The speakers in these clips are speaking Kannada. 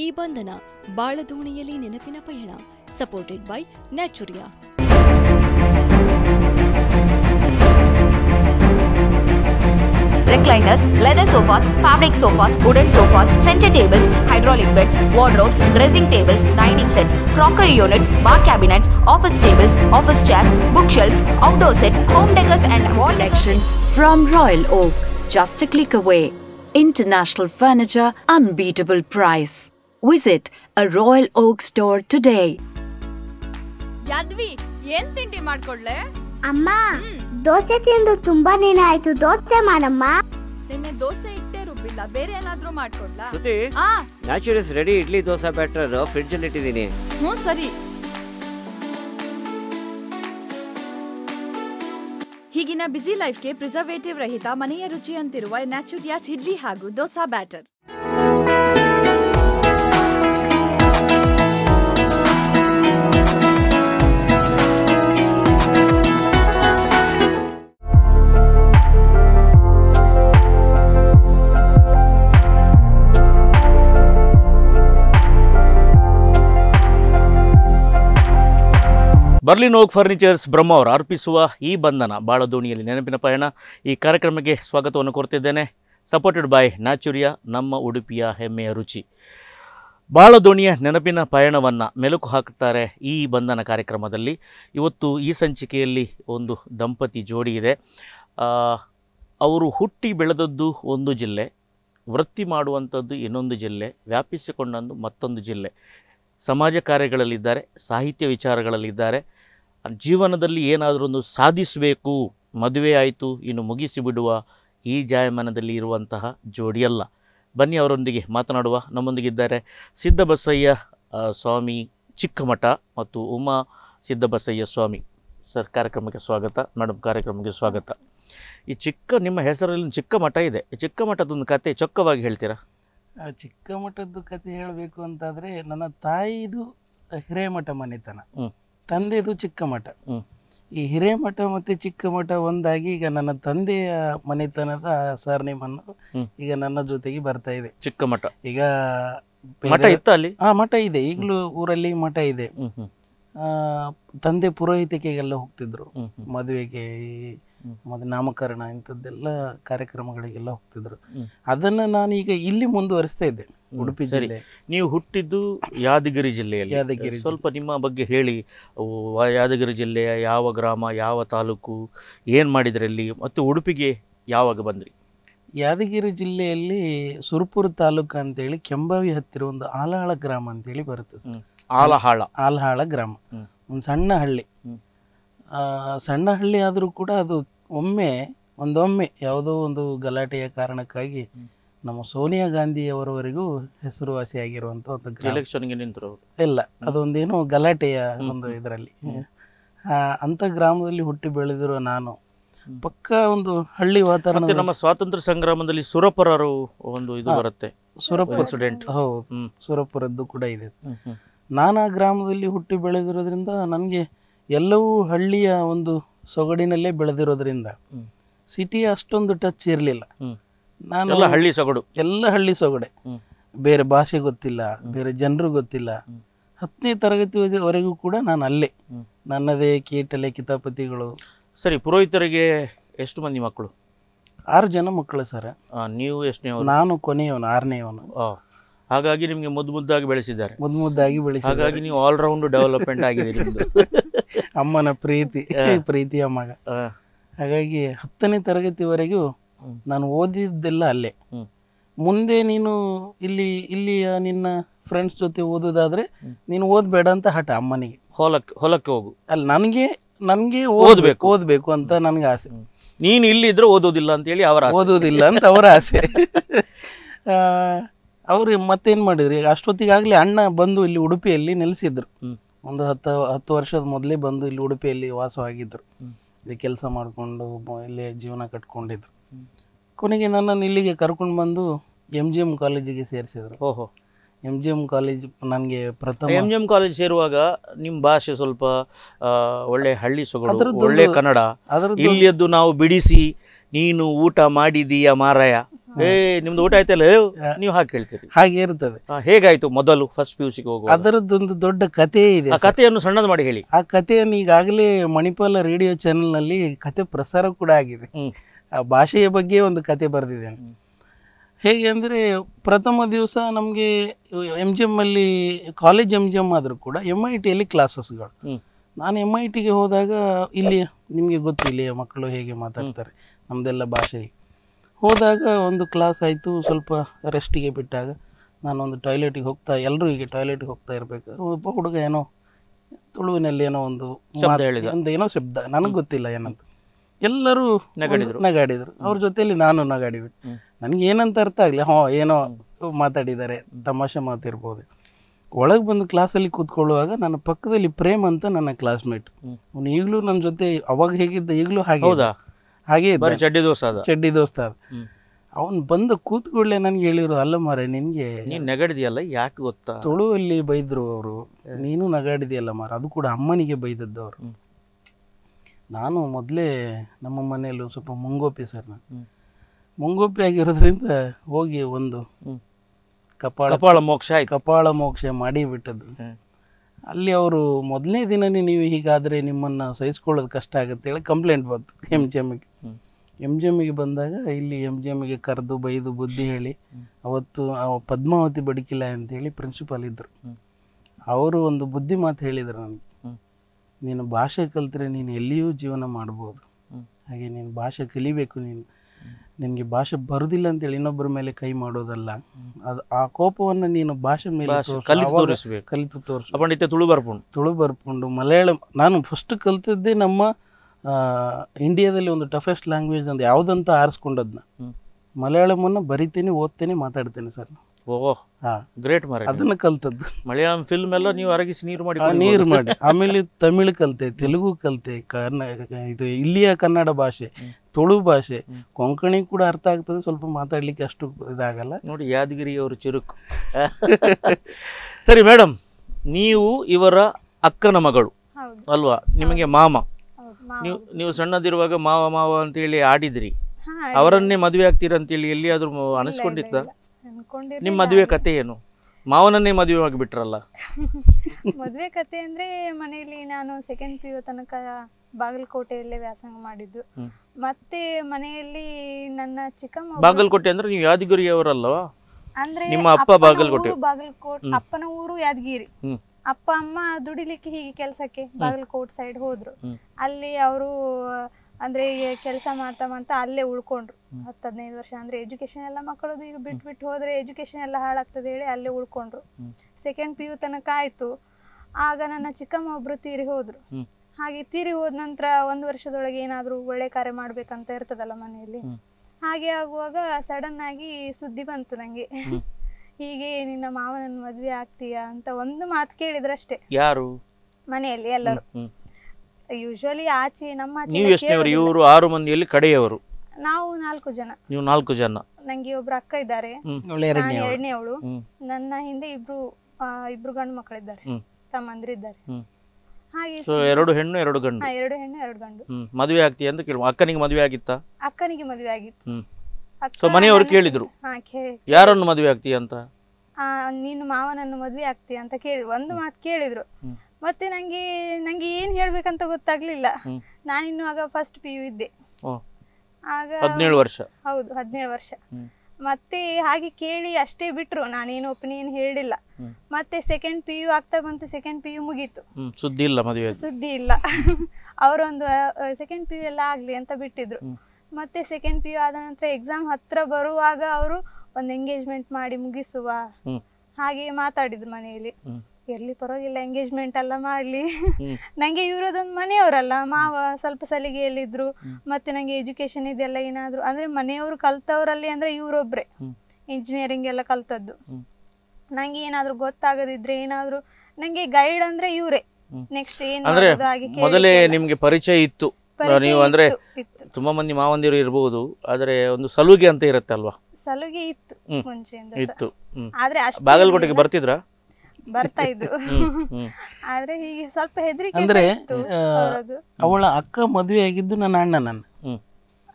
ಈ ಬಂಧನ ಬಾಳದೋಣಿಯಲ್ಲಿ ನೆನಪಿನ ಪಯಣ ಸಪೋರ್ಟೆಡ್ ಬೈ ನ್ಯಾಚುರಿಯಾ recliners, leather sofas, fabric sofas, wooden sofas, center tables, hydraulic beds, wardrobes, dressing tables, dining sets, crockery units, bar cabinets, office tables, office chairs, bookshelves, outdoor sets, home decors and wall action from Royal Oak. Just a click away. International furniture, unbeatable price. Visit a Royal Oak store today ಯಾದ್ವಿ ಏನ್ ತಿಂಡಿ ಮಾಡ್ಕೊಳ್ಳೆ ಅಮ್ಮ ದೋಸೆ ತಿಂದು ತುಂಬಾ ದಿನ ಆಯ್ತು ದೋಸೆ ಮಾಡಮ್ಮ ನಿನ್ನೆ ದೋಸೆ ಇಟ್ಟೇ ರುಬ್ಬಿಲ್ಲ ಬೇರೆ ಏನಾದ್ರೂ ಮಾಡ್ಕೊಡ್ಲಾ ಸುತಿ ಆ ready idli dosa batter fridge ಅಲ್ಲಿ ಇಟ್ಟಿದ್ದೀನಿ ಹ್ಞೂ ಸರಿ ಈಗಿನ ಬ್ಯುಸಿ ಲೈಫ್ಗೆ ಪ್ರಿಸರ್ವೇಟಿವ್ ರಹಿತ ಮನೆಯ ರುಚಿ ಅಂತಿರುವ ನ್ಯಾಚುರಿಯಾಸ್ ಇಡ್ಲಿ ಹಾಗೂ dosa batter Berlin oak furnitures ಬ್ರಹ್ಮ ಅವರು ಅರ್ಪಿಸುವ ಈ ಬಂಧನ ಬಾಳ ದೋಣಿಯಲ್ಲಿ ನೆನಪಿನ ಪಯಣ ಈ ಕಾರ್ಯಕ್ರಮಕ್ಕೆ ಸ್ವಾಗತವನ್ನು ಕೊಡ್ತಿದ್ದೇನೆ ಸಪೋರ್ಟೆಡ್ ಬೈ ನ್ಯಾಚುರಿಯಾ ನಮ್ಮ ಉಡುಪಿಯ ಹೆಮ್ಮೆಯ ರುಚಿ ಬಾಳ ದೋಣಿಯ ನೆನಪಿನ ಪಯಣವನ್ನು ಮೆಲುಕು ಹಾಕುತ್ತಾರೆ ಈ ಬಂಧನ ಕಾರ್ಯಕ್ರಮದಲ್ಲಿ ಇವತ್ತು ಈ ಸಂಚಿಕೆಯಲ್ಲಿ ಒಂದು ದಂಪತಿ ಜೋಡಿ ಇದೆ ಅವರು ಹುಟ್ಟಿ ಬೆಳೆದದ್ದು ಒಂದು ಜಿಲ್ಲೆ ವೃತ್ತಿ ಮಾಡುವಂಥದ್ದು ಇನ್ನೊಂದು ಜಿಲ್ಲೆ ವ್ಯಾಪಿಸಿಕೊಂಡಂದು ಮತ್ತೊಂದು ಜಿಲ್ಲೆ ಸಮಾಜ ಕಾರ್ಯಗಳಲ್ಲಿದ್ದಾರೆ ಸಾಹಿತ್ಯ ವಿಚಾರಗಳಲ್ಲಿದ್ದಾರೆ ಜೀವನದಲ್ಲಿ ಏನಾದರೂ ಒಂದು ಸಾಧಿಸಬೇಕು ಮದುವೆ ಆಯಿತು ಇನ್ನು ಮುಗಿಸಿ ಬಿಡುವ ಈ ಜಾಯಮಾನದಲ್ಲಿ ಇರುವಂತಹ ಜೋಡಿಯಲ್ಲ ಬನ್ನಿ ಅವರೊಂದಿಗೆ ಮಾತನಾಡುವ ನಮ್ಮೊಂದಿಗಿದ್ದಾರೆ ಸಿದ್ದಬಸಯ್ಯ ಸ್ವಾಮಿ ಚಿಕ್ಕಮಠ ಮತ್ತು ಉಮಾ ಸಿದ್ದಬಸಯ್ಯ ಸ್ವಾಮಿ ಸರ್ ಕಾರ್ಯಕ್ರಮಕ್ಕೆ ಸ್ವಾಗತ ಮೇಡಮ್ ಕಾರ್ಯಕ್ರಮಕ್ಕೆ ಸ್ವಾಗತ ಈ ಚಿಕ್ಕ ನಿಮ್ಮ ಹೆಸರಲ್ಲಿ ಚಿಕ್ಕ ಮಠ ಇದೆ ಈ ಚಿಕ್ಕ ಮಠದೊಂದು ಕತೆ ಚೊಕ್ಕವಾಗಿ ಹೇಳ್ತೀರಾ ಚಿಕ್ಕ ಮಠದ್ದು ಕತೆ ಹೇಳಬೇಕು ಅಂತಾದರೆ ನನ್ನ ತಾಯಿದು ಹಿರೇಮಠ ಮನೆತನ ತಂದೆದು ಚಿಕ್ಕ ಮಠ ಈ ಹಿರೇಮಠ ಮತ್ತೆ ಚಿಕ್ಕ ಮಠ ಒಂದಾಗಿ ಈಗ ನನ್ನ ತಂದೆಯ ಮನೆತನದ ಸರಣಿ ಮಣ್ಣು ಈಗ ನನ್ನ ಜೊತೆಗೆ ಬರ್ತಾ ಇದೆ ಚಿಕ್ಕ ಮಠ ಈಗ ಮಠ ಇತ್ತ ಅಲ್ಲಿ ಹಾ ಮಠ ಇದೆ ಈಗಲೂ ಊರಲ್ಲಿ ಮಠ ಇದೆ ತಂದೆ ಪುರೋಹಿತಿಕೆಗೆಲ್ಲ ಹೋಗ್ತಿದ್ರು ಮದುವೆಗೆ ಮತ್ತು ನಾಮಕರಣ ಇಂಥದ್ದೆಲ್ಲ ಕಾರ್ಯಕ್ರಮಗಳಿಗೆಲ್ಲ ಹೋಗ್ತಿದ್ರು ಅದನ್ನ ನಾನು ಈಗ ಇಲ್ಲಿ ಮುಂದುವರಿಸ್ತಾ ಇದ್ದೇನೆ ಉಡುಪಿ ಜಿಲ್ಲೆ ನೀವು ಹುಟ್ಟಿದ್ದು ಯಾದಗಿರಿ ಜಿಲ್ಲೆಯಲ್ಲಿ ಯಾದಗಿರಿ ಸ್ವಲ್ಪ ನಿಮ್ಮ ಬಗ್ಗೆ ಹೇಳಿ ಯಾದಗಿರಿ ಜಿಲ್ಲೆಯ ಯಾವ ಗ್ರಾಮ ಯಾವ ತಾಲೂಕು ಏನು ಮಾಡಿದ್ರಲ್ಲಿ ಅಲ್ಲಿ ಮತ್ತು ಉಡುಪಿಗೆ ಯಾವಾಗ ಬಂದ್ರಿ ಯಾದಗಿರಿ ಜಿಲ್ಲೆಯಲ್ಲಿ ಸುರ್ಪುರ್ ತಾಲೂಕು ಅಂತೇಳಿ ಕೆಂಬಾವಿ ಹತ್ತಿರ ಒಂದು ಆಲಹಾಳ ಗ್ರಾಮ ಅಂತೇಳಿ ಬರುತ್ತೆ ಆಲಹಾಳ ಆಲಹಾಳ ಗ್ರಾಮ ಒಂದು ಸಣ್ಣ ಹಳ್ಳಿ ಸಣ್ಣ ಹಳ್ಳಿ ಆದರೂ ಕೂಡ ಅದು ಒಮ್ಮೆ ಒಂದೊಮ್ಮೆ ಯಾವುದೋ ಒಂದು ಗಲಾಟೆಯ ಕಾರಣಕ್ಕಾಗಿ ನಮ್ಮ ಸೋನಿಯಾ ಗಾಂಧಿ ಹೆಸರುವಾಸಿ ಆಗಿರುವಂತ ಒಂದು ಎಲೆಕ್ಷನ್ಗೆ ನಿಂತರು ಇಲ್ಲ ಅದೊಂದೇನು ಗಲಾಟೆಯ ಒಂದು ಇದರಲ್ಲಿ ಅಂತ ಗ್ರಾಮದಲ್ಲಿ ಹುಟ್ಟಿ ಬೆಳೆದಿರುವ ನಾನು ಪಕ್ಕ ಒಂದು ಹಳ್ಳಿ ವಾತಾವರಣ ನಮ್ಮ ಸ್ವಾತಂತ್ರ್ಯ ಸಂಗ್ರಾಮದಲ್ಲಿ ಸುರಪುರರು ಒಂದು ಇದು ಬರುತ್ತೆ ಸುರಪುರ ಹೌದು ಸುರಪುರದ್ದು ಕೂಡ ಇದೆ ನಾನು ಆ ಗ್ರಾಮದಲ್ಲಿ ಹುಟ್ಟಿ ಬೆಳೆದಿರೋದ್ರಿಂದ ನನಗೆ ಎಲ್ಲವೂ ಹಳ್ಳಿಯ ಒಂದು ಸೊಗಡಿನಲ್ಲೇ ಬೆಳೆದಿರೋದ್ರಿಂದ ಸಿಟಿ ಅಷ್ಟೊಂದು ಟಚ್ ಇರಲಿಲ್ಲ ನಾನು ಹಳ್ಳಿ ಸೊಗಡು ಎಲ್ಲ ಹಳ್ಳಿ ಸೊಗಡೆ ಬೇರೆ ಭಾಷೆ ಗೊತ್ತಿಲ್ಲ ಬೇರೆ ಜನರು ಗೊತ್ತಿಲ್ಲ ಹತ್ತನೇ ತರಗತಿವರೆಗೂ ಕೂಡ ನಾನು ಅಲ್ಲೇ ನನ್ನದೇ ಕೇಟಲೆ ಕಿತಾಪತಿಗಳು ಸರಿ ಪುರೋಹಿತರಿಗೆ ಎಷ್ಟು ಮಂದಿ ಮಕ್ಕಳು ಆರು ಜನ ಮಕ್ಕಳು ಸರ್ ನೀವು ಎಷ್ಟನೇ ನಾನು ಕೊನೆಯವನು ಆರನೇವನು ಹಾಗಾಗಿ ನಿಮಗೆ ಮುದ್ದು ಮುದ್ದಾಗಿ ಬೆಳೆಸಿದ್ದಾರೆ ಮುದ್ದು ಮುದ್ದಾಗಿ ಬೆಳೆಸಿ ಹಾಗಾಗಿ ನೀವು ಆಲ್ರೌಂಡ್ ಡೆವಲಪ್ಮೆಂಟ್ ಆಗಿದೆ ಅಮ್ಮನ ಪ್ರೀತಿ ಪ್ರೀತಿಯ ಮಗ ಹಾಗಾಗಿ ಹತ್ತನೇ ತರಗತಿವರೆಗೂ ನಾನು ಓದಿದ್ದೆಲ್ಲ ಅಲ್ಲೇ ಮುಂದೆ ನೀನು ಇಲ್ಲಿ ಇಲ್ಲಿಯ ನಿನ್ನ ಫ್ರೆಂಡ್ಸ್ ಜೊತೆ ಓದೋದಾದ್ರೆ ನೀನು ಓದ್ಬೇಡ ಅಂತ ಹಠ ಅಮ್ಮನಿಗೆ ಹೊಲಕ್ಕೆ ಹೊಲಕ್ಕೆ ಹೋಗು ಅಲ್ಲಿ ನನಗೆ ನನಗೆ ಓದ್ಬೇಕು ಓದ್ಬೇಕು ಅಂತ ನನಗೆ ಆಸೆ ನೀನು ಇಲ್ಲಿದ್ರೆ ಓದೋದಿಲ್ಲ ಹೇಳಿ ಅವರ ಓದೋದಿಲ್ಲ ಅಂತ ಅವರ ಆಸೆ ಅವರು ಮತ್ತೇನು ಮಾಡಿದ್ರಿ ಅಷ್ಟೊತ್ತಿಗೆ ಅಣ್ಣ ಬಂದು ಇಲ್ಲಿ ಉಡುಪಿಯಲ್ಲಿ ನೆಲೆಸಿದ್ರು ಒಂದು ಹತ್ತು ಹತ್ತು ವರ್ಷದ ಮೊದಲೇ ಬಂದು ಇಲ್ಲಿ ಉಡುಪಿಯಲ್ಲಿ ವಾಸವಾಗಿದ್ದರು ಇಲ್ಲಿ ಕೆಲಸ ಮಾಡಿಕೊಂಡು ಇಲ್ಲಿ ಜೀವನ ಕಟ್ಕೊಂಡಿದ್ರು ಕೊನೆಗೆ ನನ್ನನ್ನು ಇಲ್ಲಿಗೆ ಕರ್ಕೊಂಡು ಬಂದು ಎಮ್ ಜಿ ಎಮ್ ಕಾಲೇಜಿಗೆ ಸೇರಿಸಿದ್ರು ಓಹೋ ಎಮ್ ಜಿ ಎಮ್ ಕಾಲೇಜ್ ನನಗೆ ಪ್ರಥಮ ಎಮ್ ಜಿ ಎಮ್ ಕಾಲೇಜ್ ಸೇರುವಾಗ ನಿಮ್ಮ ಭಾಷೆ ಸ್ವಲ್ಪ ಒಳ್ಳೆ ಹಳ್ಳಿ ಸೊಗಡು ಒಳ್ಳೆ ಕನ್ನಡ ಇಲ್ಲಿಯದ್ದು ನಾವು ಬಿಡಿಸಿ ನೀನು ಊಟ ಮಾಡಿದೀಯ ಮಾರಾಯ ಏ ನಿಮ್ದು ಊಟ ಆಯ್ತಲ್ಲ ನೀವು ಹಾಗೆ ಕೇಳ್ತೀರಿ ಹಾಗೆ ಇರ್ತದೆ ಹೇಗಾಯ್ತು ಮೊದಲು ಫಸ್ಟ್ ಪಿ ಯು ಸಿಗೆ ಹೋಗುವ ಅದರದ್ದೊಂದು ದೊಡ್ಡ ಕಥೆ ಇದೆ ಆ ಕಥೆಯನ್ನು ಸಣ್ಣದು ಮಾಡಿ ಹೇಳಿ ಆ ಕಥೆಯನ್ನು ಈಗಾಗಲೇ ಮಣಿಪಾಲ ರೇಡಿಯೋ ಚಾನೆಲ್ನಲ್ಲಿ ಕತೆ ಪ್ರಸಾರ ಕೂಡ ಆಗಿದೆ ಆ ಭಾಷೆಯ ಬಗ್ಗೆ ಒಂದು ಕತೆ ಬರೆದಿದ್ದೇನೆ ಹೇಗೆ ಅಂದರೆ ಪ್ರಥಮ ದಿವಸ ನಮಗೆ ಎಮ್ ಜಿ ಎಮ್ಮಲ್ಲಿ ಕಾಲೇಜ್ ಎಮ್ ಜಿ ಎಮ್ ಆದರೂ ಕೂಡ ಎಮ್ ಐ ಟಿಯಲ್ಲಿ ಕ್ಲಾಸಸ್ಗಳು ನಾನು ಎಮ್ ಐ ಟಿಗೆ ಹೋದಾಗ ಇಲ್ಲಿ ನಿಮಗೆ ಗೊತ್ತಿಲ್ಲ ಮಕ್ಕಳು ಹೇಗೆ ಮಾತಾಡ್ತಾರೆ ನಮ್ಮದೆಲ್ಲ ಭಾಷೆ ಹೋದಾಗ ಒಂದು ಕ್ಲಾಸ್ ಆಯಿತು ಸ್ವಲ್ಪ ರೆಸ್ಟಿಗೆ ಬಿಟ್ಟಾಗ ನಾನೊಂದು ಟಾಯ್ಲೆಟಿಗೆ ಹೋಗ್ತಾ ಎಲ್ಲರೂ ಈಗ ಟಾಯ್ಲೆಟಿಗೆ ಹೋಗ್ತಾ ಇರಬೇಕಾದ್ರೆ ಒಬ್ಬ ಹುಡುಗ ಏನೋ ತುಳುವಿನಲ್ಲಿ ಏನೋ ಒಂದು ಒಂದು ಏನೋ ಶಬ್ದ ನನಗೆ ಗೊತ್ತಿಲ್ಲ ಏನಂತ ಎಲ್ಲರೂ ನಗಾಡಿದ್ರು ನಗಾಡಿದರು ಅವ್ರ ಜೊತೆಯಲ್ಲಿ ನಾನು ನಗಾಡಿಬಿಟ್ಟು ನನಗೆ ಏನಂತ ಅರ್ಥ ಆಗಲಿ ಹಾಂ ಏನೋ ಮಾತಾಡಿದ್ದಾರೆ ತಮಾಷೆ ಮಾತಿರ್ಬೋದು ಒಳಗೆ ಬಂದು ಕ್ಲಾಸಲ್ಲಿ ಕೂತ್ಕೊಳ್ಳುವಾಗ ನನ್ನ ಪಕ್ಕದಲ್ಲಿ ಪ್ರೇಮ್ ಅಂತ ನನ್ನ ಕ್ಲಾಸ್ಮೇಟ್ ಅವನು ಈಗಲೂ ನನ್ನ ಜೊತೆ ಅವಾಗ ಹೇಗಿದ್ದ ಈಗಲೂ ಹಾಗೆ ಹಾಗೆ ಬರೀ ಚಡ್ಡಿ ದೋಸ್ತ ಅದು ಚಡ್ಡಿ ದೋಸ್ತ ಅವನ್ ಅವನು ಬಂದು ಕೂತ್ ಕೂಡಲೇ ನನ್ಗೆ ಹೇಳಿರು ಅಲ್ಲ ಮಾರೆ ನಿನಗೆ ನೀನು ನಗಡಿದೆಯಲ್ಲ ಯಾಕೆ ಗೊತ್ತಾ ಅಲ್ಲಿ ಬೈದ್ರು ಅವರು ನೀನು ನಗಾಡಿದ್ಯಲ್ಲ ಮಾರ ಅದು ಕೂಡ ಅಮ್ಮನಿಗೆ ಬೈದದ್ದು ಅವರು ನಾನು ಮೊದಲೇ ನಮ್ಮ ಮನೆಯಲ್ಲಿ ಸ್ವಲ್ಪ ಮುಂಗೋಪಿ ಸರ್ ನಾನು ಮುಂಗೋಪಿ ಆಗಿರೋದ್ರಿಂದ ಹೋಗಿ ಒಂದು ಕಪಾಳ ಕಪಾಳ ಮೋಕ್ಷ ಕಪಾಳ ಮೋಕ್ಷ ಮಾಡಿ ಬಿಟ್ಟದ್ದು ಅಲ್ಲಿ ಅವರು ಮೊದಲನೇ ದಿನನೇ ನೀವು ಹೀಗಾದರೆ ನಿಮ್ಮನ್ನು ಸಹಿಸ್ಕೊಳ್ಳೋದು ಕಷ್ಟ ಆಗುತ್ತೆ ಹೇಳಿ ಕಂಪ್ಲೇಂಟ್ ಬಂತು ಎಮ್ ಜಿ ಎಮ್ಗೆ ಎಮ್ ಜಿ ಎಮ್ಗೆ ಬಂದಾಗ ಇಲ್ಲಿ ಎಮ್ ಜಿ ಎಮ್ಗೆ ಕರೆದು ಬೈದು ಬುದ್ಧಿ ಹೇಳಿ ಅವತ್ತು ಪದ್ಮಾವತಿ ಬಡಕಿಲ್ಲ ಅಂತೇಳಿ ಪ್ರಿನ್ಸಿಪಾಲ್ ಇದ್ದರು ಅವರು ಒಂದು ಬುದ್ಧಿ ಮಾತು ಹೇಳಿದರು ನನಗೆ ನೀನು ಭಾಷೆ ಕಲಿತ್ರೆ ನೀನು ಎಲ್ಲಿಯೂ ಜೀವನ ಮಾಡ್ಬೋದು ಹಾಗೆ ನೀನು ಭಾಷೆ ಕಲಿಬೇಕು ನೀನು ನಿನಗೆ ಭಾಷೆ ಬರುದಿಲ್ಲ ಅಂತೇಳಿ ಇನ್ನೊಬ್ಬರ ಮೇಲೆ ಕೈ ಮಾಡೋದಲ್ಲ ಅದು ಆ ಕೋಪವನ್ನು ನೀನು ಭಾಷೆ ಮೇಲೆ ಕಲಿತು ತೋರಿಸ್ಬೇಕು ಕಲಿತು ತೋರಿಸು ತುಳು ಬರ್ಪುಂಡು ತುಳು ಬರ್ಪುಂಡು ಮಲಯಾಳಂ ನಾನು ಫಸ್ಟ್ ಕಲಿತದ್ದೇ ನಮ್ಮ ಇಂಡಿಯಾದಲ್ಲಿ ಒಂದು ಟಫೆಸ್ಟ್ ಲ್ಯಾಂಗ್ವೇಜ್ ಅಂತ ಯಾವುದಂತ ಆರಿಸ್ಕೊಂಡದ್ನ ಮಲಯಾಳಮನ್ನು ಬರಿತೀನಿ ಓದ್ತೇನೆ ಮಾತಾಡ್ತೇನೆ ಸರ್ ಓಹೋ ಗ್ರೇಟ್ ಮರ ಅದನ್ನ ಕಲ್ತದ್ದು ಮಲಯಾಳಂ ಫಿಲ್ಮ್ ಎಲ್ಲ ನೀವು ಅರಗಿಸಿ ನೀರು ಮಾಡಿ ನೀರು ಮಾಡಿ ಆಮೇಲೆ ತಮಿಳು ಕಲ್ತೆ ತೆಲುಗು ಕಲಿತೆ ಕನ್ನ ಇದು ಇಲ್ಲಿಯ ಕನ್ನಡ ಭಾಷೆ ತುಳು ಭಾಷೆ ಕೊಂಕಣಿ ಕೂಡ ಅರ್ಥ ಆಗ್ತದೆ ಸ್ವಲ್ಪ ಮಾತಾಡ್ಲಿಕ್ಕೆ ಅಷ್ಟು ಇದಾಗಲ್ಲ ನೋಡಿ ಯಾದಗಿರಿ ಅವರು ಚುರುಕು ಸರಿ ಮೇಡಮ್ ನೀವು ಇವರ ಅಕ್ಕನ ಮಗಳು ಅಲ್ವಾ ನಿಮಗೆ ಮಾಮ ನೀವು ನೀವು ಸಣ್ಣದಿರುವಾಗ ಮಾವ ಮಾವ ಹೇಳಿ ಆಡಿದ್ರಿ ಅವರನ್ನೇ ಮದುವೆ ಆಗ್ತೀರಂತೇಳಿ ಎಲ್ಲಿಯಾದ್ರೂ ಅನಿಸ್ಕೊಂಡಿತ್ತ ಅನ್ಕೊಂಡಿರೋ ನಿಮ್ಮ ಮದುವೆ ಕತೆ ಏನು ಮಾವನನ್ನೇ ಮದುವೆ ಆಗಿಬಿಟ್ರಲ್ಲ ಮದುವೆ ಕಥೆ ಅಂದ್ರೆ ಮನೆಯಲ್ಲಿ ನಾನು ಸೆಕೆಂಡ್ ಪಿ ತನಕ ಬಾಗಲಕೋಟೆಯಲ್ಲೇ ವ್ಯಾಸಂಗ ಮಾಡಿದ್ದು ಮತ್ತೆ ಮನೆಯಲ್ಲಿ ನನ್ನ ಚಿಕ್ಕಮ್ಮ ಬಾಗಲಕೋಟೆ ಅಂದ್ರೆ ನೀವು ಯಾದಗಿರಿ ಅವರಲ್ಲ ಅಂದ್ರೆ ನಿಮ್ಮ ಅಪ್ಪ ಬಾಗಲಕೋಟೆ ಬಾಗಲಕೋಟೆ ಅಪ್ಪನ ಊರು ಯಾದಗಿರಿ ಅಪ್ಪ ಅಮ್ಮ ದುಡಿಲಿಕ್ಕೆ ಹೀಗೆ ಕೆಲಸಕ್ಕೆ ಬಾಗಲಕೋಟೆ ಸೈಡ್ ಹೋದ್ರು ಅಲ್ಲಿ ಅವರು ಅಂದ್ರೆ ಈಗ ಕೆಲಸ ಮಾಡ್ತಾ ಮಾಡ್ತಾ ಅಲ್ಲೇ ಉಳ್ಕೊಂಡ್ರು ಹತ್ತು ಹದಿನೈದು ವರ್ಷ ಅಂದ್ರೆ ಎಜುಕೇಶನ್ ಎಲ್ಲ ಮಕ್ಕಳದು ಈಗ ಬಿಟ್ಟು ಬಿಟ್ಟು ಹೋದ್ರೆ ಎಜುಕೇಶನ್ ಎಲ್ಲ ಹಾಳಾಗ್ತದೆ ಹೇಳಿ ಅಲ್ಲೇ ಉಳ್ಕೊಂಡ್ರು ಸೆಕೆಂಡ್ ಪಿ ಯು ತನಕ ಆಯ್ತು ಆಗ ನನ್ನ ಚಿಕ್ಕಮ್ಮ ಒಬ್ರು ತೀರಿ ಹೋದ್ರು ಹಾಗೆ ತೀರಿ ಹೋದ ನಂತರ ಒಂದು ವರ್ಷದೊಳಗೆ ಏನಾದರೂ ಒಳ್ಳೆ ಕಾರ್ಯ ಮಾಡ್ಬೇಕಂತ ಇರ್ತದಲ್ಲ ಮನೆಯಲ್ಲಿ ಹಾಗೆ ಆಗುವಾಗ ಸಡನ್ ಆಗಿ ಸುದ್ದಿ ಬಂತು ನಂಗೆ ಹೀಗೆ ನಿನ್ನ ಮಾವನನ್ನು ಮದುವೆ ಆಗ್ತೀಯಾ ಅಂತ ಒಂದು ಮಾತು ಕೇಳಿದ್ರಷ್ಟೇ ಯಾರು ಮನೆಯಲ್ಲಿ ಎಲ್ಲರೂ ಯೂಶುವಲಿ ಆಚೆ ನಮ್ಮ ಆಚೆ ನೀವು ಎಷ್ಟು ಇವರು ಆರು ಮಂದಿಯಲ್ಲಿ ಕಡೆಯವರು ನಾವು ನಾಲ್ಕು ಜನ ನೀವು ನಾಲ್ಕು ಜನ ನಂಗೆ ಒಬ್ರು ಅಕ್ಕ ಇದ್ದಾರೆ ಎರಡನೇ ನನ್ನ ಹಿಂದೆ ಇಬ್ರು ಇಬ್ರು ಗಂಡು ಮಕ್ಕಳಿದ್ದಾರೆ ಹ್ಮ್. ತಮ್ಮಂದ್ರಿದ್ದಾರೆ ಹಾಗೆ ಎರಡು ಹೆಣ್ಣು ಎರಡು ಗಂಡು ಎರಡು ಹೆಣ್ಣು ಎರಡು ಗಂಡು ಮದುವೆ ಆಗ್ತೀಯ ಅಂತ ಕೇಳುವ ಅಕ್ಕನಿಗೆ ಮದುವೆ ಆಗಿತ್ತಾ ಅಕ್ಕನಿಗೆ ಮದುವೆ ಆಗಿತ್ತು ಹ್ಮ್ ಸೊ ಮನೆಯವರು ಕೇಳಿದ್ರು ಹಾ ಕೇಳಿ ಯಾರನ್ನು ಮದುವೆ ಆಗ್ತೀಯ ಅಂತ ಆ, ನೀನು ಮಾವನನ್ನು ಮದ್ವೆ ಆಗ್ತೀಯ ಅಂತ ಕೇಳಿ ಒಂದು ಮಾತು ಕೇಳಿದ್ರು ಮತ್ತೆ ನಂಗೆ ನಂಗೆ ಏನ್ ಹೇಳ್ಬೇಕಂತ ಗೊತ್ತಾಗ್ಲಿಲ್ಲ ನಾನಿನ್ನು ಆಗ ಫಸ್ಟ್ ಪಿ ಯು ಇದ್ದೆ ಆಗ ಹದಿನೇಳು ವರ್ಷ ಹೌದು ಹದಿನೇಳು ವರ್ಷ ಮತ್ತೆ ಹಾಗೆ ಕೇಳಿ ಅಷ್ಟೇ ಬಿಟ್ರು ನಾನೇನು ಒಪಿನಿಯನ್ ಹೇಳಿಲ್ಲ ಮತ್ತೆ ಸೆಕೆಂಡ್ ಪಿ ಯು ಆಗ್ತಾ ಬಂತು ಸೆಕೆಂಡ್ ಪಿ ಯು ಮುಗೀತು ಸುದ್ದಿ ಇಲ್ಲ ಮದುವೆ ಸುದ್ದಿ ಇಲ್ಲ ಅವರೊಂದು ಸೆಕೆಂಡ್ ಪಿ ಯು ಎಲ್ಲ ಆಗ್ಲಿ ಅಂತ ಬಿಟ್ಟಿದ್ರು ಮತ್ತೆ ಸೆಕೆಂಡ್ ಪಿ ಯು ಆದ ನಂತರ ಎಕ್ಸಾಮ್ ಹತ್ರ ಬರುವಾಗ ಅವರು ಒಂದು ಎಂಗೇಜ್ಮೆಂಟ್ ಮಾಡಿ ಮುಗಿಸುವ ಹಾಗೆ ಮಾತಾಡಿದ್ರು ಮನೆಯಲ್ಲಿ ಇರ್ಲಿ ಪರವಾಗಿಲ್ಲ ಎಂಗೇಜ್ಮೆಂಟ್ ಎಲ್ಲ ಮಾಡ್ಲಿ ನಂಗೆ ಇವರದೊಂದು ಮನೆಯವರಲ್ಲ ಮಾವ ಸ್ವಲ್ಪ ಸಲಿಗೆಯಲ್ಲಿದ್ರು ಮತ್ತೆ ನಂಗೆ ಎಜುಕೇಶನ್ ಇದೆಲ್ಲ ಏನಾದ್ರು ಅಂದ್ರೆ ಮನೆಯವರು ಕಲ್ತವ್ರಲ್ಲಿ ಅಂದ್ರೆ ಇವರೊಬ್ರೆ ಇಂಜಿನಿಯರಿಂಗ್ ಎಲ್ಲ ಕಲ್ತದ್ದು ನಂಗೆ ಏನಾದ್ರು ಗೊತ್ತಾಗದಿದ್ರೆ ಏನಾದ್ರು ನಂಗೆ ಗೈಡ್ ಅಂದ್ರೆ ಇವರೇ ನೆಕ್ಸ್ಟ್ ಏನು ಮೊದಲೇ ನಿಮ್ಗೆ ಪರಿಚಯ ಇತ್ತು ನೀವು ಅಂದ್ರೆ ತುಂಬಾ ಮಂದಿ ಮಾವಂದಿರು ಇರಬಹುದು ಆದ್ರೆ ಒಂದು ಸಲುಗೆ ಅಂತ ಇರುತ್ತೆ ಅಲ್ವಾ ಸಲುಗೆ ಇತ್ತು ಮುಂಚೆಯಿಂದ ಇತ್ತು ಆದ್ರೆ ಬಾಗಲಕೋಟೆಗೆ ಬರ್ತಿದ್ರಾ ಬರ್ತಾ ಇದ್ರು ಆದ್ರೆ ಹೀಗೆ ಸ್ವಲ್ಪ ಹೆದರಿಕೆ ಅಂದ್ರೆ ಅವಳ ಅಕ್ಕ ಮದುವೆ ಆಗಿದ್ದು ನನ್ನ ಅಣ್ಣ ನನ್ನ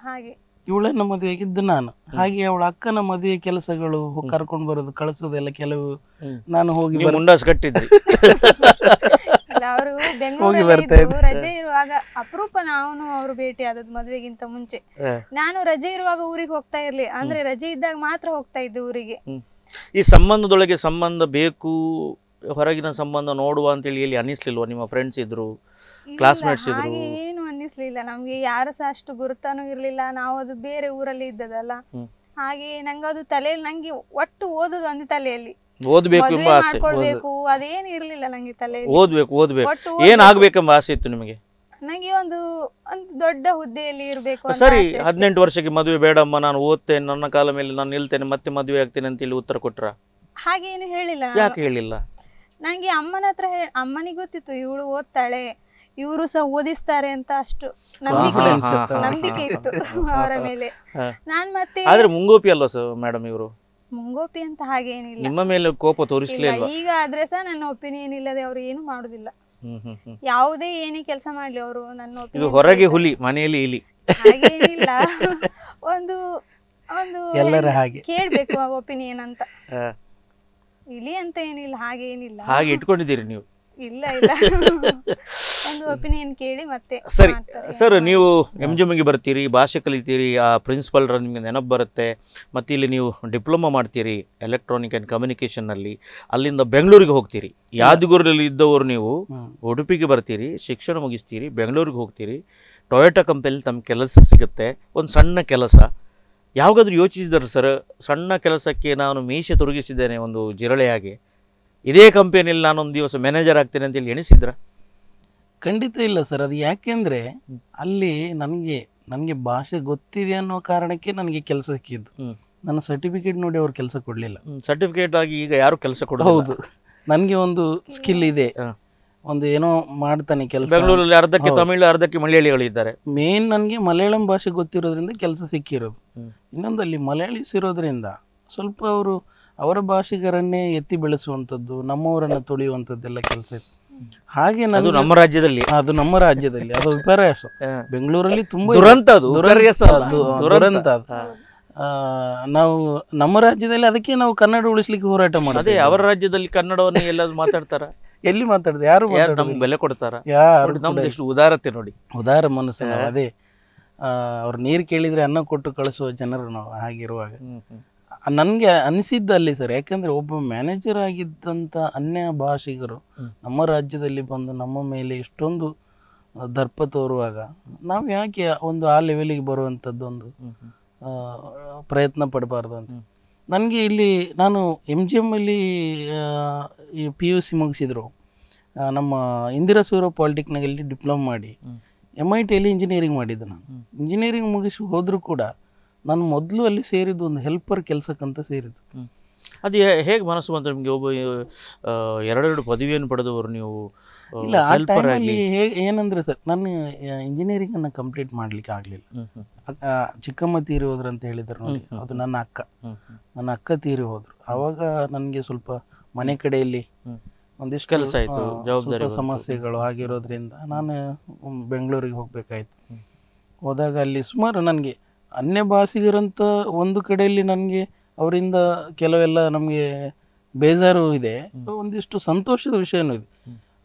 ಹಾಗೆ ಇವಳನ್ನ ಮದುವೆ ಆಗಿದ್ದು ನಾನು ಹಾಗೆ ಅವಳ ಅಕ್ಕನ ಮದುವೆ ಕೆಲಸಗಳು ಕರ್ಕೊಂಡು ಬರೋದು ಕಳಿಸೋದೆಲ್ಲ ಕೆಲವು ನಾನು ಹೋಗಿ ಮುಂಡಾಸ್ ಕಟ್ಟಿದ್ದೆ ಅವರು ಬೆಂಗಳೂರು ರಜೆ ಇರುವಾಗ ಅಪರೂಪ ನಾವು ಅವರು ಭೇಟಿ ಆದದ್ದು ಮದುವೆಗಿಂತ ಮುಂಚೆ ನಾನು ರಜೆ ಇರುವಾಗ ಊರಿಗೆ ಹೋಗ್ತಾ ಇರ್ಲಿ ಅಂದ್ರೆ ರಜೆ ಇದ್ದಾಗ ಮಾತ್ರ ಹೋಗ್ತಾ ಇದ್ದೆ ಊರಿಗೆ ಈ ಸಂಬಂಧದೊಳಗೆ ಸಂಬಂಧ ಬೇಕು ಹೊರಗಿನ ಸಂಬಂಧ ನೋಡುವ ಅಂತೇಳಿ ಎಲ್ಲಿ ಅನ್ನಿಸ್ಲಿಲ್ವ ನಿಮ್ಮ ಫ್ರೆಂಡ್ಸ್ ಇದ್ರು ಕ್ಲಾಸ್ಮೇಟ್ಸ್ ಇದ್ರು ಏನು ಅನ್ನಿಸ್ಲಿಲ್ಲ ನಮ್ಗೆ ಯಾರು ಸಹ ಅಷ್ಟು ಗುರುತಾನು ಇರ್ಲಿಲ್ಲ ನಾವು ಅದು ಬೇರೆ ಊರಲ್ಲಿ ಇದ್ದದಲ್ಲ ಹಾಗೆ ನಂಗೆ ಅದು ತಲೆಯಲ್ಲಿ ನಂಗೆ ಒಟ್ಟು ಓದುದು ಒಂದು ತಲೆಯಲ್ಲಿ ಓದ್ಬೇಕು ಎಂಬ ಅದೇನು ಇರ್ಲಿಲ್ಲ ನಂಗೆ ತಲೆಯಲ್ಲಿ ಓದ್ಬೇಕು ಓದ್ಬೇಕು ಏನಾಗ್ಬೇಕೆಂಬ ಆಸೆ ಇತ್ತು ನಿಮಗೆ ನನಗೆ ಒಂದು ಒಂದು ದೊಡ್ಡ ಹುದ್ದೆಯಲ್ಲಿ ಇರಬೇಕು ಸರಿ ಹದಿನೆಂಟು ವರ್ಷಕ್ಕೆ ಮದುವೆ ಬೇಡಮ್ಮ ನಾನು ಓದ್ತೇನೆ ನನ್ನ ಕಾಲ ಮೇಲೆ ನಾನು ನಿಲ್ತೇನೆ ಮತ್ತೆ ಮದುವೆ ಆಗ್ತೇನೆ ಅಂತ ಹೇಳಿ ಉತ್ತರ ಕೊಟ್ರ ಹಾಗೇನು ಹೇಳಿಲ್ಲ ಯಾಕೆ ಹೇಳಿಲ್ಲ ನನಗೆ ಅಮ್ಮನತ್ರ ಹತ್ರ ಅಮ್ಮನಿಗೆ ಗೊತ್ತಿತ್ತು ಇವಳು ಓದ್ತಾಳೆ ಇವರು ಸಹ ಓದಿಸ್ತಾರೆ ಅಂತ ಅಷ್ಟು ನಂಬಿಕೆ ಇತ್ತು ನಂಬಿಕೆ ಇತ್ತು ಅವರ ಮೇಲೆ ನಾನು ಮತ್ತೆ ಆದ್ರೆ ಮುಂಗೋಪಿ ಅಲ್ವಾ ಸರ್ ಮೇಡಂ ಇವರು ಮುಂಗೋಪಿ ಅಂತ ಹಾಗೇನಿಲ್ಲ ನಿಮ್ಮ ಮೇಲೆ ಕೋಪ ತೋರಿಸ್ಲಿಲ್ಲ ಈಗ ಆದ್ರೆ ಸಹ ನನ್ನ ಒಪಿನಿಯನ್ ಇಲ್ಲದೆ ಅವರು ಏನು ಮಾಡುದಿಲ್ಲ ಯಾವುದೇ ಏನೇ ಕೆಲಸ ಮಾಡ್ಲಿ ಅವರು ನನ್ನ ಇದು ಹೊರಗೆ ಹುಲಿ ಮನೆಯಲ್ಲಿ ಇಲಿ ಒಂದು ಒಂದು ಎಲ್ಲರ ಹಾಗೆ ಕೇಳ್ಬೇಕು ಒಪಿನಿಯನ್ ಅಂತ ಇಲಿ ಅಂತ ಏನಿಲ್ಲ ಹಾಗೇನಿಲ್ಲ ಹಾಗೆ ಇಟ್ಕೊಂಡಿದ್ದೀರಿ ನೀವು ಇಲ್ಲ ಇಲ್ಲ ಒಂದು ಒಪಿನಿಯನ್ ಕೇಳಿ ಮತ್ತೆ ಸರಿ ಸರ್ ನೀವು ಎಮ್ ಜಿ ಎಮ್ಗೆ ಬರ್ತೀರಿ ಭಾಷೆ ಕಲಿತೀರಿ ಆ ಪ್ರಿನ್ಸಿಪಲ್ರ ನಿಮಗೆ ನೆನಪು ಬರುತ್ತೆ ಮತ್ತು ಇಲ್ಲಿ ನೀವು ಡಿಪ್ಲೊಮಾ ಮಾಡ್ತೀರಿ ಎಲೆಕ್ಟ್ರಾನಿಕ್ ಆ್ಯಂಡ್ ಕಮ್ಯುನಿಕೇಷನ್ನಲ್ಲಿ ಅಲ್ಲಿಂದ ಬೆಂಗಳೂರಿಗೆ ಹೋಗ್ತೀರಿ ಯಾದಗಿರಲ್ಲಿ ಇದ್ದವರು ನೀವು ಉಡುಪಿಗೆ ಬರ್ತೀರಿ ಶಿಕ್ಷಣ ಮುಗಿಸ್ತೀರಿ ಬೆಂಗಳೂರಿಗೆ ಹೋಗ್ತೀರಿ ಟೊಯೋಟಾ ಕಂಪನಿಲಿ ತಮ್ಮ ಕೆಲಸ ಸಿಗುತ್ತೆ ಒಂದು ಸಣ್ಣ ಕೆಲಸ ಯಾವಾಗಾದ್ರೂ ಯೋಚಿಸಿದ್ರು ಸರ್ ಸಣ್ಣ ಕೆಲಸಕ್ಕೆ ನಾನು ಮೀಸೆ ತೊಡಗಿಸಿದ್ದೇನೆ ಒಂದು ಜಿರಳೆಯಾಗಿ ಇದೇ ಕಂಪನಿಯಲ್ಲಿ ಒಂದು ದಿವಸ ಮ್ಯಾನೇಜರ್ ಆಗ್ತೇನೆ ಅಂತೇಳಿ ಎಣಿಸಿದ್ರ ಖಂಡಿತ ಇಲ್ಲ ಸರ್ ಅದು ಯಾಕೆಂದರೆ ಅಲ್ಲಿ ನನಗೆ ನನಗೆ ಭಾಷೆ ಗೊತ್ತಿದೆ ಅನ್ನೋ ಕಾರಣಕ್ಕೆ ನನಗೆ ಕೆಲಸ ಸಿಕ್ಕಿದ್ದು ನನ್ನ ಸರ್ಟಿಫಿಕೇಟ್ ನೋಡಿ ಅವ್ರು ಕೆಲಸ ಕೊಡಲಿಲ್ಲ ಸರ್ಟಿಫಿಕೇಟ್ ಆಗಿ ಈಗ ಯಾರು ಕೆಲಸ ಕೊಡ ಹೌದು ನನಗೆ ಒಂದು ಸ್ಕಿಲ್ ಇದೆ ಒಂದು ಏನೋ ಮಾಡ್ತಾನೆ ಕೆಲಸ ಬೆಂಗಳೂರಲ್ಲಿ ಅರ್ಧಕ್ಕೆ ತಮಿಳು ಅರ್ಧಕ್ಕೆ ಮಲಯಾಳಿಗಳು ಇದ್ದಾರೆ ಮೇನ್ ನನಗೆ ಮಲಯಾಳಂ ಭಾಷೆ ಗೊತ್ತಿರೋದ್ರಿಂದ ಕೆಲಸ ಸಿಕ್ಕಿರೋದು ಇನ್ನೊಂದು ಅಲ್ಲಿ ಮಲಯಾಳಿಸ್ ಇರೋದ್ರಿಂದ ಸ್ವಲ್ಪ ಅವರು ಅವರ ಭಾಷಿಗರನ್ನೇ ಎತ್ತಿ ಬೆಳೆಸುವಂಥದ್ದು ನಮ್ಮವರನ್ನು ತುಳಿಯುವಂಥದ್ದೆಲ್ಲ ಕೆಲಸ ಇತ್ತು ಹಾಗೆ ನಾನು ನಮ್ಮ ರಾಜ್ಯದಲ್ಲಿ ಅದು ನಮ್ಮ ರಾಜ್ಯದಲ್ಲಿ ಅದು ವಿಪರ್ಯಾಸ ಬೆಂಗಳೂರಲ್ಲಿ ತುಂಬಾ ದುರಂತ ಅದು ನಾವು ನಮ್ಮ ರಾಜ್ಯದಲ್ಲಿ ಅದಕ್ಕೆ ನಾವು ಕನ್ನಡ ಉಳಿಸ್ಲಿಕ್ಕೆ ಹೋರಾಟ ಮಾಡೋದು ಅದೇ ಅವರ ರಾಜ್ಯದಲ್ಲಿ ಕನ್ನಡವನ್ನು ಎಲ್ಲಾದ್ರು ಮಾತಾಡ್ತಾರ ಎಲ್ಲಿ ಮಾತಾಡ್ದು ಯಾರು ನಮ್ಗೆ ಬೆಲೆ ಕೊಡ್ತಾರ ಯಾರು ಉದಾರತೆ ನೋಡಿ ಉದಾರ ಮನಸ್ಸು ಅದೇ ಅವ್ರು ನೀರು ಕೇಳಿದ್ರೆ ಅನ್ನ ಕೊಟ್ಟು ಕಳಿಸುವ ಜನರು ನಾವು ಹಾಗಿರುವಾಗ ನನಗೆ ಅನಿಸಿದ್ದಲ್ಲಿ ಸರ್ ಯಾಕಂದರೆ ಒಬ್ಬ ಮ್ಯಾನೇಜರ್ ಆಗಿದ್ದಂಥ ಅನ್ಯ ಭಾಷಿಗರು ನಮ್ಮ ರಾಜ್ಯದಲ್ಲಿ ಬಂದು ನಮ್ಮ ಮೇಲೆ ಇಷ್ಟೊಂದು ದರ್ಪ ತೋರುವಾಗ ನಾವು ಯಾಕೆ ಒಂದು ಆ ಲೆವೆಲಿಗೆ ಬರುವಂಥದ್ದೊಂದು ಪ್ರಯತ್ನ ಪಡಬಾರ್ದು ಅಂತ ನನಗೆ ಇಲ್ಲಿ ನಾನು ಎಮ್ ಜಿ ಎಮ್ಮಲ್ಲಿ ಈ ಪಿ ಯು ಸಿ ಮುಗಿಸಿದ್ರು ನಮ್ಮ ಇಂದಿರಾ ಸೂರ್ಯ ಪಾಲಿಟೆಕ್ನಿಕಲ್ಲಿ ಡಿಪ್ಲೊಮಾ ಮಾಡಿ ಎಮ್ ಐ ಟಿಯಲ್ಲಿ ಇಂಜಿನಿಯರಿಂಗ್ ಮಾಡಿದ್ದೆ ನಾನು ಇಂಜಿನಿಯರಿಂಗ್ ಮುಗಿಸಿ ಹೋದರೂ ಕೂಡ ನಾನು ಮೊದಲು ಅಲ್ಲಿ ಸೇರಿದ್ದು ಒಂದು ಹೆಲ್ಪರ್ ಕೆಲಸಕ್ಕಂತ ಸೇರಿದ್ದು ಅದು ಹೇಗೆ ಮನಸ್ಸು ಬಂತು ನಿಮಗೆ ಒಬ್ಬ ಎರಡೆರಡು ಪದವಿಯನ್ನು ಪಡೆದವರು ನೀವು ಇಲ್ಲ ಆ ಟೈಮಲ್ಲಿ ಹೇಗೆ ಏನಂದರೆ ಸರ್ ನಾನು ಇಂಜಿನಿಯರಿಂಗನ್ನು ಕಂಪ್ಲೀಟ್ ಮಾಡಲಿಕ್ಕೆ ಆಗಲಿಲ್ಲ ಚಿಕ್ಕಮ್ಮ ತೀರಿ ಹೋದ್ರು ಅಂತ ಹೇಳಿದ್ರು ನೋಡಿ ಅದು ನನ್ನ ಅಕ್ಕ ನನ್ನ ಅಕ್ಕ ತೀರಿ ಹೋದರು ಆವಾಗ ನನಗೆ ಸ್ವಲ್ಪ ಮನೆ ಕಡೆಯಲ್ಲಿ ಒಂದಿಷ್ಟು ಕೆಲಸ ಆಯಿತು ಜವಾಬ್ದಾರಿ ಸಮಸ್ಯೆಗಳು ಆಗಿರೋದ್ರಿಂದ ನಾನು ಬೆಂಗಳೂರಿಗೆ ಹೋಗಬೇಕಾಯ್ತು ಹೋದಾಗ ಅಲ್ಲಿ ಸುಮಾರು ನನಗೆ ಅನ್ಯ ಭಾಷಿಗರಂತ ಒಂದು ಕಡೆಯಲ್ಲಿ ನನಗೆ ಅವರಿಂದ ಕೆಲವೆಲ್ಲ ನಮಗೆ ಬೇಜಾರು ಇದೆ ಒಂದಿಷ್ಟು ಸಂತೋಷದ ವಿಷಯನೂ ಇದೆ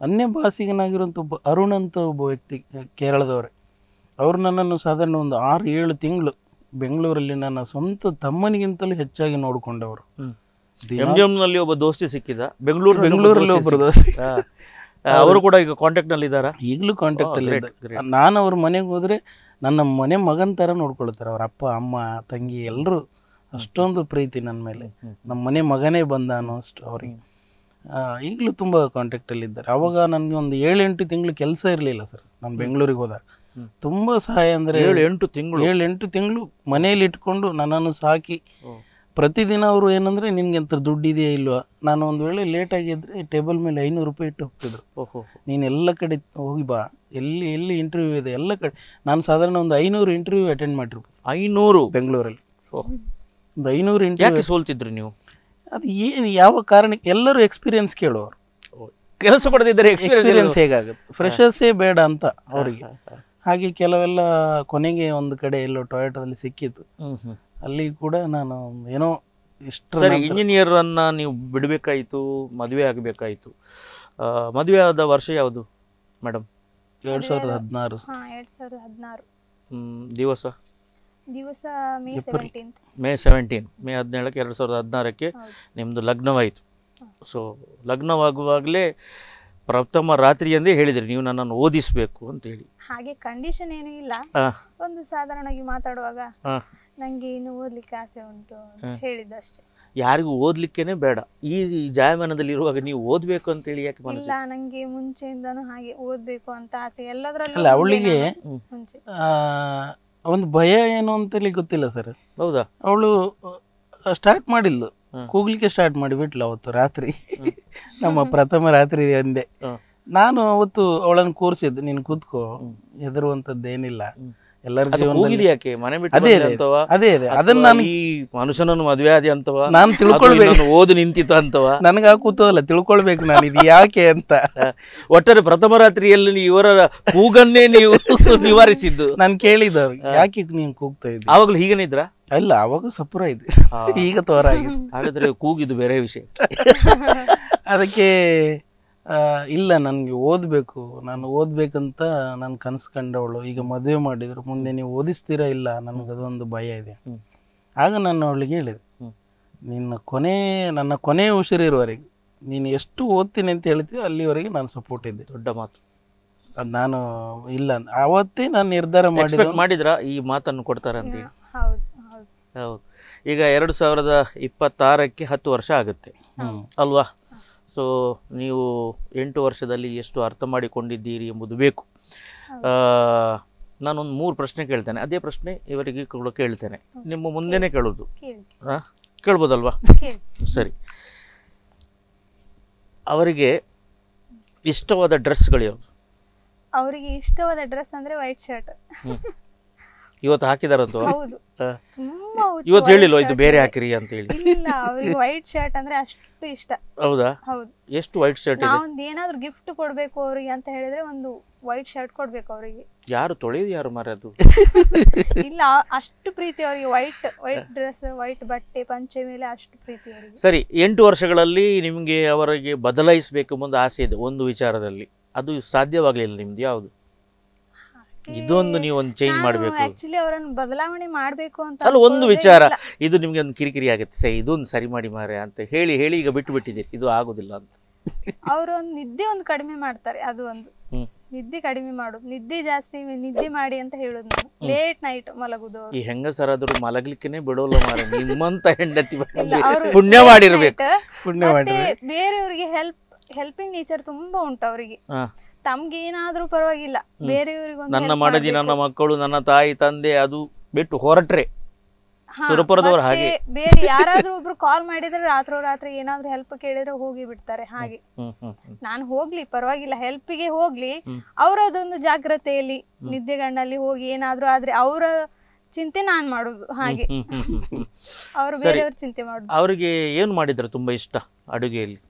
ಅನ್ಯ ಭಾಷಿಗನಾಗಿರುವಂಥ ಒಬ್ಬ ಅರುಣ್ ಅಂತ ಒಬ್ಬ ವ್ಯಕ್ತಿ ಕೇರಳದವರೇ ಅವರು ನನ್ನನ್ನು ಸಾಧಾರಣ ಒಂದು ಆರು ಏಳು ತಿಂಗಳು ಬೆಂಗಳೂರಲ್ಲಿ ನನ್ನ ಸ್ವಂತ ತಮ್ಮನಿಗಿಂತಲೂ ಹೆಚ್ಚಾಗಿ ನೋಡಿಕೊಂಡವರು ನಲ್ಲಿ ಒಬ್ಬ ದೋಸ್ತಿ ಸಿಕ್ಕಿದ ಬೆಂಗಳೂರು ಬೆಂಗಳೂರಲ್ಲಿ ಒಬ್ಬರು ದೋಸ್ತಿ ಅವರು ಕೂಡ ಈಗ ಕಾಂಟ್ಯಾಕ್ಟ್ ನಲ್ಲಿ ಇದ್ದಾರಾ ಈಗಲೂ ಕಾಂಟ್ಯಾಕ್ಟ್ ಅಲ್ಲಿ ನಾನು ಅವ್ರ ಮನೆಗೆ ಹೋದ್ರೆ ನನ್ನ ಮನೆ ಮಗನ ಥರ ನೋಡ್ಕೊಳ್ತಾರೆ ಅವ್ರ ಅಪ್ಪ ಅಮ್ಮ ತಂಗಿ ಎಲ್ಲರೂ ಅಷ್ಟೊಂದು ಪ್ರೀತಿ ನನ್ನ ಮೇಲೆ ನಮ್ಮ ಮನೆ ಮಗನೇ ಬಂದ ಅನ್ನೋಷ್ಟು ಅಷ್ಟು ಅವ್ರಿಗೆ ಈಗಲೂ ತುಂಬ ಇದ್ದಾರೆ ಅವಾಗ ನನಗೆ ಒಂದು ಏಳೆಂಟು ತಿಂಗಳು ಕೆಲಸ ಇರಲಿಲ್ಲ ಸರ್ ನಾನು ಬೆಂಗಳೂರಿಗೆ ಹೋದಾಗ ತುಂಬ ಸಹಾಯ ಅಂದರೆ ಏಳು ಎಂಟು ತಿಂಗಳು ಏಳು ಎಂಟು ತಿಂಗಳು ಮನೇಲಿ ಇಟ್ಕೊಂಡು ನನ್ನನ್ನು ಸಾಕಿ ಪ್ರತಿದಿನ ಅವರು ಏನಂದರೆ ನಿಮ್ಗೆ ಅಂತ ದುಡ್ಡು ಇದೆಯಾ ಇಲ್ವಾ ನಾನು ಒಂದು ವೇಳೆ ಲೇಟಾಗಿ ಎದ್ದರೆ ಟೇಬಲ್ ಮೇಲೆ ಐನೂರು ರೂಪಾಯಿ ಇಟ್ಟು ಹೋಗ್ತಿದ್ರು ಓಹೋ ನೀನು ಎಲ್ಲ ಕಡೆ ಹೋಗಿ ಬಾ ಎಲ್ಲಿ ಎಲ್ಲಿ ಇಂಟರ್ವ್ಯೂ ಇದೆ ಎಲ್ಲ ಕಡೆ ನಾನು ಸಾಧಾರಣ ಒಂದು ಐನೂರು ಇಂಟರ್ವ್ಯೂ ಅಟೆಂಡ್ ಮಾಡಿರ್ಬೋದು ಐನೂರು ಬೆಂಗಳೂರಲ್ಲಿ ಸೊ ಒಂದು ಐನೂರು ಇಂಟರ್ವ್ಯೂ ಸೋಲ್ತಿದ್ರು ನೀವು ಅದು ಏನು ಯಾವ ಕಾರಣಕ್ಕೆ ಎಲ್ಲರೂ ಎಕ್ಸ್ಪೀರಿಯನ್ಸ್ ಕೇಳುವರು ಕೆಲಸ ಪಡೆದಿದ್ದರೆ ಎಕ್ಸ್ಪೀರಿಯನ್ಸ್ ಹೇಗಾಗುತ್ತೆ ಫ್ರೆಶರ್ಸೇ ಬೇಡ ಅಂತ ಅವರಿಗೆ ಹಾಗೆ ಕೆಲವೆಲ್ಲ ಕೊನೆಗೆ ಒಂದು ಕಡೆ ಎಲ್ಲೋ ಟೊಯೋಟೋದಲ್ಲಿ ಸಿಕ್ಕಿತ್ತು ಅಲ್ಲಿ ಕೂಡ ನಾನು ಏನೋ ಇಷ್ಟು ಸರಿ ಇಂಜಿನಿಯರನ್ನು ನೀವು ಬಿಡಬೇಕಾಯಿತು ಮದುವೆ ಆಗಬೇಕಾಯಿತು ಮದುವೆ ಆದ ವರ್ಷ ಯಾವುದು ಮೇಡಮ್ ಎರಡು ಸಾವಿರದ ಹದಿನಾರು ದಿವಸ ದಿವಸ May seventeen May seventeen May ಹದಿನೇಳಕ್ಕೆ ಎರಡು ಸಾವಿರದ ಹದಿನಾರಕ್ಕೆ ನಿಮ್ಮದು ಲಗ್ನವಾಯಿತು ಸೊ ಲಗ್ನವಾಗುವಾಗಲೇ ಪ್ರಥಮ ರಾತ್ರಿ ಎಂದೇ ಹೇಳಿದ್ರಿ ನೀವು ನನ್ನನ್ನು ಓದಿಸಬೇಕು ಅಂತ ಹೇಳಿ ಹಾಗೆ ಕಂಡೀಷನ್ ಏನೂ ಇಲ್ಲ ಒಂದು ಸಾಧಾರಣವಾಗಿ ಮಾತಾಡುವಾಗ ನಂಗೆ ಇನ್ನು ಓದ್ಲಿಕ್ಕೆ ಆಸೆ ಉಂಟು ಅಂತ ಹೇಳಿದ್ದು ಅಷ್ಟೇ ಯಾರಿಗೂ ಓದ್ಲಿಕ್ಕೆನೆ ಬೇಡ ಈ ಜಾಯಮಾನದಲ್ಲಿ ಇರುವಾಗ ನೀವು ಓದ್ಬೇಕು ಅಂತ ಹೇಳಿ ಯಾಕೆ ಇಲ್ಲ ನಂಗೆ ಮುಂಚೆಯಿಂದನು ಹಾಗೆ ಓದ್ಬೇಕು ಅಂತ ಆಸೆ ಎಲ್ಲದರಲ್ಲೂ ಅಲ್ಲ ಅವಳಿಗೆ ಮುಂಚೆ ಒಂದು ಭಯ ಏನು ಹೇಳಿ ಗೊತ್ತಿಲ್ಲ ಸರ್ ಹೌದಾ ಅವಳು ಸ್ಟಾರ್ಟ್ ಮಾಡಿದ್ಲು ಕೂಗ್ಲಿಕ್ಕೆ ಸ್ಟಾರ್ಟ್ ಮಾಡಿಬಿಟ್ಲು ಅವತ್ತು ರಾತ್ರಿ ನಮ್ಮ ಪ್ರಥಮ ರಾತ್ರಿ ಅಂದೆ ನಾನು ಅವತ್ತು ಅವಳನ್ನು ಕೂರಿಸಿದ್ದು ನೀನು ಕೂತ್ಕೋ ಹೆದರುವಂಥದ್ದೇನಿಲ್ಲ ಏನಿಲ್ಲ ಎಲ್ಲರ ಜೀವನ ಯಾಕೆ ಮನೆ ಬಿಟ್ಟು ಅದೇ ಅಂತವ ಅದೇ ಅದೇ ಅದನ್ನ ನಾನು ಈ ಮನುಷ್ಯನನ್ನು ಮದುವೆ ಆದಿ ಅಂತವ ನಾನು ತಿಳ್ಕೊಳ್ಬೇಕು ಓದು ನಿಂತಿತ್ತು ಅಂತವ ನನಗೆ ಆ ಕೂತದಲ್ಲ ತಿಳ್ಕೊಳ್ಬೇಕು ನಾನು ಇದು ಯಾಕೆ ಅಂತ ಒಟ್ಟಾರೆ ಪ್ರಥಮ ರಾತ್ರಿಯಲ್ಲಿ ಇವರ ಕೂಗನ್ನೇ ನೀವು ನಿವಾರಿಸಿದ್ದು ನಾನು ಕೇಳಿದ ಯಾಕೆ ನೀನು ಕೂಗ್ತಾ ಇದ್ದೆ ಆವಾಗಲೂ ಹೀಗೇನೇ ಇದ್ರ ಅಲ್ಲ ಅವಾಗ ಸಪುರ ಇದೆ ಈಗ ತೋರಾಗಿದೆ ಹಾಗಾದ್ರೆ ಕೂಗಿದ್ದು ಬೇರೆ ವಿಷಯ ಅದಕ್ಕೆ ಇಲ್ಲ ನನಗೆ ಓದಬೇಕು ನಾನು ಓದಬೇಕಂತ ನಾನು ಕನಸು ಕಂಡವಳು ಈಗ ಮದುವೆ ಮಾಡಿದರು ಮುಂದೆ ನೀವು ಓದಿಸ್ತೀರಾ ಇಲ್ಲ ಅದೊಂದು ಭಯ ಇದೆ ಆಗ ನಾನು ಅವಳಿಗೆ ಹೇಳಿದೆ ನಿನ್ನ ಕೊನೆ ನನ್ನ ಕೊನೆಯ ಉಸಿರಿರುವವರೆಗೆ ನೀನು ಎಷ್ಟು ಓದ್ತೀನಿ ಅಂತ ಹೇಳ್ತೀವಿ ಅಲ್ಲಿವರೆಗೆ ನಾನು ಸಪೋರ್ಟ್ ಇದ್ದೆ ದೊಡ್ಡ ಮಾತು ಅದು ನಾನು ಇಲ್ಲ ಆವತ್ತೇ ನಾನು ನಿರ್ಧಾರ ಮಾಡಿ ಮಾಡಿದ್ರ ಈ ಮಾತನ್ನು ಕೊಡ್ತಾರೆ ಅಂತ ಹೌದು ಈಗ ಎರಡು ಸಾವಿರದ ಇಪ್ಪತ್ತಾರಕ್ಕೆ ಹತ್ತು ವರ್ಷ ಆಗುತ್ತೆ ಅಲ್ವಾ ಸೊ ನೀವು ಎಂಟು ವರ್ಷದಲ್ಲಿ ಎಷ್ಟು ಅರ್ಥ ಮಾಡಿಕೊಂಡಿದ್ದೀರಿ ಎಂಬುದು ಬೇಕು ನಾನೊಂದು ಮೂರು ಪ್ರಶ್ನೆ ಕೇಳ್ತೇನೆ ಅದೇ ಪ್ರಶ್ನೆ ಇವರಿಗೆ ಕೂಡ ಕೇಳ್ತೇನೆ ನಿಮ್ಮ ಮುಂದೆನೆ ಕೇಳೋದು ಕೇಳ್ಬೋದಲ್ವಾ ಸರಿ ಅವರಿಗೆ ಇಷ್ಟವಾದ ಡ್ರೆಸ್ಗಳು ಯಾವುದು ಅವರಿಗೆ ಇಷ್ಟವಾದ ಡ್ರೆಸ್ ಅಂದರೆ ವೈಟ್ ಶರ್ಟ್ ಇವತ್ತು ಹಾಕಿದಾರಂತ ಹೌದು ಇವತ್ತು ಹೇಳಿಲ್ಲ ಇದು ಬೇರೆ ಹಾಕಿರಿ ಅಂತ ಹೇಳಿ ಇಲ್ಲ ಅವ್ರಿಗೆ ವೈಟ್ ಶರ್ಟ್ ಅಂದ್ರೆ ಅಷ್ಟು ಇಷ್ಟ ಹೌದಾ ಹೌದು ಎಷ್ಟು ವೈಟ್ ಶರ್ಟ್ ಒಂದು ಏನಾದ್ರು ಗಿಫ್ಟ್ ಕೊಡ್ಬೇಕು ಅವ್ರಿಗೆ ಅಂತ ಹೇಳಿದ್ರೆ ಒಂದು ವೈಟ್ ಶರ್ಟ್ ಕೊಡ್ಬೇಕು ಅವರಿಗೆ ಯಾರು ತೊಳೆಯೋದು ಯಾರು ಮಾರದು ಇಲ್ಲ ಅಷ್ಟು ಪ್ರೀತಿ ಅವರಿಗೆ ವೈಟ್ ವೈಟ್ ಡ್ರೆಸ್ ವೈಟ್ ಬಟ್ಟೆ ಪಂಚೆ ಮೇಲೆ ಅಷ್ಟು ಪ್ರೀತಿ ಸರಿ ಎಂಟು ವರ್ಷಗಳಲ್ಲಿ ನಿಮ್ಗೆ ಅವರಿಗೆ ಬದಲಾಯಿಸಬೇಕು ಮುಂದೆ ಆಸೆ ಇದೆ ಒಂದು ವಿಚಾರದಲ್ಲಿ ಅದು ಸಾಧ್ಯವಾಗಲಿಲ್ಲ ನಿಮ್ದು ಯಾವುದು ಇದೊಂದು ನೀವು ಒಂದು ಚೇಂಜ್ ಮಾಡಬೇಕು ಆಕ್ಚುಲಿ ಅವರನ್ನು ಬದಲಾವಣೆ ಮಾಡಬೇಕು ಅಂತ ಅಲ್ಲ ಒಂದು ವಿಚಾರ ಇದು ನಿಮಗೆ ಒಂದು ಕಿರಿಕಿರಿ ಆಗುತ್ತೆ ಸೇ ಇದೊಂದು ಸರಿ ಮಾಡಿ ಮಾರೆ ಅಂತ ಹೇಳಿ ಹೇಳಿ ಈಗ ಬಿಟ್ಟು ಬಿಟ್ಟಿದ್ದೀರಿ ಇದು ಆಗೋದಿಲ್ಲ ಅಂತ ಅವರು ಒಂದು ನಿದ್ದೆ ಒಂದು ಕಡಿಮೆ ಮಾಡ್ತಾರೆ ಅದು ಒಂದು ನಿದ್ದೆ ಕಡಿಮೆ ಮಾಡೋದು ನಿದ್ದೆ ಜಾಸ್ತಿ ನಿದ್ದೆ ಮಾಡಿ ಅಂತ ಹೇಳೋದು ನಾನು ಲೇಟ್ ನೈಟ್ ಮಲಗುದು ಈ ಹೆಂಗಸರಾದ್ರು ಮಲಗ್ಲಿಕ್ಕೇನೆ ಬಿಡೋಲ್ಲ ಮಾರೆ ನಿಮ್ಮಂತ ಹೆಂಡತಿ ಪುಣ್ಯ ಮಾಡಿರ್ಬೇಕು ಪುಣ್ಯ ಮಾಡಿ ಬೇರೆಯವರಿಗೆ ಹೆಲ್ಪ್ ಹೆಲ್ಪಿಂಗ್ ನೇಚರ್ ತುಂಬಾ ಉಂಟು ಅವರಿಗೆ ತಮ್ಗೇನಾದ್ರೂ ಪರವಾಗಿಲ್ಲ ಬೇರೆಯವರಿಗೂ ನನ್ನ ಮಡದಿ ನನ್ನ ಮಕ್ಕಳು ನನ್ನ ತಾಯಿ ತಂದೆ ಅದು ಬಿಟ್ಟು ಹೊರಟ್ರೆ ಸುರಪುರದವ್ರು ಹಾಗೆ ಬೇರೆ ಯಾರಾದ್ರೂ ಒಬ್ರು ಕಾಲ್ ಮಾಡಿದ್ರೆ ರಾತ್ರೋ ರಾತ್ರಿ ಏನಾದ್ರೂ ಹೆಲ್ಪ್ ಕೇಳಿದ್ರೆ ಹೋಗಿ ಬಿಡ್ತಾರೆ ಹಾಗೆ ನಾನು ಹೋಗ್ಲಿ ಪರವಾಗಿಲ್ಲ ಹೆಲ್ಪಿಗೆ ಹೋಗ್ಲಿ ಅದೊಂದು ಜಾಗ್ರತೆಯಲ್ಲಿ ನಿದ್ದೆಗಣ್ಣಲ್ಲಿ ಹೋಗಿ ಏನಾದ್ರೂ ಆದ್ರೆ ಅವರ ಚಿಂತೆ ನಾನ್ ಮಾಡುದು ಹಾಗೆ ಅವರು ಬೇರೆಯವ್ರ ಚಿಂತೆ ಮಾಡುದು ಅವರಿಗೆ ಏನ್ ಮಾಡಿದ್ರು ತುಂಬಾ ಇಷ್ಟ ಅಡುಗೆಯಲ್ಲಿ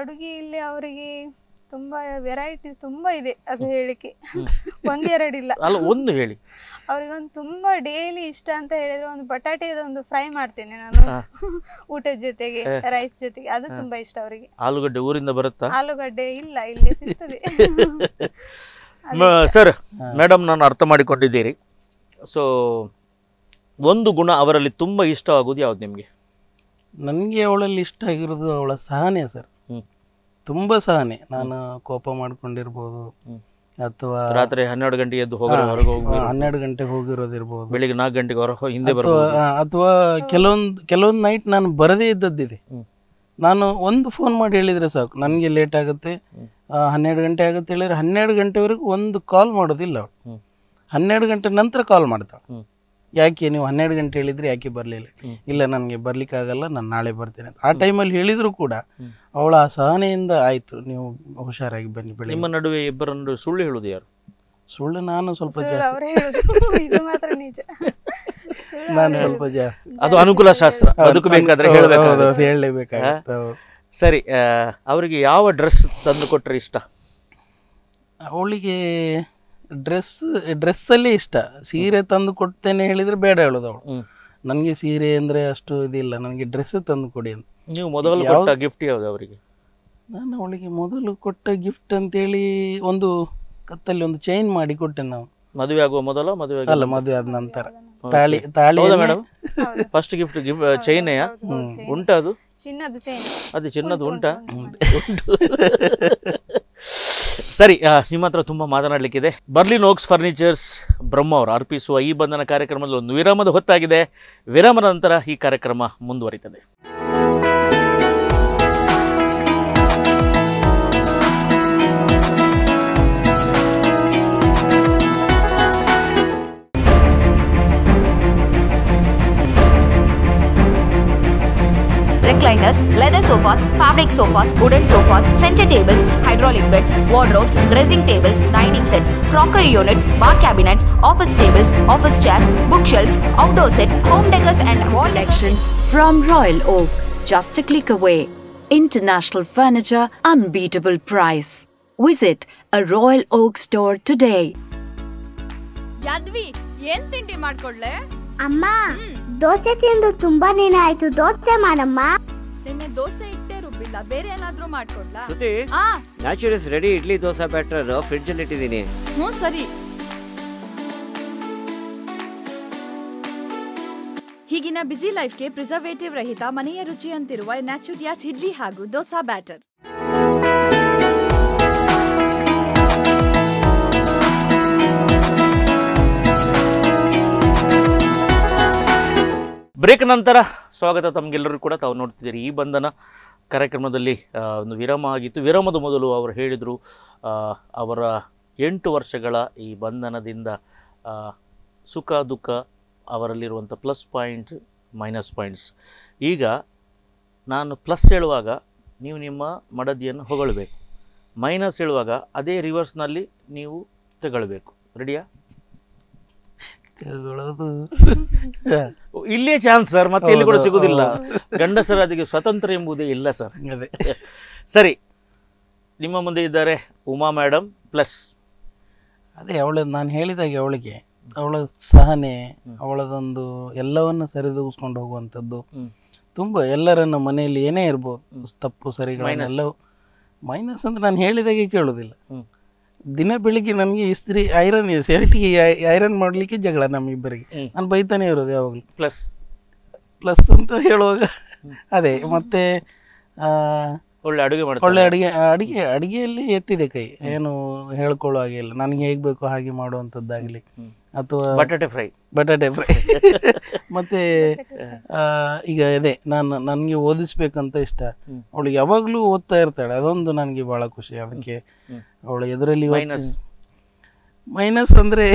ಅಡುಗೆಯಲ್ಲಿ ಅವರಿಗೆ ತುಂಬಾ ವೆರೈಟೀಸ್ ತುಂಬಾ ಇದೆ ಅದು ಹೇಳಿಕೆ ಇಲ್ಲ ಅಲ್ಲ ಒಂದು ಹೇಳಿ ಅವ್ರಿಗೊಂದು ತುಂಬಾ ಡೈಲಿ ಇಷ್ಟ ಅಂತ ಹೇಳಿದ್ರೆ ಒಂದು ಬಟಾಟೆದ ಒಂದು ಫ್ರೈ ಮಾಡ್ತೇನೆ ನಾನು ಊಟದ ಜೊತೆಗೆ ರೈಸ್ ಜೊತೆಗೆ ಅದು ತುಂಬಾ ಇಷ್ಟ ಅವರಿಗೆ ಆಲೂಗಡ್ಡೆ ಊರಿಂದ ಬರುತ್ತಾ ಆಲೂಗಡ್ಡೆ ಇಲ್ಲ ಇಲ್ಲಿ ಸಿಗ್ತದೆ ಸರ್ ಮೇಡಮ್ ನಾನು ಅರ್ಥ ಮಾಡಿಕೊಂಡಿದ್ದೀರಿ ಸೊ ಒಂದು ಗುಣ ಅವರಲ್ಲಿ ತುಂಬ ಇಷ್ಟವಾಗುವುದು ಯಾವ್ದು ನಿಮಗೆ ನನಗೆ ಅವಳಲ್ಲಿ ಇಷ್ಟ ಆಗಿರೋದು ಅವಳ ಸಹನೆ ಸರ್ ತುಂಬಾ ಸಹನೆ ನಾನು ಕೋಪ ಮಾಡ್ಕೊಂಡಿರ್ಬೋದು ಅಥವಾ ರಾತ್ರಿ ಹನ್ನೆರಡು ಗಂಟೆಗೆ ಎದ್ದು ಹೋಗಿ ಹನ್ನೆರಡು ಗಂಟೆಗೆ ಹೋಗಿರೋದಿರ್ಬೋದು ಬೆಳಿಗ್ಗೆ ನಾಲ್ಕು ಗಂಟೆಗೆ ಹೊರಗೆ ಹಿಂದೆ ಅಥವಾ ಕೆಲವೊಂದು ಕೆಲವೊಂದು ನೈಟ್ ನಾನು ಬರದೇ ಇದ್ದದ್ದಿದೆ ನಾನು ಒಂದು ಫೋನ್ ಮಾಡಿ ಹೇಳಿದ್ರೆ ಸಾಕು ನನಗೆ ಲೇಟ್ ಆಗುತ್ತೆ ಹನ್ನೆರಡು ಗಂಟೆ ಆಗುತ್ತೆ ಹೇಳಿದ್ರೆ ಹನ್ನೆರಡು ಗಂಟೆವರೆಗೂ ಒಂದು ಕಾಲ್ ಮಾಡೋದಿಲ್ಲ ಅವಳು ಹನ್ನೆರಡು ಗಂಟೆ ನಂತರ ಕಾಲ್ ಮಾಡ್ತಾಳೆ ಯಾಕೆ ನೀವು ಹನ್ನೆರಡು ಗಂಟೆ ಹೇಳಿದ್ರೆ ಯಾಕೆ ಬರಲಿಲ್ಲ ಇಲ್ಲ ನನಗೆ ಬರ್ಲಿಕ್ಕಾಗಲ್ಲ ನಾನು ನಾಳೆ ಬರ್ತೇನೆ ಆ ಟೈಮಲ್ಲಿ ಹೇಳಿದ್ರು ಕೂಡ ಅವಳ ಸಹನೆಯಿಂದ ಆಯಿತು ನೀವು ಹುಷಾರಾಗಿ ಬನ್ನಿ ಬೆಳಿ ನಿಮ್ಮ ನಡುವೆ ಇಬ್ಬರನ್ನು ಸುಳ್ಳು ಹೇಳುದು ಯಾರು ಸುಳ್ಳು ನಾನು ಸ್ವಲ್ಪ ನಾನು ಸ್ವಲ್ಪ ಜಾಸ್ತಿ ಅದು ಅನುಕೂಲ ಶಾಸ್ತ್ರ ಅದಕ್ಕೆ ಬೇಕಾದ್ರೆ ಸರಿ ಅವರಿಗೆ ಯಾವ ಡ್ರೆಸ್ ತಂದು ಕೊಟ್ಟರೆ ಇಷ್ಟ ಅವಳಿಗೆ ಡ್ರೆಸ್ ಡ್ರೆಸ್ಸಲ್ಲಿ ಇಷ್ಟ ಸೀರೆ ತಂದು ಕೊಡ್ತೇನೆ ಹೇಳಿದ್ರೆ ಬೇಡ ಹೇಳೋದು ಅವಳು ನನಗೆ ಸೀರೆ ಅಂದ್ರೆ ಅಷ್ಟು ಇದಿಲ್ಲ ನನಗೆ ಡ್ರೆಸ್ ತಂದು ಕೊಡಿ ಅಂತ ನೀವು ಮೊದಲು ಕೊಟ್ಟ ಗಿಫ್ಟ್ ಯಾವುದು ಅವರಿಗೆ ನಾನು ಅವಳಿಗೆ ಮೊದಲು ಕೊಟ್ಟ ಗಿಫ್ಟ್ ಅಂತೇಳಿ ಒಂದು ಕತ್ತಲ್ಲಿ ಒಂದು ಚೈನ್ ಮಾಡಿ ಕೊಟ್ಟೆ ನಾವು ಮದುವೆ ಆಗುವ ಮೊದಲು ಮದುವೆ ಅಲ್ಲ ಮದುವೆ ಆದ ನಂತರ ತಾಳಿ ತಾಳಿ ಮೇಡಮ್ ಫಸ್ಟ್ ಗಿಫ್ಟ್ ಚೈನ್ ಉಂಟಾ ಅದು ಚಿನ್ನದ ಚೈನ್ ಅದು ಚಿನ್ನದ ಉಂಟಾ ಉಂಟು ಸರಿ ನಿಮ್ಮ ಹತ್ರ ತುಂಬ ಮಾತನಾಡಲಿಕ್ಕಿದೆ ಬರ್ಲಿನ್ ಓಕ್ಸ್ ಫರ್ನಿಚರ್ಸ್ ಬ್ರಹ್ಮ ಅವರು ಅರ್ಪಿಸುವ ಈ ಬಂಧನ ಕಾರ್ಯಕ್ರಮದಲ್ಲಿ ಒಂದು ವಿರಾಮದ ಹೊತ್ತಾಗಿದೆ ವಿರಾಮದ ನಂತರ ಈ ಕಾರ್ಯಕ್ರಮ ಮುಂದುವರಿತದೆ recliners, leather sofas, fabric sofas, wooden sofas, center tables, hydraulic beds, wardrobes, dressing tables, dining sets, crockery units, bar cabinets, office tables, office chairs, bookshelves, outdoor sets, home decors and wall decoration from Royal Oak. Just a click away. International furniture, unbeatable price. Visit a Royal Oak store today. ಯಾದ್ವಿ ಏನ್ ತಿಂಡಿ ಮಾಡ್ಕೊಡ್ಲೆ ಅಮ್ಮ ದೋಸೆ ತಿಂದು ತುಂಬಾ ದಿನ ಆಯ್ತು ದೋಸೆ ಮಾಡಮ್ಮ ನಿನ್ನೆ ದೋಸೆ ಇಟ್ಟೇ ರುಬ್ಬಿಲ್ಲ ಬೇರೆ ಏನಾದ್ರೂ ಮಾಡ್ಕೊಡ್ಲಾ ಸುದ್ದಿ Naturals ready idli dosa batter fridge ಅಲ್ಲಿ ಇಟ್ಟಿದ್ದೀನಿ ಹ್ಞೂ ಸರಿ ಈಗಿನ ಬ್ಯುಸಿ ಲೈಫ್ಗೆ ಪ್ರಿಸರ್ವೇಟಿವ್ ರಹಿತ ಮನೆಯ ರುಚಿ ಅಂತಿರುವ ನ್ಯಾಚುರಿಯಾಸ್ ಇಡ್ಲಿ ಹಾಗೂ ದೋಸಾ ಬ್ಯಾಟರ್ ಬ್ರೇಕ್ ನಂತರ ಸ್ವಾಗತ ತಮಗೆಲ್ಲರೂ ಕೂಡ ತಾವು ನೋಡ್ತಿದ್ದೀರಿ ಈ ಬಂಧನ ಕಾರ್ಯಕ್ರಮದಲ್ಲಿ ಒಂದು ವಿರಾಮ ಆಗಿತ್ತು ವಿರಾಮದ ಮೊದಲು ಅವರು ಹೇಳಿದರು ಅವರ ಎಂಟು ವರ್ಷಗಳ ಈ ಬಂಧನದಿಂದ ಸುಖ ದುಃಖ ಅವರಲ್ಲಿರುವಂಥ ಪ್ಲಸ್ ಪಾಯಿಂಟ್ ಮೈನಸ್ ಪಾಯಿಂಟ್ಸ್ ಈಗ ನಾನು ಪ್ಲಸ್ ಹೇಳುವಾಗ ನೀವು ನಿಮ್ಮ ಮಡದಿಯನ್ನು ಹೊಗಳಬೇಕು ಮೈನಸ್ ಹೇಳುವಾಗ ಅದೇ ರಿವರ್ಸ್ನಲ್ಲಿ ನೀವು ತಗೊಳ್ಬೇಕು ರೆಡಿಯಾ ಇಲ್ಲೇ ಚಾನ್ಸ್ ಸರ್ ಮತ್ತೆ ಇಲ್ಲಿ ಕೂಡ ಸಿಗುದಿಲ್ಲ ಗಂಡಸರ ಅದಕ್ಕೆ ಸ್ವತಂತ್ರ ಎಂಬುದೇ ಇಲ್ಲ ಸರ್ ಅದೇ ಸರಿ ನಿಮ್ಮ ಮುಂದೆ ಇದ್ದಾರೆ ಉಮಾ ಮೇಡಮ್ ಪ್ಲಸ್ ಅದೇ ಅವಳ ನಾನು ಹೇಳಿದಾಗೆ ಅವಳಿಗೆ ಅವಳ ಸಹನೆ ಅವಳದೊಂದು ಎಲ್ಲವನ್ನ ಸರಿದೂಗಿಸ್ಕೊಂಡು ಹೋಗುವಂಥದ್ದು ತುಂಬ ಎಲ್ಲರನ್ನ ಮನೆಯಲ್ಲಿ ಏನೇ ಇರ್ಬೋದು ತಪ್ಪು ಎಲ್ಲವೂ ಮೈನಸ್ ಅಂದ್ರೆ ನಾನು ಹೇಳಿದಾಗೆ ಕೇಳುದಿಲ್ಲ ದಿನ ಬೆಳಿಗ್ಗೆ ನನಗೆ ಇಸ್ತ್ರಿ ಐರನ್ ಶರ್ಟಿಗೆ ಐರನ್ ಮಾಡಲಿಕ್ಕೆ ಜಗಳ ನಮ್ಮಿಬ್ಬರಿಗೆ ನಾನು ಬೈತಾನೆ ಇರೋದು ಯಾವಾಗಲೂ ಪ್ಲಸ್ ಪ್ಲಸ್ ಅಂತ ಹೇಳುವಾಗ ಅದೇ ಮತ್ತೆ ಒಳ್ಳೆ ಅಡುಗೆ ಮಾಡಿ ಒಳ್ಳೆ ಅಡುಗೆ ಅಡುಗೆ ಅಡುಗೆಯಲ್ಲಿ ಎತ್ತಿದೆ ಕೈ ಏನು ಹೇಳ್ಕೊಳ್ಳೋ ಹಾಗೆ ಇಲ್ಲ ನನಗೆ ಹೇಗೆ ಬೇಕೋ ಹಾಗೆ ಮಾಡುವಂಥದ್ದಾಗಲಿ ಅಥವಾ ಬಟಾಟೆ ಫ್ರೈ ಬಟಾಟೆ ಫ್ರೈ ಮತ್ತೆ ಈಗ ಇದೆ ನಾನು ನನಗೆ ಓದಿಸ್ಬೇಕಂತ ಇಷ್ಟ ಅವಳು ಯಾವಾಗಲೂ ಓದ್ತಾ ಇರ್ತಾಳೆ ಅದೊಂದು ನನಗೆ ಭಾಳ ಖುಷಿ ಅದಕ್ಕೆ ಅವಳು ಎದುರಲ್ಲಿ ಮೈನಸ್ ಅಂದರೆ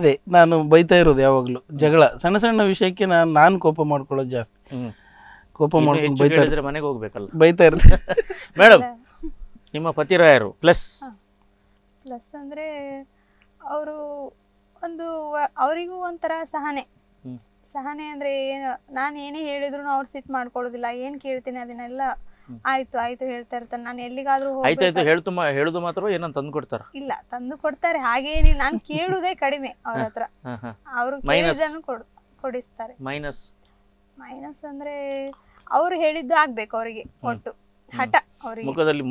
ಅದೇ ನಾನು ಬೈತಾ ಇರೋದು ಯಾವಾಗಲೂ ಜಗಳ ಸಣ್ಣ ಸಣ್ಣ ವಿಷಯಕ್ಕೆ ನಾನು ನಾನು ಕೋಪ ಮಾಡ್ಕೊಳ್ಳೋದು ಜಾಸ್ತಿ ಕೋಪ ಮಾಡ್ಕೊಂಡು ಬೈತಾ ಇದ್ರೆ ಮನೆಗೆ ಹೋಗ್ಬೇಕಲ್ಲ ಬೈತಾ ಇರ್ತದೆ ಮೇಡಮ್ ನಿಮ್ಮ ಪತಿರಾಯರು ಪ್ಲಸ್ ಪ್ಲಸ್ ಅಂದರೆ ಅವರು ಒಂದು ಅವರಿಗೂ ಒಂಥರ ಸಹನೆ ಸಹನೆ ಅಂದ್ರೆ ಏನು ನಾನು ಏನೇ ಹೇಳಿದ್ರು ಅವ್ರು ಸಿಟ್ ಮಾಡ್ಕೊಳ್ಳೋದಿಲ್ಲ ಏನ್ ಕೇಳ್ತೀನಿ ಅದನ್ನೆಲ್ಲ ಆಯ್ತು ಆಯ್ತು ಹೇಳ್ತಾ ಇರ್ತಾರೆ ನಾನು ಎಲ್ಲಿಗಾದ್ರೂ ಆಯ್ತು ಹೇಳ್ತು ಹೇಳುದು ಮಾತ್ರ ಏನಂತ ತಂದು ಕೊಡ್ತಾರ ಇಲ್ಲ ತಂದು ಕೊಡ್ತಾರೆ ಹಾಗೇನಿಲ್ಲ ನಾನು ಕೇಳುದೇ ಕಡಿಮೆ ಅವ್ರ ಹತ್ರ ಅವರು ಕೇಳಿದನ್ನು ಕೊಡಿಸ್ತಾರೆ ಮೈನಸ್ ಮೈನಸ್ ಅಂದ್ರೆ ಅವ್ರು ಹೇಳಿದ್ದು ಆಗ್ಬೇಕು ಅವರಿಗೆ ಒಟ್ಟು ಹಠ ಅವರಿಗೆ ಮುಖದಲ್ಲಿ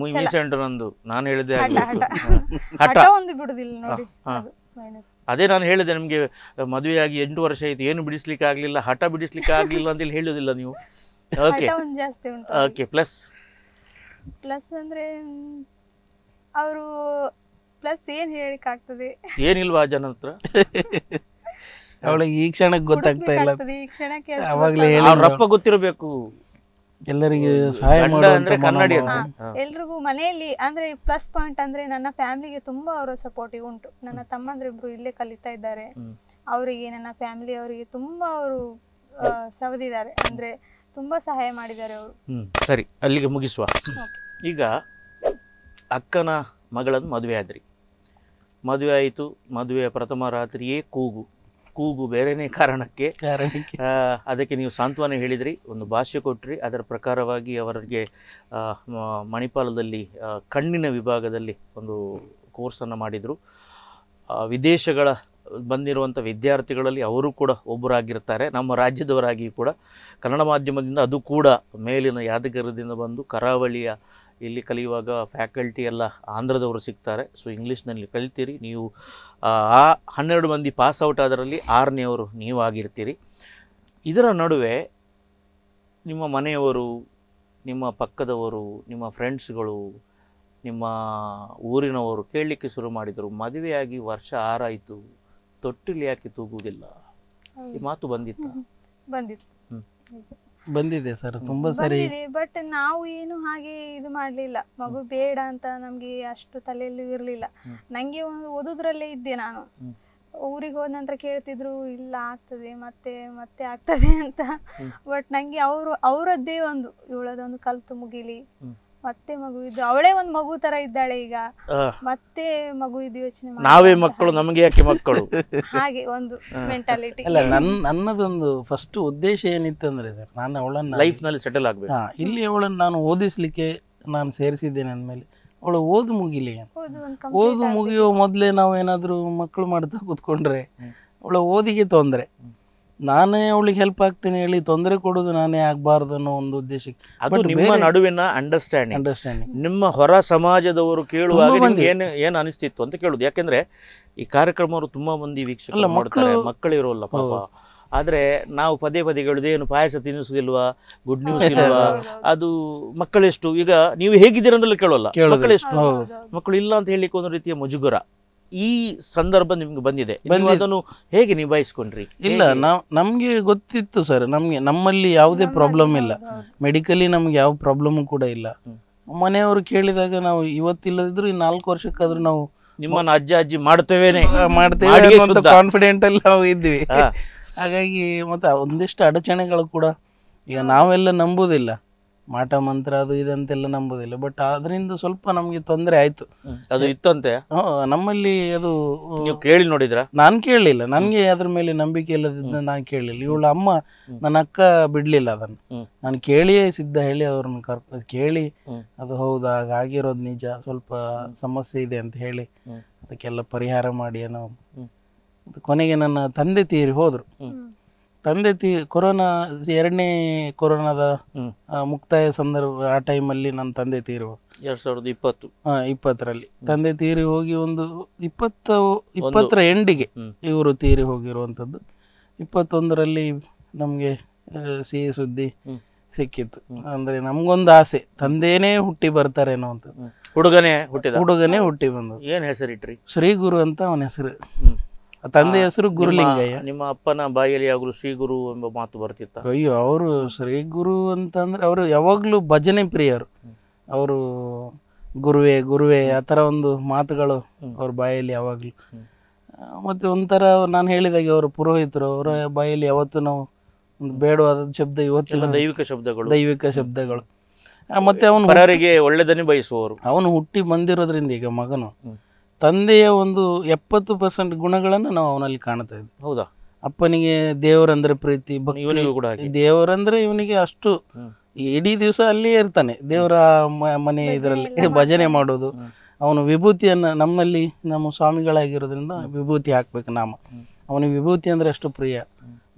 ನಂದು ನಾನು ಹೇಳಿದ್ದೆ ಹಠ ಒಂದು ಬಿಡುದಿಲ್ಲ ನೋಡಿ ಅದೇ ನಾನು ಹೇಳಿದೆ ನಿಮಗೆ ಮದುವೆಯಾಗಿ ಎಂಟು ವರ್ಷ ಆಯ್ತು ಏನು ಬಿಡಿಸ್ಲಿಕ್ಕೆ ಆಗಲಿಲ್ಲ ಹಠ ಬಿಡಿಸ್ಲಿಕ್ಕೆ ಆಗಲಿಲ್ಲ ಅಂತ ಹೇಳೋದಿಲ್ಲ ನೀವು ಓಕೆ ಜಾಸ್ತಿ ಉಂಟು ಓಕೆ ಪ್ಲಸ್ ಪ್ಲಸ್ ಅಂದ್ರೆ ಅವರು ಪ್ಲಸ್ ಏನು ಹೇಳಿಕ್ಕಾಗ್ತದೆ ಏನಿಲ್ವಾ ಜನ ಹತ್ರ ಅವಳಿಗೆ ಈ ಕ್ಷಣಕ್ಕೆ ಗೊತ್ತಾಗ್ತಾ ಇಲ್ಲ ಈ ಕ್ಷಣಕ್ಕೆ ಅವಾಗಲೇ ರಪ್ಪ ಗೊತ್ತಿರಬೇಕು ಎಲ್ಲರಿಗೂ ಸಹಾಯ ಎಲ್ರಿಗೂ ಮನೆಯಲ್ಲಿ ಅಂದ್ರೆ ಪ್ಲಸ್ ಪಾಯಿಂಟ್ ಅಂದ್ರೆ ನನ್ನ ಫ್ಯಾಮಿಲಿಗೆ ತುಂಬಾ ಅವರ ಸಪೋರ್ಟಿವ್ ಉಂಟು ನನ್ನ ತಮ್ಮಂದ್ರಿಬ್ರು ಇಲ್ಲೇ ಕಲಿತಾ ಇದ್ದಾರೆ ಅವರಿಗೆ ನನ್ನ ಫ್ಯಾಮಿಲಿ ಅವರಿಗೆ ತುಂಬಾ ಅವರು ಸವದಿದ್ದಾರೆ ಅಂದ್ರೆ ತುಂಬಾ ಸಹಾಯ ಮಾಡಿದ್ದಾರೆ ಅವರು ಸರಿ ಅಲ್ಲಿಗೆ ಮುಗಿಸುವ ಈಗ ಅಕ್ಕನ ಮಗಳನ್ನು ಮದುವೆ ಆದ್ರಿ ಮದುವೆ ಆಯಿತು ಮದುವೆಯ ಪ್ರಥಮ ರಾತ್ರಿಯೇ ಕೂಗು ಕೂಗು ಬೇರೆನೇ ಕಾರಣಕ್ಕೆ ಅದಕ್ಕೆ ನೀವು ಸಾಂತ್ವನ ಹೇಳಿದ್ರಿ ಒಂದು ಭಾಷೆ ಕೊಟ್ರಿ ಅದರ ಪ್ರಕಾರವಾಗಿ ಅವರಿಗೆ ಮಣಿಪಾಲದಲ್ಲಿ ಕಣ್ಣಿನ ವಿಭಾಗದಲ್ಲಿ ಒಂದು ಕೋರ್ಸನ್ನು ಮಾಡಿದರು ವಿದೇಶಗಳ ಬಂದಿರುವಂಥ ವಿದ್ಯಾರ್ಥಿಗಳಲ್ಲಿ ಅವರು ಕೂಡ ಒಬ್ಬರಾಗಿರ್ತಾರೆ ನಮ್ಮ ರಾಜ್ಯದವರಾಗಿಯೂ ಕೂಡ ಕನ್ನಡ ಮಾಧ್ಯಮದಿಂದ ಅದು ಕೂಡ ಮೇಲಿನ ಯಾದಗಿರದಿಂದ ಬಂದು ಕರಾವಳಿಯ ಇಲ್ಲಿ ಕಲಿಯುವಾಗ ಫ್ಯಾಕಲ್ಟಿ ಎಲ್ಲ ಆಂಧ್ರದವರು ಸಿಗ್ತಾರೆ ಸೊ ಇಂಗ್ಲೀಷ್ನಲ್ಲಿ ಕಲಿತೀರಿ ನೀವು ಆ ಹನ್ನೆರಡು ಮಂದಿ ಪಾಸ್ ಔಟ್ ಆದರಲ್ಲಿ ಆರನೆಯವರು ಆಗಿರ್ತೀರಿ ಇದರ ನಡುವೆ ನಿಮ್ಮ ಮನೆಯವರು ನಿಮ್ಮ ಪಕ್ಕದವರು ನಿಮ್ಮ ಫ್ರೆಂಡ್ಸ್ಗಳು ನಿಮ್ಮ ಊರಿನವರು ಕೇಳಲಿಕ್ಕೆ ಶುರು ಮಾಡಿದರು ಮದುವೆಯಾಗಿ ವರ್ಷ ಆರಾಯಿತು ತೊಟ್ಟಿಲಿ ಯಾಕೆ ತೂಗುವುದಿಲ್ಲ ಈ ಮಾತು ಬಂದಿತ್ತು ಬಂದಿತ್ತು ಬಂದಿದೆ ಸರ್ ತುಂಬಾ ಸರಿ ಬಟ್ ನಾವು ಏನು ಹಾಗೆ ಇದು ಮಾಡ್ಲಿಲ್ಲ ಮಗು ಬೇಡ ಅಂತ ನಮ್ಗೆ ಅಷ್ಟು ತಲೆಯಲ್ಲಿ ಇರ್ಲಿಲ್ಲ ನಂಗೆ ಒಂದು ಓದುದ್ರಲ್ಲೇ ಇದ್ದೆ ನಾನು ಊರಿಗೆ ಹೋದ ನಂತರ ಕೇಳ್ತಿದ್ರು ಇಲ್ಲ ಆಗ್ತದೆ ಮತ್ತೆ ಮತ್ತೆ ಆಗ್ತದೆ ಅಂತ ಬಟ್ ನಂಗೆ ಅವ್ರು ಅವರದ್ದೇ ಒಂದು ಇವಳದೊಂದು ಕಲ್ತು ಮುಗಿಲಿ ಮತ್ತೆ ಮಗು ಇದು ಅವಳೇ ಒಂದ್ ಮಗು ತರ ಇದ್ದಾಳೆ ಈಗ ಮತ್ತೆ ಮಗು ಇದು ಯೋಚನೆ ನಾವೇ ಮಕ್ಕಳು ನಮಗೆ ಯಾಕೆ ಮಕ್ಕಳು ಹಾಗೆ ಒಂದು ಮೆಂಟಾಲಿಟಿ ಅಲ್ಲ ನನ್ನ ನನ್ನದೊಂದು ಫಸ್ಟ್ ಉದ್ದೇಶ ಏನಿತ್ತಂದ್ರೆ ಸರ್ ನಾನು ಅವಳನ್ನ ಲೈಫ್ ನಲ್ಲಿ ಸೆಟಲ್ ಆಗ್ಬೇಕು ಇಲ್ಲಿ ಅವಳನ್ನ ನಾನು ಓದಿಸ್ಲಿಕ್ಕೆ ನಾನು ಸೇರಿಸಿದ್ದೇನೆ ಅಂದಮೇಲೆ ಅವಳು ಓದು ಮುಗಿಲಿ ಓದು ಮುಗಿಯುವ ಮೊದಲೇ ನಾವು ಏನಾದರೂ ಮಕ್ಕಳು ಮಾಡ್ತಾ ಕೂತ್ಕೊಂಡ್ರೆ ಅವಳ ಓದಿಗೆ ತೊಂದರೆ ನಾನೇ ಅವಳಿಗೆ ಹೆಲ್ಪ್ ಆಗ್ತೀನಿ ಹೇಳಿ ತೊಂದರೆ ಕೊಡೋದು ನಾನೇ ಆಗಬಾರ್ದು ಅನ್ನೋ ಒಂದು ಉದ್ದೇಶಕ್ಕೆ ಅದು ನಿಮ್ಮ ನಡುವಿನ ಅಂಡರ್ಸ್ಟ್ಯಾಂಡಿಂಗ್ ಅಂಡರ್ಸ್ಟ್ಯಾಂಡಿಂಗ್ ನಿಮ್ಮ ಹೊರ ಸಮಾಜದವರು ಕೇಳುವಾಗ ನಿಮ್ಗೆ ಏನು ಏನು ಅನಿಸ್ತಿತ್ತು ಅಂತ ಕೇಳುದು ಯಾಕಂದ್ರೆ ಈ ಕಾರ್ಯಕ್ರಮವರು ತುಂಬಾ ಮಂದಿ ವೀಕ್ಷಕರು ಮಾಡ್ತಾರೆ ಮಕ್ಕಳು ಇರೋಲ್ಲ ಪಾಪ ಆದರೆ ನಾವು ಪದೇ ಪದೇ ಏನು ಪಾಯಸ ತಿನ್ನಿಸುದಿಲ್ವಾ ಗುಡ್ ನ್ಯೂಸ್ ಇಲ್ವಾ ಅದು ಮಕ್ಕಳೆಷ್ಟು ಈಗ ನೀವು ಹೇಗಿದ್ದೀರಂದ್ರೆ ಕೇಳೋಲ್ಲ ಮಕ್ಕಳೆಷ್ಟು ಮಕ್ಕಳು ಇಲ್ಲ ಅಂತ ಹೇಳಿಕ್ಕೆ ಒಂದು ರೀತಿಯ ಮುಜುಗರ ಈ ಸಂದರ್ಭ ನಿಮ್ಗೆ ಬಂದಿದೆ ಅದನ್ನು ಹೇಗೆ ನಿಭಾಯಿಸ್ಕೊಂಡ್ರಿ ಇಲ್ಲ ನಾವ್ ನಮಗೆ ಗೊತ್ತಿತ್ತು ಸರ್ ನಮ್ಗೆ ನಮ್ಮಲ್ಲಿ ಯಾವುದೇ ಪ್ರಾಬ್ಲಮ್ ಇಲ್ಲ ಮೆಡಿಕಲಿ ನಮ್ಗೆ ಯಾವ ಪ್ರಾಬ್ಲಮ್ ಕೂಡ ಇಲ್ಲ ಮನೆಯವರು ಕೇಳಿದಾಗ ನಾವು ಇವತ್ತಿಲ್ಲದಿದ್ರು ಈ ನಾಲ್ಕು ವರ್ಷಕ್ಕಾದ್ರೂ ನಾವು ನಿಮ್ಮನ್ನ ಅಜ್ಜ ಅಜ್ಜಿ ಮಾಡ್ತೇವೆ ಮಾಡ್ತೇವೆ ಕಾನ್ಫಿಡೆಂಟ್ ಅಲ್ಲಿ ನಾವು ಇದ್ವಿ ಹಾಗಾಗಿ ಮತ್ತೆ ಒಂದಿಷ್ಟು ಅಡಚಣೆಗಳು ಕೂಡ ಈಗ ನಾವೆಲ್ಲ ನಂಬುದಿಲ್ಲ ಮಾಟ ಮಂತ್ರ ಅದು ಇದಂತೆಲ್ಲ ನಂಬುದಿಲ್ಲ ಬಟ್ ಅದರಿಂದ ಸ್ವಲ್ಪ ನಮಗೆ ತೊಂದರೆ ಆಯ್ತು ಅದು ಇತ್ತಂತೆ ನಮ್ಮಲ್ಲಿ ಅದು ನೀವು ಕೇಳಿ ನೋಡಿದ್ರ ನಾನು ಕೇಳಲಿಲ್ಲ ನನಗೆ ಅದ್ರ ಮೇಲೆ ನಂಬಿಕೆ ಇಲ್ಲದಿದ್ದ ನಾನು ಕೇಳಲಿಲ್ಲ ಇವಳ ಅಮ್ಮ ನನ್ನ ಅಕ್ಕ ಬಿಡಲಿಲ್ಲ ಅದನ್ನು ನಾನು ಕೇಳಿಯೇ ಸಿದ್ಧ ಹೇಳಿ ಅವ್ರನ್ನ ಕರ್ಕ ಕೇಳಿ ಅದು ಹೌದಾ ಆಗಿರೋದು ನಿಜ ಸ್ವಲ್ಪ ಸಮಸ್ಯೆ ಇದೆ ಅಂತ ಹೇಳಿ ಅದಕ್ಕೆಲ್ಲ ಪರಿಹಾರ ಮಾಡಿ ಏನೋ ಕೊನೆಗೆ ನನ್ನ ತಂದೆ ತೀರಿ ಹೋದ್ರು ತಂದೆ ತಿ ಕೊರೋನಾ ಎರಡನೇ ಕೊರೋನಾದ ಮುಕ್ತಾಯ ಸಂದರ್ಭ ಆ ಟೈಮಲ್ಲಿ ನನ್ನ ತಂದೆ ತೀರು ಎರಡು ಸಾವಿರದ ಇಪ್ಪತ್ತು ಇಪ್ಪತ್ತರಲ್ಲಿ ತಂದೆ ತೀರಿ ಹೋಗಿ ಒಂದು ಇಪ್ಪತ್ತ ಇಪ್ಪತ್ತರ ಎಂಡಿಗೆ ಇವರು ತೀರಿ ಹೋಗಿರುವಂಥದ್ದು ಇಪ್ಪತ್ತೊಂದರಲ್ಲಿ ನಮಗೆ ಸಿಹಿ ಸುದ್ದಿ ಸಿಕ್ಕಿತ್ತು ಅಂದ್ರೆ ನಮಗೊಂದು ಆಸೆ ತಂದೇನೇ ಹುಟ್ಟಿ ಬರ್ತಾರೇನೋ ಅಂತ ಹುಡುಗನೇ ಹುಟ್ಟಿದ ಹುಡುಗನೇ ಹುಟ್ಟಿ ಬಂದು ಏನ್ ಹೆಸರಿಟ್ರಿ ಶ್ರೀ ಗುರು ಅಂತ ಅವನ ಹೆಸರು ತಂದೆ ಹೆಸರು ಗುರುಲಿಂಗಯ್ಯ ನಿಮ್ಮ ಅಪ್ಪನ ಬಾಯಲ್ಲಿ ಯಾವಾಗಲೂ ಶ್ರೀ ಗುರು ಎಂಬ ಮಾತು ಬರ್ತಿತ್ತು ಅಯ್ಯೋ ಅವರು ಶ್ರೀ ಗುರು ಅಂತಂದ್ರೆ ಅವರು ಯಾವಾಗಲೂ ಭಜನೆ ಪ್ರಿಯರು ಅವರು ಗುರುವೆ ಗುರುವೆ ಆ ಥರ ಒಂದು ಮಾತುಗಳು ಅವ್ರ ಬಾಯಲ್ಲಿ ಯಾವಾಗಲೂ ಮತ್ತು ಒಂಥರ ನಾನು ಹೇಳಿದಾಗ ಅವರು ಪುರೋಹಿತರು ಅವರ ಬಾಯಲ್ಲಿ ಯಾವತ್ತು ನಾವು ಒಂದು ಬೇಡವಾದ ಶಬ್ದ ಇವತ್ತಿಲ್ಲ ದೈವಿಕ ಶಬ್ದಗಳು ದೈವಿಕ ಶಬ್ದಗಳು ಮತ್ತೆ ಅವನು ಒಳ್ಳೆದನ್ನೇ ಬಯಸುವವರು ಅವನು ಹುಟ್ಟಿ ಬಂದಿರೋದ್ರಿಂದ ಈಗ ಮಗನು ತಂದೆಯ ಒಂದು ಎಪ್ಪತ್ತು ಪರ್ಸೆಂಟ್ ಗುಣಗಳನ್ನು ನಾವು ಅವನಲ್ಲಿ ಕಾಣ್ತಾ ಇದ್ವಿ ಹೌದಾ ಅಪ್ಪನಿಗೆ ದೇವರಂದ್ರೆ ಪ್ರೀತಿ ಇವನಿಗೂ ಕೂಡ ದೇವರಂದ್ರೆ ಇವನಿಗೆ ಅಷ್ಟು ಇಡೀ ದಿವಸ ಅಲ್ಲಿಯೇ ಇರ್ತಾನೆ ದೇವರ ಮನೆ ಇದರಲ್ಲಿ ಭಜನೆ ಮಾಡೋದು ಅವನು ವಿಭೂತಿಯನ್ನು ನಮ್ಮಲ್ಲಿ ನಮ್ಮ ಸ್ವಾಮಿಗಳಾಗಿರೋದ್ರಿಂದ ವಿಭೂತಿ ಹಾಕ್ಬೇಕು ನಾಮ ಅವನಿಗೆ ವಿಭೂತಿ ಅಂದ್ರೆ ಅಷ್ಟು ಪ್ರಿಯ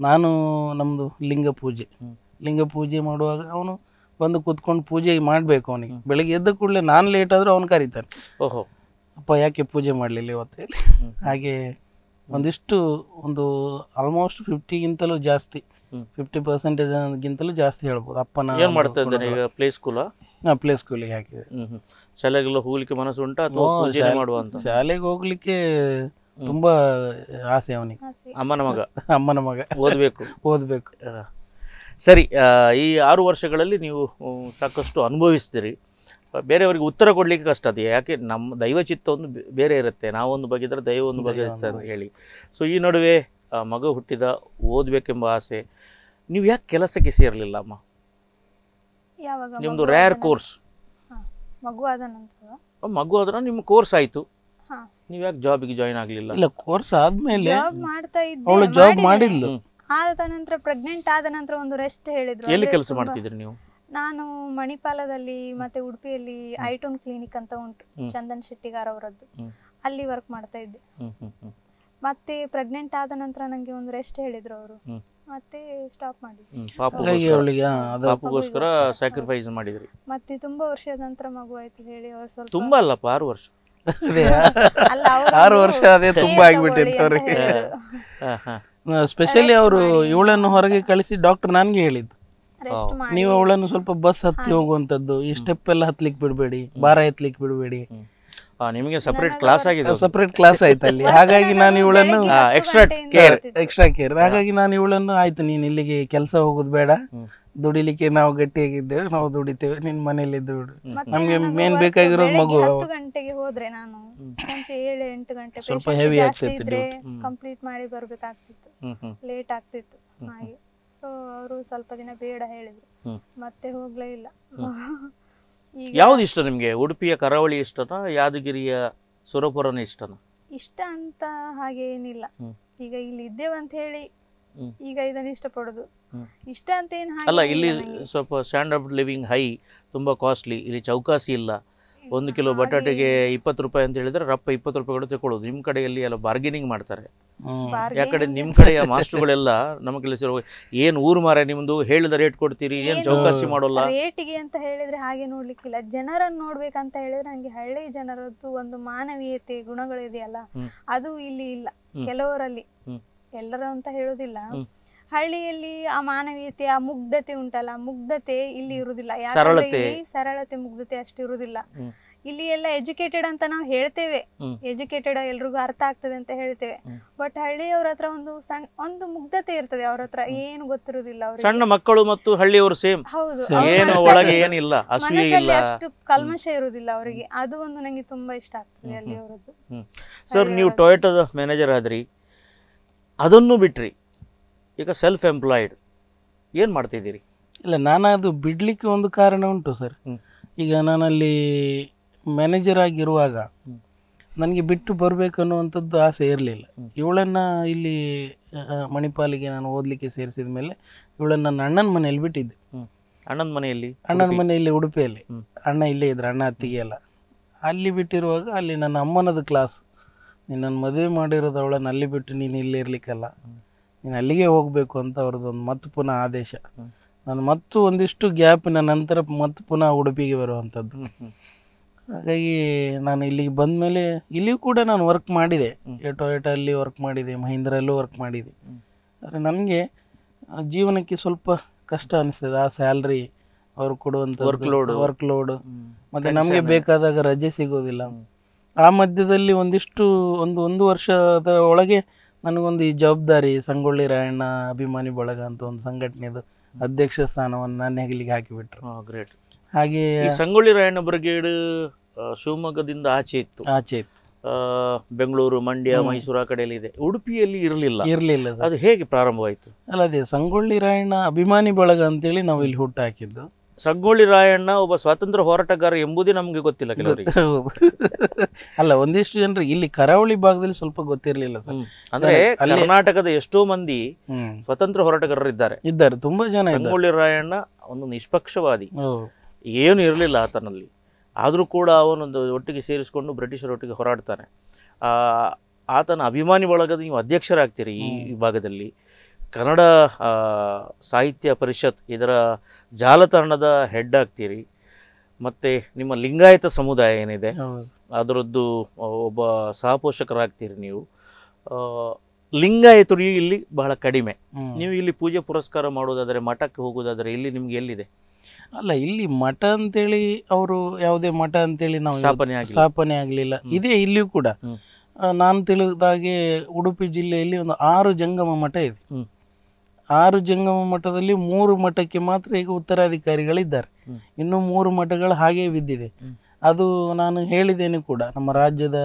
ನಾನು ನಮ್ಮದು ಲಿಂಗ ಪೂಜೆ ಲಿಂಗ ಪೂಜೆ ಮಾಡುವಾಗ ಅವನು ಬಂದು ಕೂತ್ಕೊಂಡು ಪೂಜೆ ಮಾಡಬೇಕು ಅವನಿಗೆ ಬೆಳಗ್ಗೆ ಎದ್ದ ಕೂಡಲೇ ನಾನು ಲೇಟ್ ಆದರೂ ಅವನು ಕರೀತಾನೆ ಓಹೋ ಅಪ್ಪ ಯಾಕೆ ಪೂಜೆ ಮಾಡಲಿಲ್ಲ ಇವತ್ತು ಹೇಳಿ ಹಾಗೆ ಒಂದಿಷ್ಟು ಒಂದು ಆಲ್ಮೋಸ್ಟ್ ಫಿಫ್ಟಿಗಿಂತಲೂ ಜಾಸ್ತಿ ಫಿಫ್ಟಿ ಪರ್ಸೆಂಟೇಜ್ಗಿಂತಲೂ ಜಾಸ್ತಿ ಹೇಳ್ಬೋದು ಅಪ್ಪನ ಏನು ಮಾಡ್ತಾ ಇದ್ದಾನೆ ಈಗ ಪ್ಲೇ ಸ್ಕೂಲಾ ಹಾಂ ಪ್ಲೇ ಸ್ಕೂಲಿಗೆ ಹಾಕಿದೆ ಶಾಲೆಗೆಲ್ಲ ಹೋಗ್ಲಿಕ್ಕೆ ಮನಸ್ಸು ಉಂಟಾ ಅಥವಾ ಮಾಡುವಂತ ಶಾಲೆಗೆ ಹೋಗ್ಲಿಕ್ಕೆ ತುಂಬಾ ಆಸೆ ಅವನಿಗೆ ಅಮ್ಮನ ಮಗ ಅಮ್ಮನ ಮಗ ಓದಬೇಕು ಓದಬೇಕು ಸರಿ ಈ ಆರು ವರ್ಷಗಳಲ್ಲಿ ನೀವು ಸಾಕಷ್ಟು ಅನುಭವಿಸ್ತೀರಿ ಬೇರೆಯವರಿಗೆ ಉತ್ತರ ಕೊಡಲಿಕ್ಕೆ ಕಷ್ಟ ಅದು ಯಾಕೆ ನಮ್ಮ ದೈವಚಿತ್ತ ಒಂದು ಬೇರೆ ಇರುತ್ತೆ ನಾವೊಂದು ಬಗೆದ್ರೆ ದೈವ ಒಂದು ಬಗೆ ಇರುತ್ತೆ ಅಂತ ಹೇಳಿ ಸೊ ಈ ನಡುವೆ ಮಗು ಹುಟ್ಟಿದ ಓದಬೇಕೆಂಬ ಆಸೆ ನೀವು ಯಾಕೆ ಕೆಲಸಕ್ಕೆ ಸೇರಲಿಲ್ಲ ಅಮ್ಮ ನಿಮ್ಮದು ರೇರ್ ಕೋರ್ಸ್ ಮಗು ಆದ್ರೆ ನಿಮ್ಮ ಕೋರ್ಸ್ ಆಯಿತು ನೀವು ಯಾಕೆ ಜಾಬಿಗೆ ಜಾಯಿನ್ ಆಗಲಿಲ್ಲ ಇಲ್ಲ ಕೋರ್ಸ್ ಆದಮೇಲೆ ಮಾಡ್ತಾ ಅವಳು ಜಾಬ್ ಮಾಡಿದ್ಲು ಆದ ನಂತರ ಪ್ರೆಗ್ನೆಂಟ್ ಆದ ನಂತರ ಒಂದು ರೆಸ್ಟ್ ಹೇಳಿದ್ರು ಎಲ್ಲಿ ಕೆಲಸ ಮಾಡ್ತಿದ್ರಿ ನೀವು ನಾನು ಮಣಿಪಾಲದಲ್ಲಿ ಮತ್ತೆ ಉಡುಪಿಯಲ್ಲಿ ಐಟೋನ್ ಕ್ಲಿನಿಕ್ ಅಂತ ಉಂಟು ಚಂದನ್ ಶೆಟ್ಟಿಗಾರ್ ಅವರದ್ದು ಅಲ್ಲಿ ವರ್ಕ್ ಮಾಡ್ತಾ ಇದ್ದೆ ಮತ್ತೆ ಪ್ರೆಗ್ನೆಂಟ್ ಆದ ನಂತರ ನಂಗೆ ಒಂದು ರೆಸ್ಟ್ ಹೇಳಿದ್ರು ಅವರು ಮತ್ತೆ ಸ್ಟಾಪ್ ಮಾಡಿದ್ರು ಸ್ಯಾಕ್ರಿಫೈಸ್ ಮಾಡಿದ್ರಿ ಮತ್ತೆ ತುಂಬಾ ವರ್ಷದ ನಂತರ ಮಗು ಆಯ್ತು ಹೇಳಿ ಅವರು ಸ್ವಲ್ಪ ತುಂಬಾ ಅಲ್ಲಪ್ಪ ಆರು ವರ್ಷ ಆರು ವರ್ಷ ಅದೇ ತುಂಬಾ ಆಗ್ಬಿಟ್ಟಿತ್ತು ಸ್ಪೆಷಲಿ ಅವರು ಇವಳನ್ನು ಹೊರಗೆ ಕಳಿಸಿ ಡಾಕ್ಟರ್ ನನ್ಗೆ ಹೇಳಿದ್ದು ನೀವು ಅವಳನ್ನು ಸ್ವಲ್ಪ ಬಸ್ ಹತ್ತಿ ಹೋಗುವಂತದ್ದು ಈ ಸ್ಟೆಪ್ ಎಲ್ಲ ಹತ್ಲಿಕ್ಕೆ ಬಿಡಬೇಡಿ ಭಾರ ಎತ್ಲಿಕ್ಕೆ ಬಿಡಬೇಡಿ ನಿಮಗೆ ಸಪರೇಟ್ ಕ್ಲಾಸ್ ಆಗಿದೆ ಸಪರೇಟ್ ಕ್ಲಾಸ್ ಆಯ್ತು ಅಲ್ಲಿ ಹಾಗಾಗಿ ನಾನು ಇವಳನ್ನು ಎಕ್ಸ್ಟ್ರಾ ಕೇರ್ ಎಕ್ಸ್ಟ್ರಾ ಕೇರ್ ಹಾಗಾಗಿ ನಾನು ಇವಳನ್ನು ಆಯ್ತು ನೀನು ಇಲ್ಲಿಗೆ ಕೆಲಸ ಹೋಗೋದು ಬೇಡ ದುಡಿಲಿಕ್ಕೆ ನಾವು ಗಟ್ಟಿಯಾಗಿದ್ದೇವೆ ನಾವು ದುಡಿತೇವೆ ನಿನ್ ಮನೆಯಲ್ಲಿ ದುಡು ನಮ್ಗೆ ಮೇನ್ ಬೇಕಾಗಿರೋದು ಮಗು ಗಂಟೆಗೆ ಹೋದ್ರೆ ನಾನು ಸಂಜೆ ಏಳು ಎಂಟು ಗಂಟೆ ಸ್ವಲ್ಪ ಹೆವಿ ಆಗ್ತಿತ್ತು ಕಂಪ್ಲೀಟ್ ಮಾಡಿ ಬರ್ಬೇಕಾಗ್ತಿತ್ತು ಲೇಟ್ ಆಗ್ತಿತ್ತು ಸೊ ಅವರು ಸ್ವಲ್ಪ ದಿನ ಬೇಡ ಹೇಳಿದ್ರು ಮತ್ತೆ ಹೋಗ್ಲೇ ಇಲ್ಲ ಯಾವ್ದು ಇಷ್ಟ ನಿಮ್ಗೆ ಉಡುಪಿಯ ಕರಾವಳಿ ಇಷ್ಟನಾ ಯಾದಗಿರಿಯ ಸುರಪುರನ ಇಷ್ಟನಾ ಇಷ್ಟ ಅಂತ ಹಾಗೆ ಏನಿಲ್ಲ ಈಗ ಇಲ್ಲಿ ಇದ್ದೇವೆ ಅಂತ ಹೇಳಿ ಈಗ ಇದನ್ನ ಇಷ್ಟಪಡೋದು ಇಷ್ಟ ಅಂತ ಏನು ಅಲ್ಲ ಇಲ್ಲಿ ಸ್ವಲ್ಪ ಸ್ಟ್ಯಾಂಡರ್ಡ್ ಲಿವಿಂಗ್ ಹೈ ತುಂಬಾ ಕಾಸ್ಟ್ಲಿ ಇಲ್ಲಿ ಚೌಕಾಸಿ ಇಲ್ಲ ಒಂದು ಕಿಲೋ ಬಟಾಟೆಗೆ ಇಪ್ಪತ್ತು ರೂಪಾಯಿ ಅಂತ ಹೇಳಿದ್ರೆ ರಪ್ಪ ಇಪ್ಪತ್ತು ರೂಪಾಯಿ ಕೂಡ ತಗೊಳ್ಳೋದು ನಿಮ್ಮ ಕಡೆಯಲ್ಲಿ ಎಲ್ಲ ಬಾರ್ಗೇನಿಂಗ್ ಮಾಡ್ತಾರೆ ಯಾಕಡೆ ನಿಮ್ಮ ಕಡೆಯ ಮಾಸ್ಟರ್ಗಳೆಲ್ಲ ನಮ್ಮ ಕೆಲಸ ಏನು ಊರು ಮಾರೆ ನಿಮ್ದು ಹೇಳಿದ ರೇಟ್ ಕೊಡ್ತೀರಿ ಏನು ಚೌಕಾಸಿ ಮಾಡೋಲ್ಲ ರೇಟಿಗೆ ಅಂತ ಹೇಳಿದ್ರೆ ಹಾಗೆ ನೋಡ್ಲಿಕ್ಕಿಲ್ಲ ಜನರನ್ನು ನೋಡ್ಬೇಕಂತ ಹೇಳಿದ್ರೆ ನನಗೆ ಹಳ್ಳಿ ಜನರದ್ದು ಒಂದು ಮಾನವೀಯತೆ ಗುಣಗಳು ಇದೆಯಲ್ಲ ಅದು ಇಲ್ಲಿ ಇಲ್ಲ ಕೆಲವರಲ್ಲಿ ಎಲ್ಲರೂ ಅಂತ ಹೇಳೋದಿಲ್ಲ ಹಳ್ಳಿಯಲ್ಲಿ ಆ ಮಾನವೀಯತೆ ಆ ಮುಗ್ಧತೆ ಉಂಟಲ್ಲ ಮುಗ್ಧತೆ ಇಲ್ಲಿ ಇರುವುದಿಲ್ಲ ಯಾಕಂದ್ರೆ ಇಲ್ಲಿ ಸರಳತೆ ಮುಗ್ಧತೆ ಅಷ್ಟು ಇರುವುದಿಲ್ಲ ಇಲ್ಲಿ ಎಲ್ಲ ಎಜುಕೇಟೆಡ್ ಅಂತ ನಾವು ಹೇಳ್ತೇವೆ ಎಜುಕೇಟೆಡ್ ಎಲ್ರಿಗೂ ಅರ್ಥ ಆಗ್ತದೆ ಅಂತ ಹೇಳ್ತೇವೆ ಬಟ್ ಹಳ್ಳಿಯವ್ರ ಹತ್ರ ಒಂದು ಸಣ್ಣ ಒಂದು ಮುಗ್ಧತೆ ಇರ್ತದೆ ಅವ್ರ ಹತ್ರ ಏನು ಗೊತ್ತಿರುವುದಿಲ್ಲ ಅವ್ರು ಸಣ್ಣ ಮಕ್ಕಳು ಮತ್ತು ಹಳ್ಳಿಯವರು ಸೇಮ್ ಹೌದು ಒಳಗೆ ಏನಿಲ್ಲ ಅಷ್ಟು ಕಲ್ಮಶ ಇರುವುದಿಲ್ಲ ಅವರಿಗೆ ಅದು ಒಂದು ನಂಗೆ ತುಂಬಾ ಇಷ್ಟ ಆಗ್ತದೆ ಅಲ್ಲಿ ಅವರದ್ದು ಸರ್ ನೀವು ಟೊಯೋಟೋದ ಮ್ಯಾನೇಜರ್ ಆದ್ರಿ ಅದನ್ನು ಬಿಟ್ರಿ ಈಗ ಸೆಲ್ಫ್ ಎಂಪ್ಲಾಯ್ಡ್ ಏನು ಮಾಡ್ತಿದ್ದೀರಿ ಇಲ್ಲ ನಾನು ಅದು ಬಿಡಲಿಕ್ಕೆ ಒಂದು ಕಾರಣ ಉಂಟು ಸರ್ ಈಗ ನಾನಲ್ಲಿ ಮ್ಯಾನೇಜರ್ ಆಗಿರುವಾಗ ನನಗೆ ಬಿಟ್ಟು ಬರಬೇಕು ಆಸೆ ಇರಲಿಲ್ಲ ಇವಳನ್ನು ಇಲ್ಲಿ ಮಣಿಪಾಲಿಗೆ ನಾನು ಓದಲಿಕ್ಕೆ ಸೇರಿಸಿದ ಮೇಲೆ ಇವಳನ್ನು ನನ್ನ ಅಣ್ಣನ ಮನೆಯಲ್ಲಿ ಬಿಟ್ಟಿದ್ದೆ ಅಣ್ಣನ ಮನೆಯಲ್ಲಿ ಅಣ್ಣನ ಮನೆಯಲ್ಲಿ ಉಡುಪಿಯಲ್ಲಿ ಅಣ್ಣ ಇಲ್ಲೇ ಇದ್ರು ಅಣ್ಣ ಅತ್ತಿಗೆ ಅಲ್ಲಿ ಬಿಟ್ಟಿರುವಾಗ ಅಲ್ಲಿ ನನ್ನ ಅಮ್ಮನದು ಕ್ಲಾಸ್ ನೀನು ನನ್ನ ಮದುವೆ ಮಾಡಿರೋದು ಅವಳನ್ನು ಅಲ್ಲಿ ಬಿಟ್ಟು ನೀನು ಇಲ್ಲಿ ಇರಲಿಕ್ಕಲ್ಲ ನೀನು ಅಲ್ಲಿಗೆ ಹೋಗಬೇಕು ಅಂತ ಅವ್ರದ್ದೊಂದು ಮತ್ತು ಪುನಃ ಆದೇಶ ನಾನು ಮತ್ತು ಒಂದಿಷ್ಟು ಗ್ಯಾಪಿನ ನಂತರ ಮತ್ತು ಪುನಃ ಉಡುಪಿಗೆ ಬರುವಂಥದ್ದು ಹಾಗಾಗಿ ನಾನು ಇಲ್ಲಿಗೆ ಬಂದ ಮೇಲೆ ಇಲ್ಲಿಯೂ ಕೂಡ ನಾನು ವರ್ಕ್ ಮಾಡಿದೆ ಏಟೋ ಅಲ್ಲಿ ವರ್ಕ್ ಮಾಡಿದೆ ಮಹೀಂದ್ರಲ್ಲೂ ವರ್ಕ್ ಮಾಡಿದೆ ಆದರೆ ನನಗೆ ಜೀವನಕ್ಕೆ ಸ್ವಲ್ಪ ಕಷ್ಟ ಅನಿಸ್ತದೆ ಆ ಸ್ಯಾಲ್ರಿ ಅವ್ರು ಕೊಡುವಂಥ ವರ್ಕ್ ಲೋಡ್ ವರ್ಕ್ ಲೋಡ್ ಮತ್ತು ನಮಗೆ ಬೇಕಾದಾಗ ರಜೆ ಸಿಗೋದಿಲ್ಲ ಆ ಮಧ್ಯದಲ್ಲಿ ಒಂದಿಷ್ಟು ಒಂದು ಒಂದು ವರ್ಷದ ಒಳಗೆ ನನಗೊಂದು ಈ ಜವಾಬ್ದಾರಿ ಸಂಗೊಳ್ಳಿ ರಾಯಣ್ಣ ಅಭಿಮಾನಿ ಬಳಗ ಅಂತ ಒಂದು ಸಂಘಟನೆದು ಅಧ್ಯಕ್ಷ ಸ್ಥಾನವನ್ನು ನನ್ನ ಹೆಗಲಿಗೆ ಹಾಕಿಬಿಟ್ರು ಗ್ರೇಟ್ ಹಾಗೆ ಸಂಗೊಳ್ಳಿ ರಾಯಣ್ಣ ಬ್ರಿಗೇಡ್ ಶಿವಮೊಗ್ಗದಿಂದ ಆಚೆ ಇತ್ತು ಆಚೆ ಇತ್ತು ಬೆಂಗಳೂರು ಮಂಡ್ಯ ಮೈಸೂರು ಆ ಕಡೆಯಲ್ಲಿ ಇದೆ ಉಡುಪಿಯಲ್ಲಿ ಇರಲಿಲ್ಲ ಇರಲಿಲ್ಲ ಅದು ಹೇಗೆ ಪ್ರಾರಂಭವಾಯಿತು ಅಲ್ಲ ಅದೇ ಸಂಗೊಳ್ಳಿ ರಾಯಣ್ಣ ಅಭಿಮಾನಿ ಬಳಗ ಅಂತೇಳಿ ನಾವು ಇಲ್ಲಿ ಹುಟ್ಟು ಹಾಕಿದ್ದು ಸಂಗೊಳ್ಳಿ ರಾಯಣ್ಣ ಒಬ್ಬ ಸ್ವಾತಂತ್ರ್ಯ ಹೋರಾಟಗಾರ ಎಂಬುದೇ ನಮಗೆ ಗೊತ್ತಿಲ್ಲ ಕೆಲವರಿಗೆ ಅಲ್ಲ ಒಂದಿಷ್ಟು ಜನರು ಇಲ್ಲಿ ಕರಾವಳಿ ಭಾಗದಲ್ಲಿ ಸ್ವಲ್ಪ ಗೊತ್ತಿರಲಿಲ್ಲ ಸರ್ ಅಂದ್ರೆ ಕರ್ನಾಟಕದ ಎಷ್ಟೋ ಮಂದಿ ಸ್ವತಂತ್ರ ಹೋರಾಟಗಾರರು ಇದ್ದಾರೆ ಇದ್ದಾರೆ ತುಂಬಾ ಜನ ಸಂಗೊಳ್ಳಿ ರಾಯಣ್ಣ ಒಂದು ನಿಷ್ಪಕ್ಷವಾದಿ ಏನು ಇರಲಿಲ್ಲ ಆತನಲ್ಲಿ ಆದರೂ ಕೂಡ ಅವನೊಂದು ಒಟ್ಟಿಗೆ ಸೇರಿಸಿಕೊಂಡು ಬ್ರಿಟಿಷರ ಒಟ್ಟಿಗೆ ಹೋರಾಡ್ತಾನೆ ಆತನ ಅಭಿಮಾನಿ ಒಳಗದ ನೀವು ಅಧ್ಯಕ್ಷರಾಗ್ತೀರಿ ಈ ಭಾಗದಲ್ಲಿ ಕನ್ನಡ ಸಾಹಿತ್ಯ ಪರಿಷತ್ ಇದರ ಜಾಲತಾಣದ ಹೆಡ್ ಆಗ್ತೀರಿ ಮತ್ತು ನಿಮ್ಮ ಲಿಂಗಾಯತ ಸಮುದಾಯ ಏನಿದೆ ಅದರದ್ದು ಒಬ್ಬ ಸಹಪೋಷಕರಾಗ್ತೀರಿ ನೀವು ಲಿಂಗಾಯತರು ಇಲ್ಲಿ ಬಹಳ ಕಡಿಮೆ ನೀವು ಇಲ್ಲಿ ಪೂಜೆ ಪುರಸ್ಕಾರ ಮಾಡೋದಾದರೆ ಮಠಕ್ಕೆ ಹೋಗೋದಾದರೆ ಇಲ್ಲಿ ನಿಮ್ಗೆ ಎಲ್ಲಿದೆ ಅಲ್ಲ ಇಲ್ಲಿ ಮಠ ಅಂತೇಳಿ ಅವರು ಯಾವುದೇ ಮಠ ಅಂತೇಳಿ ನಾವು ಸ್ಥಾಪನೆ ಆಗಲಿಲ್ಲ ಇದೇ ಇಲ್ಲಿಯೂ ಕೂಡ ನಾನು ತಿಳಿದಾಗೆ ಉಡುಪಿ ಜಿಲ್ಲೆಯಲ್ಲಿ ಒಂದು ಆರು ಜಂಗಮ ಮಠ ಇದೆ ಆರು ಜಂಗಮ ಮಠದಲ್ಲಿ ಮೂರು ಮಠಕ್ಕೆ ಮಾತ್ರ ಈಗ ಉತ್ತರಾಧಿಕಾರಿಗಳಿದ್ದಾರೆ ಇನ್ನು ಮೂರು ಮಠಗಳು ಹಾಗೆ ಬಿದ್ದಿದೆ ಅದು ನಾನು ಹೇಳಿದ್ದೇನೆ ಕೂಡ ನಮ್ಮ ರಾಜ್ಯದ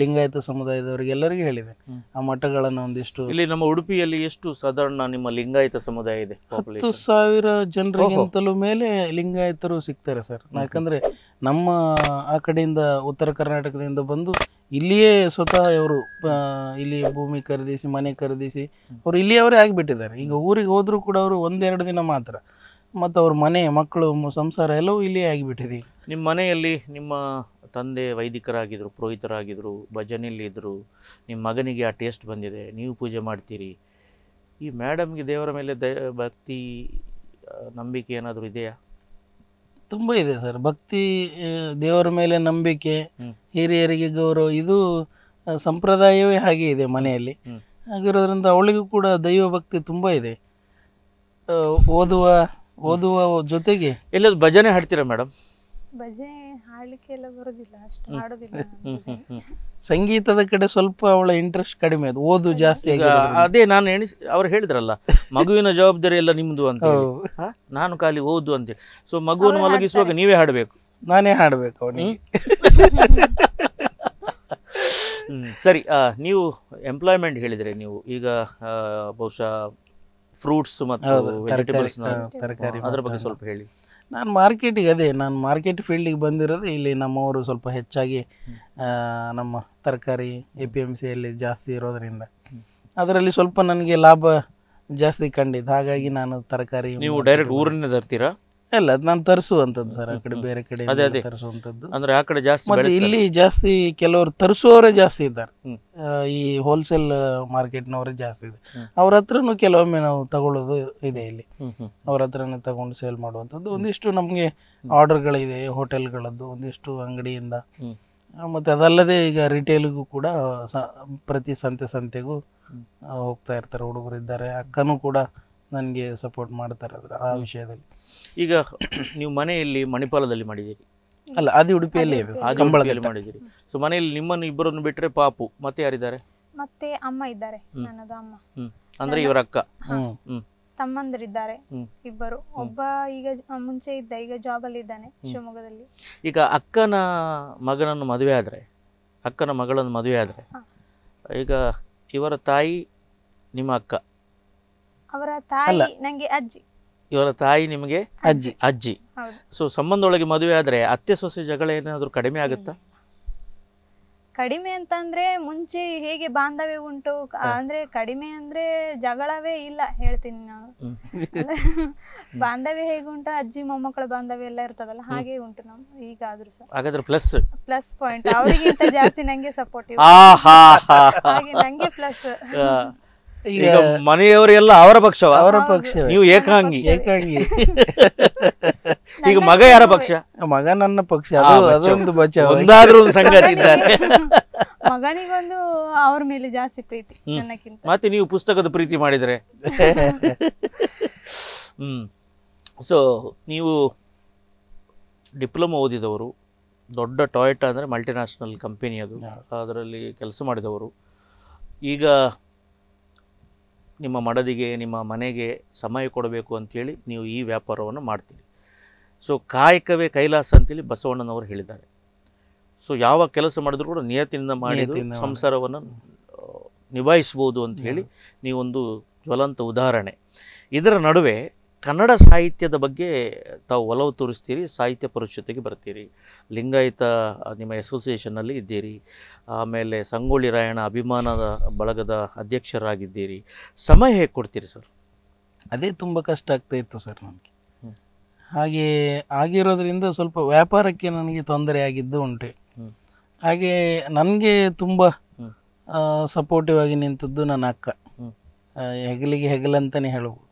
ಲಿಂಗಾಯತ ಸಮುದಾಯದವರಿಗೆಲ್ಲರಿಗೂ ಹೇಳಿದೆ ಆ ಮಠಗಳನ್ನು ಒಂದಿಷ್ಟು ಇಲ್ಲಿ ನಮ್ಮ ಉಡುಪಿಯಲ್ಲಿ ಎಷ್ಟು ಸಾಧಾರಣ ನಿಮ್ಮ ಲಿಂಗಾಯತ ಸಮುದಾಯ ಇದೆ ಹತ್ತು ಸಾವಿರ ಜನರಿಗಿಂತಲೂ ಮೇಲೆ ಲಿಂಗಾಯತರು ಸಿಗ್ತಾರೆ ಸರ್ ಯಾಕಂದ್ರೆ ನಮ್ಮ ಆ ಕಡೆಯಿಂದ ಉತ್ತರ ಕರ್ನಾಟಕದಿಂದ ಬಂದು ಇಲ್ಲಿಯೇ ಸ್ವತಃ ಅವರು ಇಲ್ಲಿ ಭೂಮಿ ಖರೀದಿಸಿ ಮನೆ ಖರೀದಿಸಿ ಅವರು ಇಲ್ಲಿಯವರೇ ಆಗಿಬಿಟ್ಟಿದ್ದಾರೆ ಈಗ ಊರಿಗೆ ಹೋದ್ರು ಕೂಡ ಅವರು ಒಂದೆರಡು ದಿನ ಮಾತ್ರ ಮತ್ತು ಅವ್ರ ಮನೆ ಮಕ್ಕಳು ಸಂಸಾರ ಎಲ್ಲವೂ ಇಲ್ಲಿಯೇ ಆಗಿಬಿಟ್ಟಿದೆ ನಿಮ್ಮ ಮನೆಯಲ್ಲಿ ನಿಮ್ಮ ತಂದೆ ವೈದಿಕರಾಗಿದ್ದರು ಪುರೋಹಿತರಾಗಿದ್ದರು ಭಜನೆಯಲ್ಲಿದ್ದರು ನಿಮ್ಮ ಮಗನಿಗೆ ಆ ಟೇಸ್ಟ್ ಬಂದಿದೆ ನೀವು ಪೂಜೆ ಮಾಡ್ತೀರಿ ಈ ಮೇಡಮ್ಗೆ ದೇವರ ಮೇಲೆ ದ ಭಕ್ತಿ ನಂಬಿಕೆ ಏನಾದರೂ ಇದೆಯಾ ತುಂಬ ಇದೆ ಸರ್ ಭಕ್ತಿ ದೇವರ ಮೇಲೆ ನಂಬಿಕೆ ಹಿರಿಯರಿಗೆ ಗೌರವ ಇದು ಸಂಪ್ರದಾಯವೇ ಹಾಗೆ ಇದೆ ಮನೆಯಲ್ಲಿ ಹಾಗಿರೋದ್ರಿಂದ ಅವಳಿಗೂ ಕೂಡ ದೈವ ಭಕ್ತಿ ತುಂಬ ಇದೆ ಓದುವ ಓದುವ ಜೊತೆಗೆ ಎಲ್ಲದು ಭಜನೆ ಹಾಡ್ತೀರಾ ಮೇಡಮ್ ಹಾಡ್ಲಿಕ್ಕೆ ಎಲ್ಲ ಬರೋದಿಲ್ಲ ಅಷ್ಟು ಹಾಡೋದಿಲ್ಲ ಸಂಗೀತದ ಕಡೆ ಸ್ವಲ್ಪ ಅವಳ ಇಂಟ್ರೆಸ್ಟ್ ಕಡಿಮೆ ಅದು ಓದು ಜಾಸ್ತಿ ಅದೇ ನಾನು ಎಣಿಸ್ ಅವ್ರು ಹೇಳಿದ್ರಲ್ಲ ಮಗುವಿನ ಜವಾಬ್ದಾರಿ ಎಲ್ಲ ನಿಮ್ದು ಅಂತ ನಾನು ಖಾಲಿ ಓದು ಅಂತೇಳಿ ಸೊ ಮಗುವನ್ನು ಮಲಗಿಸುವಾಗ ನೀವೇ ಹಾಡಬೇಕು ನಾನೇ ಹಾಡಬೇಕು ಅವನಿಗೆ ಸರಿ ನೀವು ಎಂಪ್ಲಾಯ್ಮೆಂಟ್ ಹೇಳಿದ್ರೆ ನೀವು ಈಗ ಬಹುಶಃ ಫ್ರೂಟ್ಸ್ ಮತ್ತು ವೆಜಿಟೇಬಲ್ಸ್ ಅದ್ರ ಬಗ್ಗೆ ಸ್ವಲ್ಪ ಹೇಳಿ ನಾನು ಮಾರ್ಕೆಟಿಗೆ ಅದೇ ನಾನು ಮಾರ್ಕೆಟ್ ಫೀಲ್ಡಿಗೆ ಬಂದಿರೋದು ಇಲ್ಲಿ ನಮ್ಮವರು ಸ್ವಲ್ಪ ಹೆಚ್ಚಾಗಿ ನಮ್ಮ ತರಕಾರಿ ಎ ಪಿ ಎಮ್ ಸಿಯಲ್ಲಿ ಜಾಸ್ತಿ ಇರೋದರಿಂದ ಅದರಲ್ಲಿ ಸ್ವಲ್ಪ ನನಗೆ ಲಾಭ ಜಾಸ್ತಿ ಕಂಡಿದ್ದು ಹಾಗಾಗಿ ನಾನು ತರಕಾರಿ ನೀವು ಡೈರೆಕ್ಟ್ ಊರಿಂದ ತರ್ತೀರಾ ತರಿಸುವಂಥದ್ದು ಸರ್ ಆ ಕಡೆ ಬೇರೆ ಕಡೆ ಅಂದ್ರೆ ಆ ಕಡೆ ಜಾಸ್ತಿ ಇಲ್ಲಿ ಜಾಸ್ತಿ ಕೆಲವರು ತರಿಸುವವರೇ ಜಾಸ್ತಿ ಇದ್ದಾರೆ ಈ ಹೋಲ್ಸೇಲ್ ಮಾರ್ಕೆಟ್ನವರೇ ಜಾಸ್ತಿ ಇದೆ ಅವ್ರ ಹತ್ರನು ಕೆಲವೊಮ್ಮೆ ನಾವು ತಗೊಳ್ಳೋದು ಇದೆ ಇಲ್ಲಿ ಅವ್ರ ಹತ್ರನೇ ತಗೊಂಡು ಸೇಲ್ ಮಾಡುವಂಥದ್ದು ಒಂದಿಷ್ಟು ನಮಗೆ ಆರ್ಡರ್ಗಳಿದೆ ಹೋಟೆಲ್ಗಳದ್ದು ಒಂದಿಷ್ಟು ಅಂಗಡಿಯಿಂದ ಮತ್ತೆ ಅದಲ್ಲದೆ ಈಗ ರಿಟೇಲ್ಗೂ ಕೂಡ ಪ್ರತಿ ಸಂತೆ ಸಂತೆಗೂ ಹೋಗ್ತಾ ಇರ್ತಾರೆ ಹುಡುಗರು ಇದ್ದಾರೆ ಅಕ್ಕನೂ ಕೂಡ ನನಗೆ ಸಪೋರ್ಟ್ ಮಾಡ್ತಾರೆ ಅದ್ರ ಆ ವಿಷಯದಲ್ಲಿ ಈಗ ನೀವು ಮನೆಯಲ್ಲಿ ಮಣಿಪಾಲದಲ್ಲಿ ಮಾಡಿದ್ದೀರಿ ಅಲ್ಲ ಅದು ಉಡುಪಿಯಲ್ಲಿ ಕಂಬಳದಲ್ಲಿ ಮಾಡಿದ್ದೀರಿ ಸೊ ಮನೆಯಲ್ಲಿ ನಿಮ್ಮನ್ನು ಇಬ್ಬರನ್ನು ಬಿಟ್ಟರೆ ಪಾಪು ಮತ್ತೆ ಯಾರಿದ್ದಾರೆ ಮತ್ತೆ ಅಮ್ಮ ಇದ್ದಾರೆ ನನ್ನದು ಅಮ್ಮ ಅಂದ್ರೆ ಇವರ ಅಕ್ಕ ತಮ್ಮಂದಿರಿದ್ದಾರೆ ಇಬ್ಬರು ಒಬ್ಬ ಈಗ ಮುಂಚೆ ಇದ್ದ ಈಗ ಜಾಬ್ ಅಲ್ಲಿ ಇದ್ದಾನೆ ಶಿವಮೊಗ್ಗದಲ್ಲಿ ಈಗ ಅಕ್ಕನ ಮಗನನ್ನು ಮದುವೆ ಆದ್ರೆ ಅಕ್ಕನ ಮಗಳನ್ನು ಮದುವೆ ಆದ್ರೆ ಈಗ ಇವರ ತಾಯಿ ನಿಮ್ಮ ಅಕ್ಕ ಅವರ ತಾಯಿ ನಂಗೆ ಅಜ್ಜಿ ಇವರ ತಾಯಿ ನಿಮಗೆ ಅಜ್ಜಿ ಅಜ್ಜಿ ಸೊ ಸಂಬಂಧೊಳಗೆ ಮದುವೆ ಆದ್ರೆ ಅತ್ತೆ ಸೊಸೆ ಜಗಳ ಏನಾದರೂ ಕಡಿಮೆ ಆಗುತ್ತಾ ಕಡಿಮೆ ಅಂತಂದ್ರೆ ಮುಂಚೆ ಹೇಗೆ ಬಾಂಧವ್ಯ ಉಂಟು ಅಂದ್ರೆ ಕಡಿಮೆ ಅಂದ್ರೆ ಜಗಳವೇ ಇಲ್ಲ ಹೇಳ್ತೀನಿ ನಾನು ಬಾಂಧವ್ಯ ಹೇಗೆ ಉಂಟು ಅಜ್ಜಿ ಮೊಮ್ಮಕ್ಕಳ ಬಾಂಧವ್ಯ ಎಲ್ಲ ಇರ್ತದಲ್ಲ ಹಾಗೆ ಉಂಟು ನಮ್ ಈಗಾದ್ರೂ ಸಹ ಹಾಗಾದ್ರೆ ಪ್ಲಸ್ ಪ್ಲಸ್ ಪಾಯಿಂಟ್ ಅವರಿಗಿಂತ ಜಾಸ್ತಿ ನಂಗೆ ಸಪೋರ್ಟಿವ್ ಹಾಗೆ ನಂಗೆ ಪ್ಲಸ್ ಈಗ ಮನೆಯವರೆಲ್ಲ ಅವರ ಪಕ್ಷವ ಅವರ ಪಕ್ಷ ನೀವು ಏಕಾಂಗಿ ಏಕಾಂಗಿ ಈಗ ಮಗ ಯಾರ ಪಕ್ಷ ಮಗ ನನ್ನ ಪಕ್ಷ ಅದು ಅದೊಂದು ಪಕ್ಷ ಒಂದಾದ್ರೂ ಒಂದು ಸಂಗತಿ ಇದ್ದಾರೆ ಮಗನಿಗೊಂದು ಅವ್ರ ಮೇಲೆ ಜಾಸ್ತಿ ಪ್ರೀತಿ ನನ್ನಕ್ಕಿಂತ ಮತ್ತೆ ನೀವು ಪುಸ್ತಕದ ಪ್ರೀತಿ ಮಾಡಿದ್ರೆ ಹ್ಮ್ ಸೊ ನೀವು ಡಿಪ್ಲೊಮಾ ಓದಿದವರು ದೊಡ್ಡ ಟಾಯ್ಲೆಟ್ ಅಂದ್ರೆ ಮಲ್ಟಿನ್ಯಾಷನಲ್ ಕಂಪನಿ ಅದು ಅದರಲ್ಲಿ ಕೆಲಸ ಮಾಡಿದವರು ಈಗ ನಿಮ್ಮ ಮಡದಿಗೆ ನಿಮ್ಮ ಮನೆಗೆ ಸಮಯ ಕೊಡಬೇಕು ಅಂಥೇಳಿ ನೀವು ಈ ವ್ಯಾಪಾರವನ್ನು ಮಾಡ್ತೀರಿ ಸೊ ಕಾಯಕವೇ ಕೈಲಾಸ ಅಂತೇಳಿ ಬಸವಣ್ಣನವರು ಹೇಳಿದ್ದಾರೆ ಸೊ ಯಾವ ಕೆಲಸ ಮಾಡಿದ್ರು ಕೂಡ ನಿಯತಿನಿಂದ ಮಾಡಿ ಸಂಸಾರವನ್ನು ನಿಭಾಯಿಸ್ಬೋದು ಅಂತ ಹೇಳಿ ನೀವೊಂದು ಜ್ವಲಂತ ಉದಾಹರಣೆ ಇದರ ನಡುವೆ ಕನ್ನಡ ಸಾಹಿತ್ಯದ ಬಗ್ಗೆ ತಾವು ಒಲವು ತೋರಿಸ್ತೀರಿ ಸಾಹಿತ್ಯ ಪರಿಷತ್ತಿಗೆ ಬರ್ತೀರಿ ಲಿಂಗಾಯತ ನಿಮ್ಮ ಅಸೋಸಿಯೇಷನ್ನಲ್ಲಿ ಇದ್ದೀರಿ ಆಮೇಲೆ ಸಂಗೊಳ್ಳಿ ರಾಯಣ್ಣ ಅಭಿಮಾನದ ಬಳಗದ ಅಧ್ಯಕ್ಷರಾಗಿದ್ದೀರಿ ಸಮಯ ಹೇಗೆ ಕೊಡ್ತೀರಿ ಸರ್ ಅದೇ ತುಂಬ ಕಷ್ಟ ಆಗ್ತಾ ಇತ್ತು ಸರ್ ನನಗೆ ಹಾಗೆ ಆಗಿರೋದ್ರಿಂದ ಸ್ವಲ್ಪ ವ್ಯಾಪಾರಕ್ಕೆ ನನಗೆ ತೊಂದರೆ ಆಗಿದ್ದು ಉಂಟೆ ಹಾಗೆ ನನಗೆ ತುಂಬ ಸಪೋರ್ಟಿವ್ ಆಗಿ ನಿಂತದ್ದು ನನ್ನ ಅಕ್ಕ ಹೆಗಲಿಗೆ ಹೆಗಲಂತಲೇ ಹೇಳುವುದು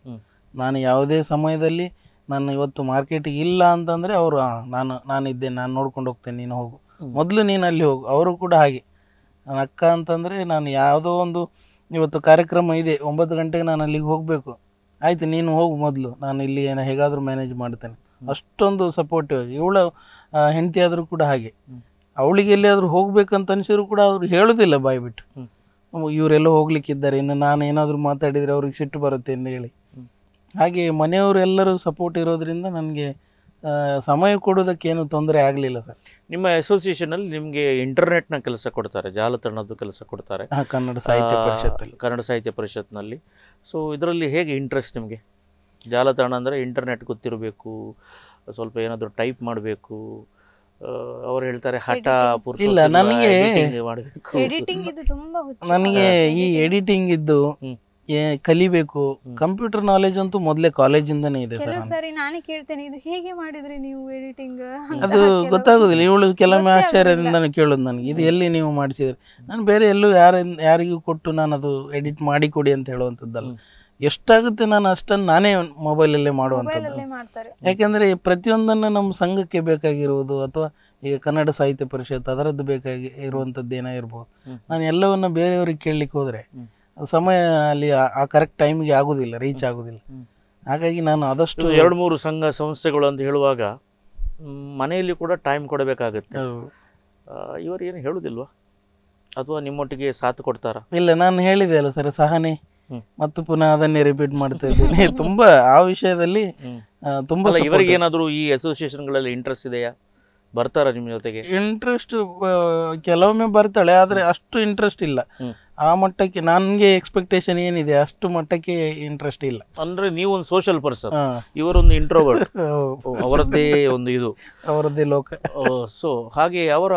ನಾನು ಯಾವುದೇ ಸಮಯದಲ್ಲಿ ನಾನು ಇವತ್ತು ಮಾರ್ಕೆಟಿಗೆ ಇಲ್ಲ ಅಂತಂದರೆ ಅವರು ನಾನು ನಾನಿದ್ದೇನೆ ನಾನು ನೋಡ್ಕೊಂಡು ಹೋಗ್ತೇನೆ ನೀನು ಹೋಗು ಮೊದಲು ನೀನು ಅಲ್ಲಿ ಹೋಗು ಅವರು ಕೂಡ ಹಾಗೆ ನನ್ನ ಅಕ್ಕ ಅಂತಂದರೆ ನಾನು ಯಾವುದೋ ಒಂದು ಇವತ್ತು ಕಾರ್ಯಕ್ರಮ ಇದೆ ಒಂಬತ್ತು ಗಂಟೆಗೆ ನಾನು ಅಲ್ಲಿಗೆ ಹೋಗಬೇಕು ಆಯಿತು ನೀನು ಹೋಗು ಮೊದಲು ನಾನು ಇಲ್ಲಿ ಏನೋ ಹೇಗಾದರೂ ಮ್ಯಾನೇಜ್ ಮಾಡ್ತೇನೆ ಅಷ್ಟೊಂದು ಸಪೋರ್ಟಿವ್ ಆಗಿ ಇವಳ ಹೆಂಡತಿ ಆದರೂ ಕೂಡ ಹಾಗೆ ಅವಳಿಗೆ ಎಲ್ಲಿಯಾದರೂ ಹೋಗ್ಬೇಕಂತ ಅನಿಸಿದ್ರು ಕೂಡ ಅವರು ಹೇಳೋದಿಲ್ಲ ಬಾಯ್ಬಿಟ್ಟು ಇವರೆಲ್ಲ ಹೋಗ್ಲಿಕ್ಕಿದ್ದಾರೆ ಇನ್ನು ನಾನು ಏನಾದರೂ ಮಾತಾಡಿದರೆ ಅವ್ರಿಗೆ ಸಿಟ್ಟು ಬರುತ್ತೆ ಅಂತ ಹೇಳಿ ಹಾಗೆ ಮನೆಯವರೆಲ್ಲರೂ ಸಪೋರ್ಟ್ ಇರೋದ್ರಿಂದ ನನಗೆ ಸಮಯ ಕೊಡೋದಕ್ಕೇನು ತೊಂದರೆ ಆಗಲಿಲ್ಲ ಸರ್ ನಿಮ್ಮ ಅಸೋಸಿಯೇಷನಲ್ಲಿ ನಿಮಗೆ ಇಂಟರ್ನೆಟ್ನ ಕೆಲಸ ಕೊಡ್ತಾರೆ ಜಾಲತಾಣದ್ದು ಕೆಲಸ ಕೊಡ್ತಾರೆ ಕನ್ನಡ ಸಾಹಿತ್ಯ ಪರಿಷತ್ತಲ್ಲಿ ಕನ್ನಡ ಸಾಹಿತ್ಯ ಪರಿಷತ್ನಲ್ಲಿ ಸೊ ಇದರಲ್ಲಿ ಹೇಗೆ ಇಂಟ್ರೆಸ್ಟ್ ನಿಮಗೆ ಜಾಲತಾಣ ಅಂದರೆ ಇಂಟರ್ನೆಟ್ ಗೊತ್ತಿರಬೇಕು ಸ್ವಲ್ಪ ಏನಾದರೂ ಟೈಪ್ ಮಾಡಬೇಕು ಅವ್ರು ಹೇಳ್ತಾರೆ ಹಠ ಪುರುಷ ನನಗೆ ನನಗೆ ಈ ಎಡಿಟಿಂಗ್ ಇದ್ದು ಕಲಿಬೇಕು ಕಂಪ್ಯೂಟರ್ ನಾಲೆಜ್ ಅಂತೂ ಮೊದಲೇ ಕಾಲೇಜಿಂದನೇ ಇದೆ ಸರ್ ಸರಿ ನಾನೇ ಕೇಳ್ತೇನೆ ಇದು ಹೇಗೆ ಮಾಡಿದ್ರಿ ನೀವು ಎಡಿಟಿಂಗ್ ಅದು ಗೊತ್ತಾಗೋದಿಲ್ಲ ಇವಳು ಕೆಲವೊಮ್ಮೆ ಆಶ್ಚರ್ಯದಿಂದ ಕೇಳೋದು ನನಗೆ ಇದು ಎಲ್ಲಿ ನೀವು ಮಾಡಿಸಿದ್ರಿ ನಾನು ಬೇರೆ ಎಲ್ಲೂ ಯಾರ ಯಾರಿಗೂ ಕೊಟ್ಟು ನಾನು ಅದು ಎಡಿಟ್ ಮಾಡಿ ಕೊಡಿ ಅಂತ ಹೇಳುವಂಥದ್ದಲ್ಲ ಎಷ್ಟಾಗುತ್ತೆ ನಾನು ಅಷ್ಟನ್ನು ನಾನೇ ಮೊಬೈಲಲ್ಲೇ ಮಾಡುವಂಥದ್ದು ಯಾಕೆಂದರೆ ಪ್ರತಿಯೊಂದನ್ನು ನಮ್ಮ ಸಂಘಕ್ಕೆ ಬೇಕಾಗಿರುವುದು ಅಥವಾ ಈಗ ಕನ್ನಡ ಸಾಹಿತ್ಯ ಪರಿಷತ್ ಅದರದ್ದು ಬೇಕಾಗಿ ಇರುವಂಥದ್ದು ಏನೇ ಇರ್ಬೋದು ನಾನು ಎಲ್ಲವನ್ನು ಬೇರೆಯವ್ರಿಗೆ ಕೇಳಲಿಕ್ಕೆ ಹೋದರೆ ಸಮಯ ಅಲ್ಲಿ ಆ ಕರೆಕ್ಟ್ ಟೈಮ್ಗೆ ಆಗೋದಿಲ್ಲ ರೀಚ್ ಆಗೋದಿಲ್ಲ ಹಾಗಾಗಿ ನಾನು ಆದಷ್ಟು ಎರಡು ಮೂರು ಸಂಘ ಸಂಸ್ಥೆಗಳು ಅಂತ ಹೇಳುವಾಗ ಮನೆಯಲ್ಲಿ ಕೂಡ ಟೈಮ್ ಕೊಡಬೇಕಾಗತ್ತೆ ಇವರು ಏನು ಹೇಳುದಿಲ್ವಾ ಅಥವಾ ನಿಮ್ಮೊಟ್ಟಿಗೆ ಸಾಥ್ ಕೊಡ್ತಾರಾ ಇಲ್ಲ ನಾನು ಹೇಳಿದೆ ಅಲ್ಲ ಸರ್ ಸಹನೆ ಮತ್ತು ಪುನಃ ಅದನ್ನೇ ರಿಪೀಟ್ ಮಾಡ್ತಾ ಇದ್ದೀನಿ ತುಂಬಾ ಆ ವಿಷಯದಲ್ಲಿ ತುಂಬಾ ಇವರಿಗೆ ಏನಾದರೂ ಈ ಅಸೋಸಿಯೇಷನ್ಗಳಲ್ಲಿ ಇಂಟ್ರೆಸ್ಟ್ ಇದೆಯಾ ಬರ್ತಾರ ನಿಮ್ಮ ಜೊತೆಗೆ ಇಂಟ್ರೆಸ್ಟ್ ಕೆಲವೊಮ್ಮೆ ಬರ್ತಾಳೆ ಆದ್ರೆ ಅಷ್ಟು ಇಂಟ್ರೆಸ್ಟ್ ಇಲ್ಲ ಆ ಮಟ್ಟಕ್ಕೆ ನನಗೆ ಎಕ್ಸ್ಪೆಕ್ಟೇಷನ್ ಏನಿದೆ ಅಷ್ಟು ಮಟ್ಟಕ್ಕೆ ಇಂಟ್ರೆಸ್ಟ್ ಇಲ್ಲ ಅಂದ್ರೆ ನೀವು ಒಂದು ಸೋಷಿಯಲ್ ಪರ್ಸನ್ ಇವರೊಂದು ಇಂಟ್ರೋವರ್ಟ್ ಅವರದ್ದೇ ಒಂದು ಇದು ಅವರದ್ದೇ ಲೋಕ ಸೊ ಹಾಗೆ ಅವರ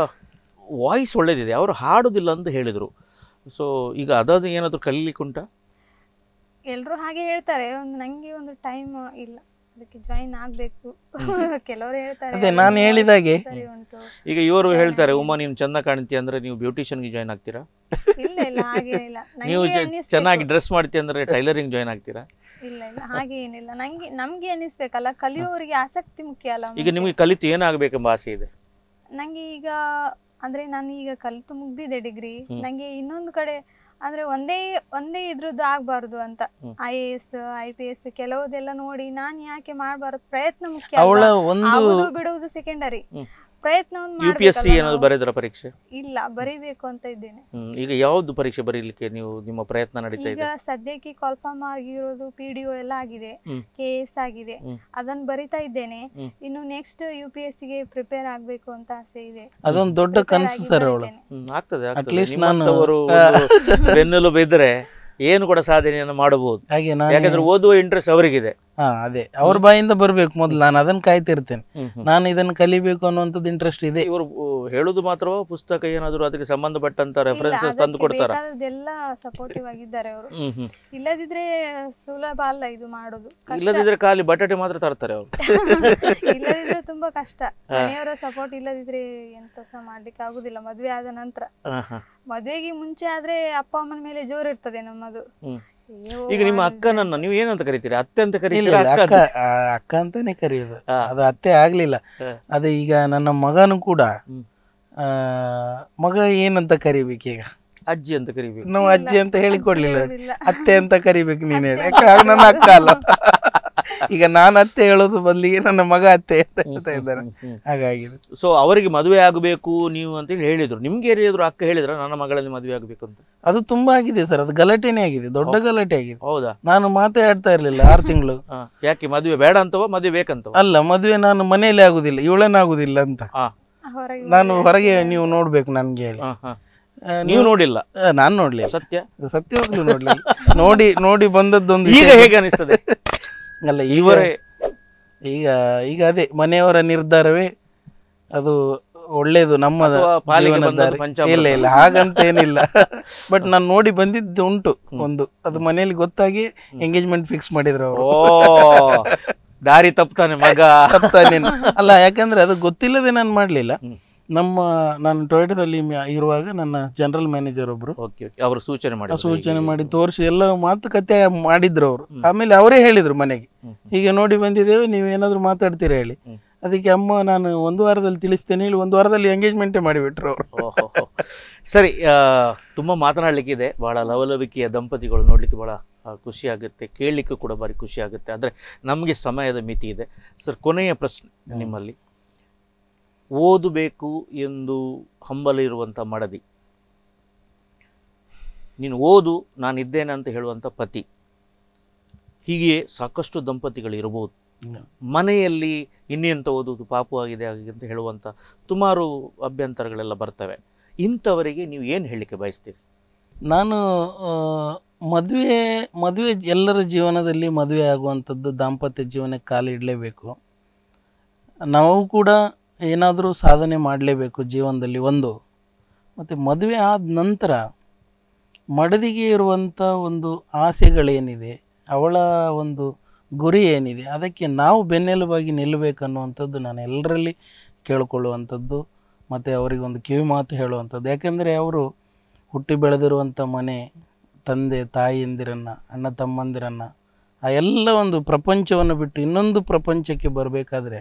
ವಾಯ್ಸ್ ಒಳ್ಳೇದಿದೆ ಅವರು ಹಾಡೋದಿಲ್ಲ ಅಂತ ಹೇಳಿದರು ಸೊ ಈಗ ಅದಾದ ಏನಾದರೂ ಉಂಟಾ ಎಲ್ಲರೂ ಹಾಗೆ ಹೇಳ್ತಾರೆ ಒಂದು ನನಗೆ ಒಂದು ಟೈಮ್ ಇಲ್ಲ ಅದಕ್ಕೆ ಜಾಯಿನ್ ಆಗಬೇಕು ಕೆಲವರು ಹೇಳ್ತಾರೆ ಅದೇ ನಾನು ಹೇಳಿದಾಗೆ ಈಗ ಇವರು ಹೇಳ್ತಾರೆ ಉಮಾ ನೀನು ಚಂದ ಕಾಣ್ತೀಯ ಅಂದ್ರೆ ನೀವು ಬ್ಯೂಟಿಷಿಯನ್ಗೆ ಜಾಯಿನ್ ಆಗ್ತೀರಾ ಇಲ್ಲ ಇಲ್ಲ ಹಾಗೇನಿಲ್ಲ ನೀವು ಚೆನ್ನಾಗಿ ಡ್ರೆಸ್ ಮಾಡ್ತೀಯ ಅಂದ್ರೆ ಟೈಲರಿಂಗ್ ಜಾಯಿನ್ ಆಗ್ತೀರಾ ಇಲ್ಲ ಇಲ್ಲ ಹಾಗೇನಿಲ್ಲ ನಂಗೆ ನಮಗೆ ಅನಿಸ್ಬೇಕಲ್ಲ ಕಲಿಯೋರಿಗೆ ಆಸಕ್ತಿ ಮುಖ್ಯ ಅಲ್ಲ ಈಗ ನಿಮಗೆ ಕಲಿತು ಏನಾಗಬೇಕೆಂಬ ಆಸೆ ಇದೆ ನಂಗೆ ಈಗ ಅಂದ್ರೆ ನಾನು ಈಗ ಕಲಿತು ಮುಗ್ದಿದೆ ಡಿಗ್ರಿ ನಂಗೆ ಇನ್ನೊಂದು ಕಡೆ ಅಂದ್ರೆ ಒಂದೇ ಒಂದೇ ಇದ್ರದ್ದು ಆಗ್ಬಾರ್ದು ಅಂತ I A S I P S ಕೆಲವುದೆಲ್ಲ ನೋಡಿ ನಾನು ಯಾಕೆ ಮಾಡಬಾರ್ದು ಪ್ರಯತ್ನ ಮುಖ್ಯ ಬಿಡುವುದು ಸೆಕೆಂಡರಿ ಪ್ರಯತ್ನ ಯುಪಿಎಸ್ಸಿ ಏನಾದ್ರು ಬರೆದ್ರ ಪರೀಕ್ಷೆ ಇಲ್ಲ ಬರೀಬೇಕು ಅಂತ ಇದ್ದೇನೆ ಈಗ ಯಾವ್ದು ಪರೀಕ್ಷೆ ಬರೀಲಿಕ್ಕೆ ನೀವು ನಿಮ್ಮ ಪ್ರಯತ್ನ ನಡೀತಾ ಇದೆ ಈಗ ಸದ್ಯಕ್ಕೆ ಕಾಲ್ಫಾರ್ಮ್ ಆಗಿರೋದು ಪಿಡಿಒ ಎಲ್ಲ ಆಗಿದೆ ಕೆ ಎಸ್ ಆಗಿದೆ ಅದನ್ನ ಬರಿತಾ ಇದ್ದೇನೆ ಇನ್ನು ನೆಕ್ಸ್ಟ್ ಯುಪಿಎಸ್ಸಿ ಗೆ ಪ್ರಿಪೇರ್ ಆಗ್ಬೇಕು ಅಂತ ಆಸೆ ಇದೆ ಅದೊಂದು ದೊಡ್ಡ ಕನಸು ಸರ್ ಅವಳು ಆಗ್ತದೆ ಅಟ್ಲೀಸ್ಟ್ ನಾನು ಬೆನ್ನೆಲುಬಿದ್ರೆ ಏನು ಕೂಡ ಸಾಧನೆಯನ್ನು ಮಾಡಬಹುದು ಯಾಕಂದ್ರೆ ಓದುವ ಇಂಟ್ರೆಸ್ಟ್ ಅವರಿಗಿದೆ ಹಾ ಅದೇ ಅವ್ರ ಬಾಯಿಂದ ಬರ್ಬೇಕು ಮೊದ್ಲು ನಾನು ಅದನ್ನ ಕಾಯ್ತಿರ್ತೇನೆ ನಾನು ಇದನ್ನ ಕಲಿಬೇಕು ಅನ್ನುವಂಥದ್ದು ಇಂಟ್ರೆಸ್ಟ್ ಇದೆ ಇವರು ಹೇಳುದು ಮಾತ್ರ ಪುಸ್ತಕ ಏನಾದ್ರು ಅದಕ್ಕೆ ಸಂಬಂಧಪಟ್ಟಂತ ರೆಫರೆನ್ಸಸ್ ತಂದು ಕೊಡ್ತಾರ ಸಪೋರ್ಟಿವ್ ಆಗಿದ್ದಾರೆ ಅವರು ಇಲ್ಲದಿದ್ರೆ ಸುಲಭ ಅಲ್ಲ ಇದು ಮಾಡೋದು ಇಲ್ಲದಿದ್ರೆ ಖಾಲಿ ಬಟಾಟೆ ಮಾತ್ರ ತರ್ತಾರೆ ಅವರು ಇಲ್ಲದಿದ್ರೆ ತುಂಬಾ ಕಷ್ಟ ಮನೆಯವರ ಸಪೋರ್ಟ್ ಇಲ್ಲದಿದ್ರೆ ಎಂತ ಮಾಡ್ಲಿಕ್ಕೆ ಆಗುದಿಲ್ಲ ಮದ್ವೆ ಆದ ನಂತರ ಮದ್ವೆಗೆ ಮುಂಚೆ ಆದ್ರೆ ಅಪ್ಪ ಅಮ್ಮನ ಮೇಲೆ ಜೋರ್ ಇರ್ತದೆ ನಮ್ಮದು ಈಗ ನಿಮ್ಮ ಅಕ್ಕನನ್ನ ನೀವು ಏನಂತ ಕರಿತೀರಿ ಅತ್ತೆ ಅಂತ ಕರೀತೀರಿ ಅಕ್ಕ ಅಕ್ಕ ಅಂತಾನೆ ಕರೆಯೋದು ಅದು ಅತ್ತೆ ಆಗ್ಲಿಲ್ಲ ಅದು ಈಗ ನನ್ನ ಮಗನು ಕೂಡ ಮಗ ಏನಂತ ಕರಿಬೇಕೀಗ ಅಜ್ಜಿ ಅಂತ ಕರಿಬೇಕು ನಾವು ಅಜ್ಜಿ ಅಂತ ಹೇಳಿಕೊಡ್ಲಿಲ್ಲ ಅತ್ತೆ ಅಂತ ಕರಿಬೇಕು ಹೇಳಿ ಯಾಕೆ ನನ್ನ ಅಕ್ಕ ಅಲ್ಲ ಈಗ ನಾನು ಅತ್ತೆ ಹೇಳೋದು ಬದಲಿ ನನ್ನ ಮಗ ಅತ್ತೆ ಅಂತ ಹೇಳ್ತಾ ಇದ್ದಾರೆ ಹಾಗಾಗಿದೆ ಸೊ ಅವರಿಗೆ ಮದುವೆ ಆಗಬೇಕು ನೀವು ಅಂತೇಳಿ ಹೇಳಿದ್ರು ನಿಮ್ಗೆ ಏರಿದ್ರು ಅಕ್ಕ ಹೇಳಿದ್ರ ನನ್ನ ಮಗಳಲ್ಲಿ ಮದುವೆ ಆಗಬೇಕು ಅಂತ ಅದು ತುಂಬಾ ಆಗಿದೆ ಸರ್ ಅದು ಗಲಾಟೆನೇ ಆಗಿದೆ ದೊಡ್ಡ ಗಲಾಟೆ ಆಗಿದೆ ಹೌದಾ ನಾನು ಮಾತಾಡ್ತಾ ಇರ್ಲಿಲ್ಲ ಆರು ತಿಂಗಳು ಯಾಕೆ ಮದುವೆ ಬೇಡ ಅಂತವ ಮದುವೆ ಬೇಕಂತ ಅಲ್ಲ ಮದುವೆ ನಾನು ಮನೆಯಲ್ಲಿ ಆಗುದಿಲ್ಲ ಇವಳೇನಾಗುದಿಲ್ಲ ಅಂತ ನಾನು ಹೊರಗೆ ನೀವು ನೋಡ್ಬೇಕು ನನ್ಗೆ ಹೇಳಿ ನೀವು ನೋಡಿಲ್ಲ ನಾನು ನೋಡ್ಲಿಲ್ಲ ಸತ್ಯ ಸತ್ಯವಾಗ್ಲೂ ನೋಡ್ಲಿಲ್ಲ ನೋಡಿ ನೋಡಿ ಬಂದದ್ದೊಂದು ಈಗ ಹೇಗೆ ಅನಿಸ್ತದೆ ಅಲ್ಲ ಇವರೇ ಈಗ ಈಗ ಅದೇ ಮನೆಯವರ ನಿರ್ಧಾರವೇ ಅದು ಒಳ್ಳೇದು ನಮ್ಮ ಇಲ್ಲ ಇಲ್ಲ ಹಾಗಂತ ಏನಿಲ್ಲ ಬಟ್ ನಾನು ನೋಡಿ ಬಂದಿದ್ದು ಉಂಟು ಒಂದು ಅದು ಮನೆಯಲ್ಲಿ ಗೊತ್ತಾಗಿ ಎಂಗೇಜ್ಮೆಂಟ್ ಫಿಕ್ಸ್ ಮಾಡಿದ್ರು ಅವರು ದಾರಿ ತಪ್ತಾನೆ ಮಗ ತಪ್ತಾನೆ ಅಲ್ಲ ಯಾಕಂದ್ರೆ ಅದು ಗೊತ್ತಿಲ್ಲದೆ ನಾನು ಮಾಡ್ಲಿಲ್ಲ ನಮ್ಮ ನಾನು ಟೊಯೋಟದಲ್ಲಿ ಇರುವಾಗ ನನ್ನ ಜನರಲ್ ಮ್ಯಾನೇಜರ್ ಒಬ್ರು ಓಕೆ ಅವರು ಸೂಚನೆ ಮಾಡಿ ಸೂಚನೆ ಮಾಡಿ ತೋರಿಸಿ ಎಲ್ಲ ಮಾತುಕತೆ ಮಾಡಿದ್ರು ಅವರು ಆಮೇಲೆ ಅವರೇ ಹೇಳಿದ್ರು ಮನೆಗೆ ಹೀಗೆ ನೋಡಿ ಬಂದಿದ್ದೇವೆ ಏನಾದರೂ ಮಾತಾಡ್ತೀರಾ ಹೇಳಿ ಅದಕ್ಕೆ ಅಮ್ಮ ನಾನು ಒಂದು ವಾರದಲ್ಲಿ ತಿಳಿಸ್ತೇನೆ ಹೇಳಿ ಒಂದು ವಾರದಲ್ಲಿ ಎಂಗೇಜ್ಮೆಂಟೇ ಮಾಡಿಬಿಟ್ರು ಅವರು ಸರಿ ತುಂಬ ಇದೆ ಭಾಳ ಲವಲವಿಕೆಯ ದಂಪತಿಗಳು ನೋಡಲಿಕ್ಕೆ ಭಾಳ ಖುಷಿ ಆಗುತ್ತೆ ಕೇಳಲಿಕ್ಕೂ ಕೂಡ ಭಾರಿ ಖುಷಿ ಆಗುತ್ತೆ ಆದರೆ ನಮಗೆ ಸಮಯದ ಮಿತಿ ಇದೆ ಸರ್ ಕೊನೆಯ ಪ್ರಶ್ನೆ ನಿಮ್ಮಲ್ಲಿ ಓದಬೇಕು ಎಂದು ಹಂಬಲಿರುವಂಥ ಮಡದಿ ನೀನು ಓದು ನಾನಿದ್ದೇನೆ ಅಂತ ಹೇಳುವಂಥ ಪತಿ ಹೀಗೆಯೇ ಸಾಕಷ್ಟು ದಂಪತಿಗಳಿರ್ಬೋದು ಮನೆಯಲ್ಲಿ ಇನ್ನೆಂತ ಓದುವುದು ಪಾಪು ಆಗಿದೆ ಅಂತ ಹೇಳುವಂಥ ಸುಮಾರು ಅಭ್ಯಂತರಗಳೆಲ್ಲ ಬರ್ತವೆ ಇಂಥವರಿಗೆ ನೀವು ಏನು ಹೇಳಲಿಕ್ಕೆ ಬಯಸ್ತೀರಿ ನಾನು ಮದುವೆ ಮದುವೆ ಎಲ್ಲರ ಜೀವನದಲ್ಲಿ ಮದುವೆ ಆಗುವಂಥದ್ದು ದಾಂಪತ್ಯ ಜೀವನಕ್ಕೆ ಕಾಲಿಡಲೇಬೇಕು ನಾವು ಕೂಡ ಏನಾದರೂ ಸಾಧನೆ ಮಾಡಲೇಬೇಕು ಜೀವನದಲ್ಲಿ ಒಂದು ಮತ್ತು ಮದುವೆ ಆದ ನಂತರ ಮಡದಿಗೆ ಇರುವಂಥ ಒಂದು ಆಸೆಗಳೇನಿದೆ ಅವಳ ಒಂದು ಗುರಿ ಏನಿದೆ ಅದಕ್ಕೆ ನಾವು ಬೆನ್ನೆಲುಬಾಗಿ ನಿಲ್ಲಬೇಕನ್ನುವಂಥದ್ದು ನಾನು ಎಲ್ಲರಲ್ಲಿ ಕೇಳಿಕೊಳ್ಳುವಂಥದ್ದು ಮತ್ತು ಅವರಿಗೊಂದು ಕಿವಿ ಮಾತು ಹೇಳುವಂಥದ್ದು ಯಾಕೆಂದರೆ ಅವರು ಹುಟ್ಟಿ ಬೆಳೆದಿರುವಂಥ ಮನೆ ತಂದೆ ತಾಯಿಯಂದಿರನ್ನು ಅಣ್ಣ ತಮ್ಮಂದಿರನ್ನು ಆ ಎಲ್ಲ ಒಂದು ಪ್ರಪಂಚವನ್ನು ಬಿಟ್ಟು ಇನ್ನೊಂದು ಪ್ರಪಂಚಕ್ಕೆ ಬರಬೇಕಾದ್ರೆ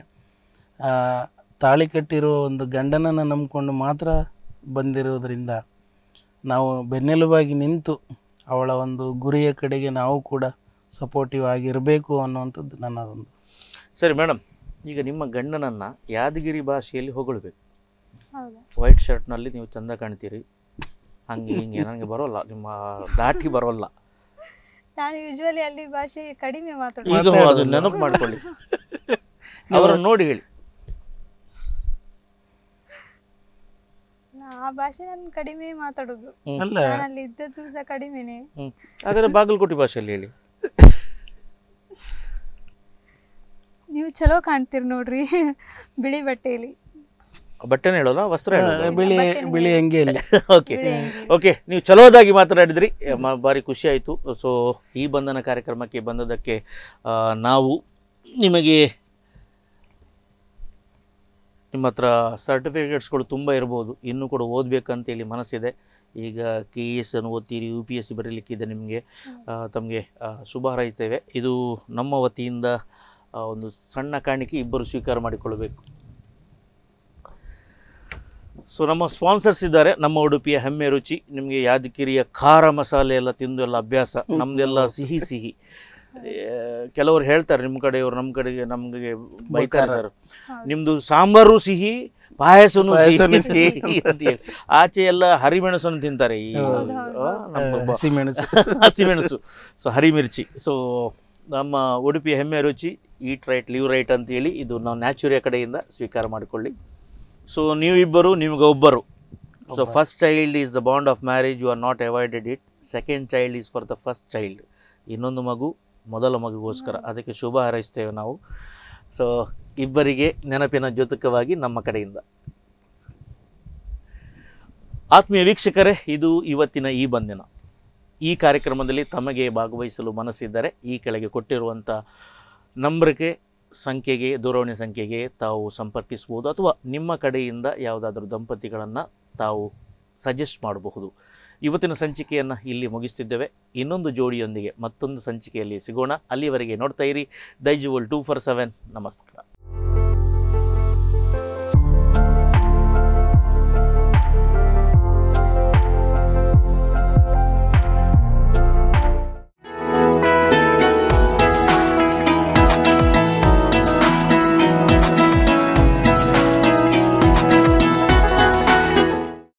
ತಾಳಿ ಕಟ್ಟಿರುವ ಒಂದು ಗಂಡನನ್ನು ನಂಬಿಕೊಂಡು ಮಾತ್ರ ಬಂದಿರೋದ್ರಿಂದ ನಾವು ಬೆನ್ನೆಲುಬಾಗಿ ನಿಂತು ಅವಳ ಒಂದು ಗುರಿಯ ಕಡೆಗೆ ನಾವು ಕೂಡ ಸಪೋರ್ಟಿವ್ ಆಗಿರಬೇಕು ಅನ್ನುವಂಥದ್ದು ಒಂದು ಸರಿ ಮೇಡಮ್ ಈಗ ನಿಮ್ಮ ಗಂಡನನ್ನು ಯಾದಗಿರಿ ಭಾಷೆಯಲ್ಲಿ ಹೊಗಳಬೇಕು ವೈಟ್ ಶರ್ಟ್ನಲ್ಲಿ ನೀವು ಚಂದ ಕಾಣ್ತೀರಿ ಹಂಗೆ ಹಿಂಗೆ ನನಗೆ ಬರೋಲ್ಲ ನಿಮ್ಮ ದಾಟಿ ಬರೋಲ್ಲ ನಾನು ಯೂಶುವಲಿ ಅಲ್ಲಿ ಭಾಷೆ ಕಡಿಮೆ ಮಾತಾಡೋದು ನೆನಪು ಮಾಡ್ಕೊಳ್ಳಿ ಅವರನ್ನು ನೋಡಿ ಹೇಳಿ ಆ ಭಾಷೆ ನಾನು ಕಡಿಮೆ ಮಾತಾಡೋದು ಅಲ್ಲ ಇದ್ದದ್ದು ಸಹ ಕಡಿಮೆನೆ ಹಾಗಾದ್ರೆ ಬಾಗಲಕೋಟೆ ಭಾಷೆಯಲ್ಲಿ ಹೇಳಿ ನೀವು ಚಲೋ ಕಾಣ್ತೀರಿ ನೋಡ್ರಿ ಬಿಳಿ ಬಟ್ಟೆಯಲ್ಲಿ ಬಟ್ಟೆನ ಹೇಳೋದಾ ವಸ್ತ್ರ ಬಿಳಿ ಬಿಳಿ ಹೆಂಗೆ ಓಕೆ ಓಕೆ ನೀವು ಚಲೋದಾಗಿ ಮಾತನಾಡಿದ್ರಿ ಭಾರಿ ಖುಷಿ ಆಯಿತು ಸೊ ಈ ಬಂಧನ ಕಾರ್ಯಕ್ರಮಕ್ಕೆ ಬಂದದಕ್ಕೆ ನಾವು ನಿಮಗೆ ನಿಮ್ಮ ಹತ್ರ ಸರ್ಟಿಫಿಕೇಟ್ಸ್ಗಳು ತುಂಬ ಇರ್ಬೋದು ಇನ್ನೂ ಕೂಡ ಓದಬೇಕಂತೇಳಿ ಮನಸ್ಸಿದೆ ಈಗ ಕೆ ಇ ಎಸ್ ಅನ್ನು ಓದ್ತೀರಿ ಯು ಪಿ ಎಸ್ ಸಿ ಬರೀಲಿಕ್ಕಿದೆ ನಿಮಗೆ ತಮಗೆ ಶುಭ ಹಾರೈತೇವೆ ಇದು ನಮ್ಮ ವತಿಯಿಂದ ಒಂದು ಸಣ್ಣ ಕಾಣಿಕೆ ಇಬ್ಬರು ಸ್ವೀಕಾರ ಮಾಡಿಕೊಳ್ಳಬೇಕು ಸೊ ನಮ್ಮ ಸ್ಪಾನ್ಸರ್ಸ್ ಇದ್ದಾರೆ ನಮ್ಮ ಉಡುಪಿಯ ಹೆಮ್ಮೆ ರುಚಿ ನಿಮಗೆ ಯಾದಗಿರಿಯ ಖಾರ ಮಸಾಲೆ ಎಲ್ಲ ತಿಂದು ಎಲ್ಲ ಅಭ್ಯಾಸ ನಮ್ದೆಲ್ಲ ಸಿಹಿ ಸಿಹಿ ಕೆಲವರು ಹೇಳ್ತಾರೆ ನಿಮ್ಮ ಕಡೆ ಇವ್ರು ನಮ್ಮ ಕಡೆಗೆ ನಮಗೆ ಬೈತಾರೆ ಸರ್ ನಿಮ್ಮದು ಸಾಂಬಾರು ಸಿಹಿ ಪಾಯಸನು ಸಿಹಿ ಅಂತ ಆಚೆ ಎಲ್ಲ ಹರಿಮೆಣಸನ್ನು ತಿಂತಾರೆ ಈ ಹಸಿಮೆಣಸು ಹಸಿಮೆಣಸು ಸೊ ಹರಿಮಿರ್ಚಿ ಸೊ ನಮ್ಮ ಉಡುಪಿ ಹೆಮ್ಮೆ ರುಚಿ ಈಟ್ ರೈಟ್ ಲಿವ್ ರೈಟ್ ಅಂತೇಳಿ ಇದು ನಾವು ನ್ಯಾಚುರಿಯ ಕಡೆಯಿಂದ ಸ್ವೀಕಾರ ಮಾಡಿಕೊಳ್ಳಿ ಸೊ ನೀವಿಬ್ಬರು ನಿಮಗೆ ಒಬ್ಬರು so first child is the bond of marriage you are not avoided it second child is for the first child ಇನ್ನೊಂದು ಮಗು ಮೊದಲ ಮಗುಗೋಸ್ಕರ ಅದಕ್ಕೆ ಶುಭ ಹಾರೈಸ್ತೇವೆ ನಾವು ಸೊ ಇಬ್ಬರಿಗೆ ನೆನಪಿನ ಜೊತಕವಾಗಿ ನಮ್ಮ ಕಡೆಯಿಂದ ಆತ್ಮೀಯ ವೀಕ್ಷಕರೇ ಇದು ಇವತ್ತಿನ ಈ ಬಂದಿನ ಈ ಕಾರ್ಯಕ್ರಮದಲ್ಲಿ ತಮಗೆ ಭಾಗವಹಿಸಲು ಮನಸ್ಸಿದ್ದರೆ ಈ ಕೆಳಗೆ ಕೊಟ್ಟಿರುವಂಥ ನಂಬ್ರಿಕೆ ಸಂಖ್ಯೆಗೆ ದೂರವಾಣಿ ಸಂಖ್ಯೆಗೆ ತಾವು ಸಂಪರ್ಕಿಸ್ಬೋದು ಅಥವಾ ನಿಮ್ಮ ಕಡೆಯಿಂದ ಯಾವುದಾದ್ರೂ ದಂಪತಿಗಳನ್ನು ತಾವು ಸಜೆಸ್ಟ್ ಮಾಡಬಹುದು ಇವತ್ತಿನ ಸಂಚಿಕೆಯನ್ನು ಇಲ್ಲಿ ಮುಗಿಸ್ತಿದ್ದೇವೆ ಇನ್ನೊಂದು ಜೋಡಿಯೊಂದಿಗೆ ಮತ್ತೊಂದು ಸಂಚಿಕೆಯಲ್ಲಿ ಸಿಗೋಣ ಅಲ್ಲಿವರೆಗೆ ನೋಡ್ತಾ ಇರಿ ದೈಜುವಲ್ ಟೂ ಫೋರ್ ಸೆವೆನ್ ನಮಸ್ಕಾರ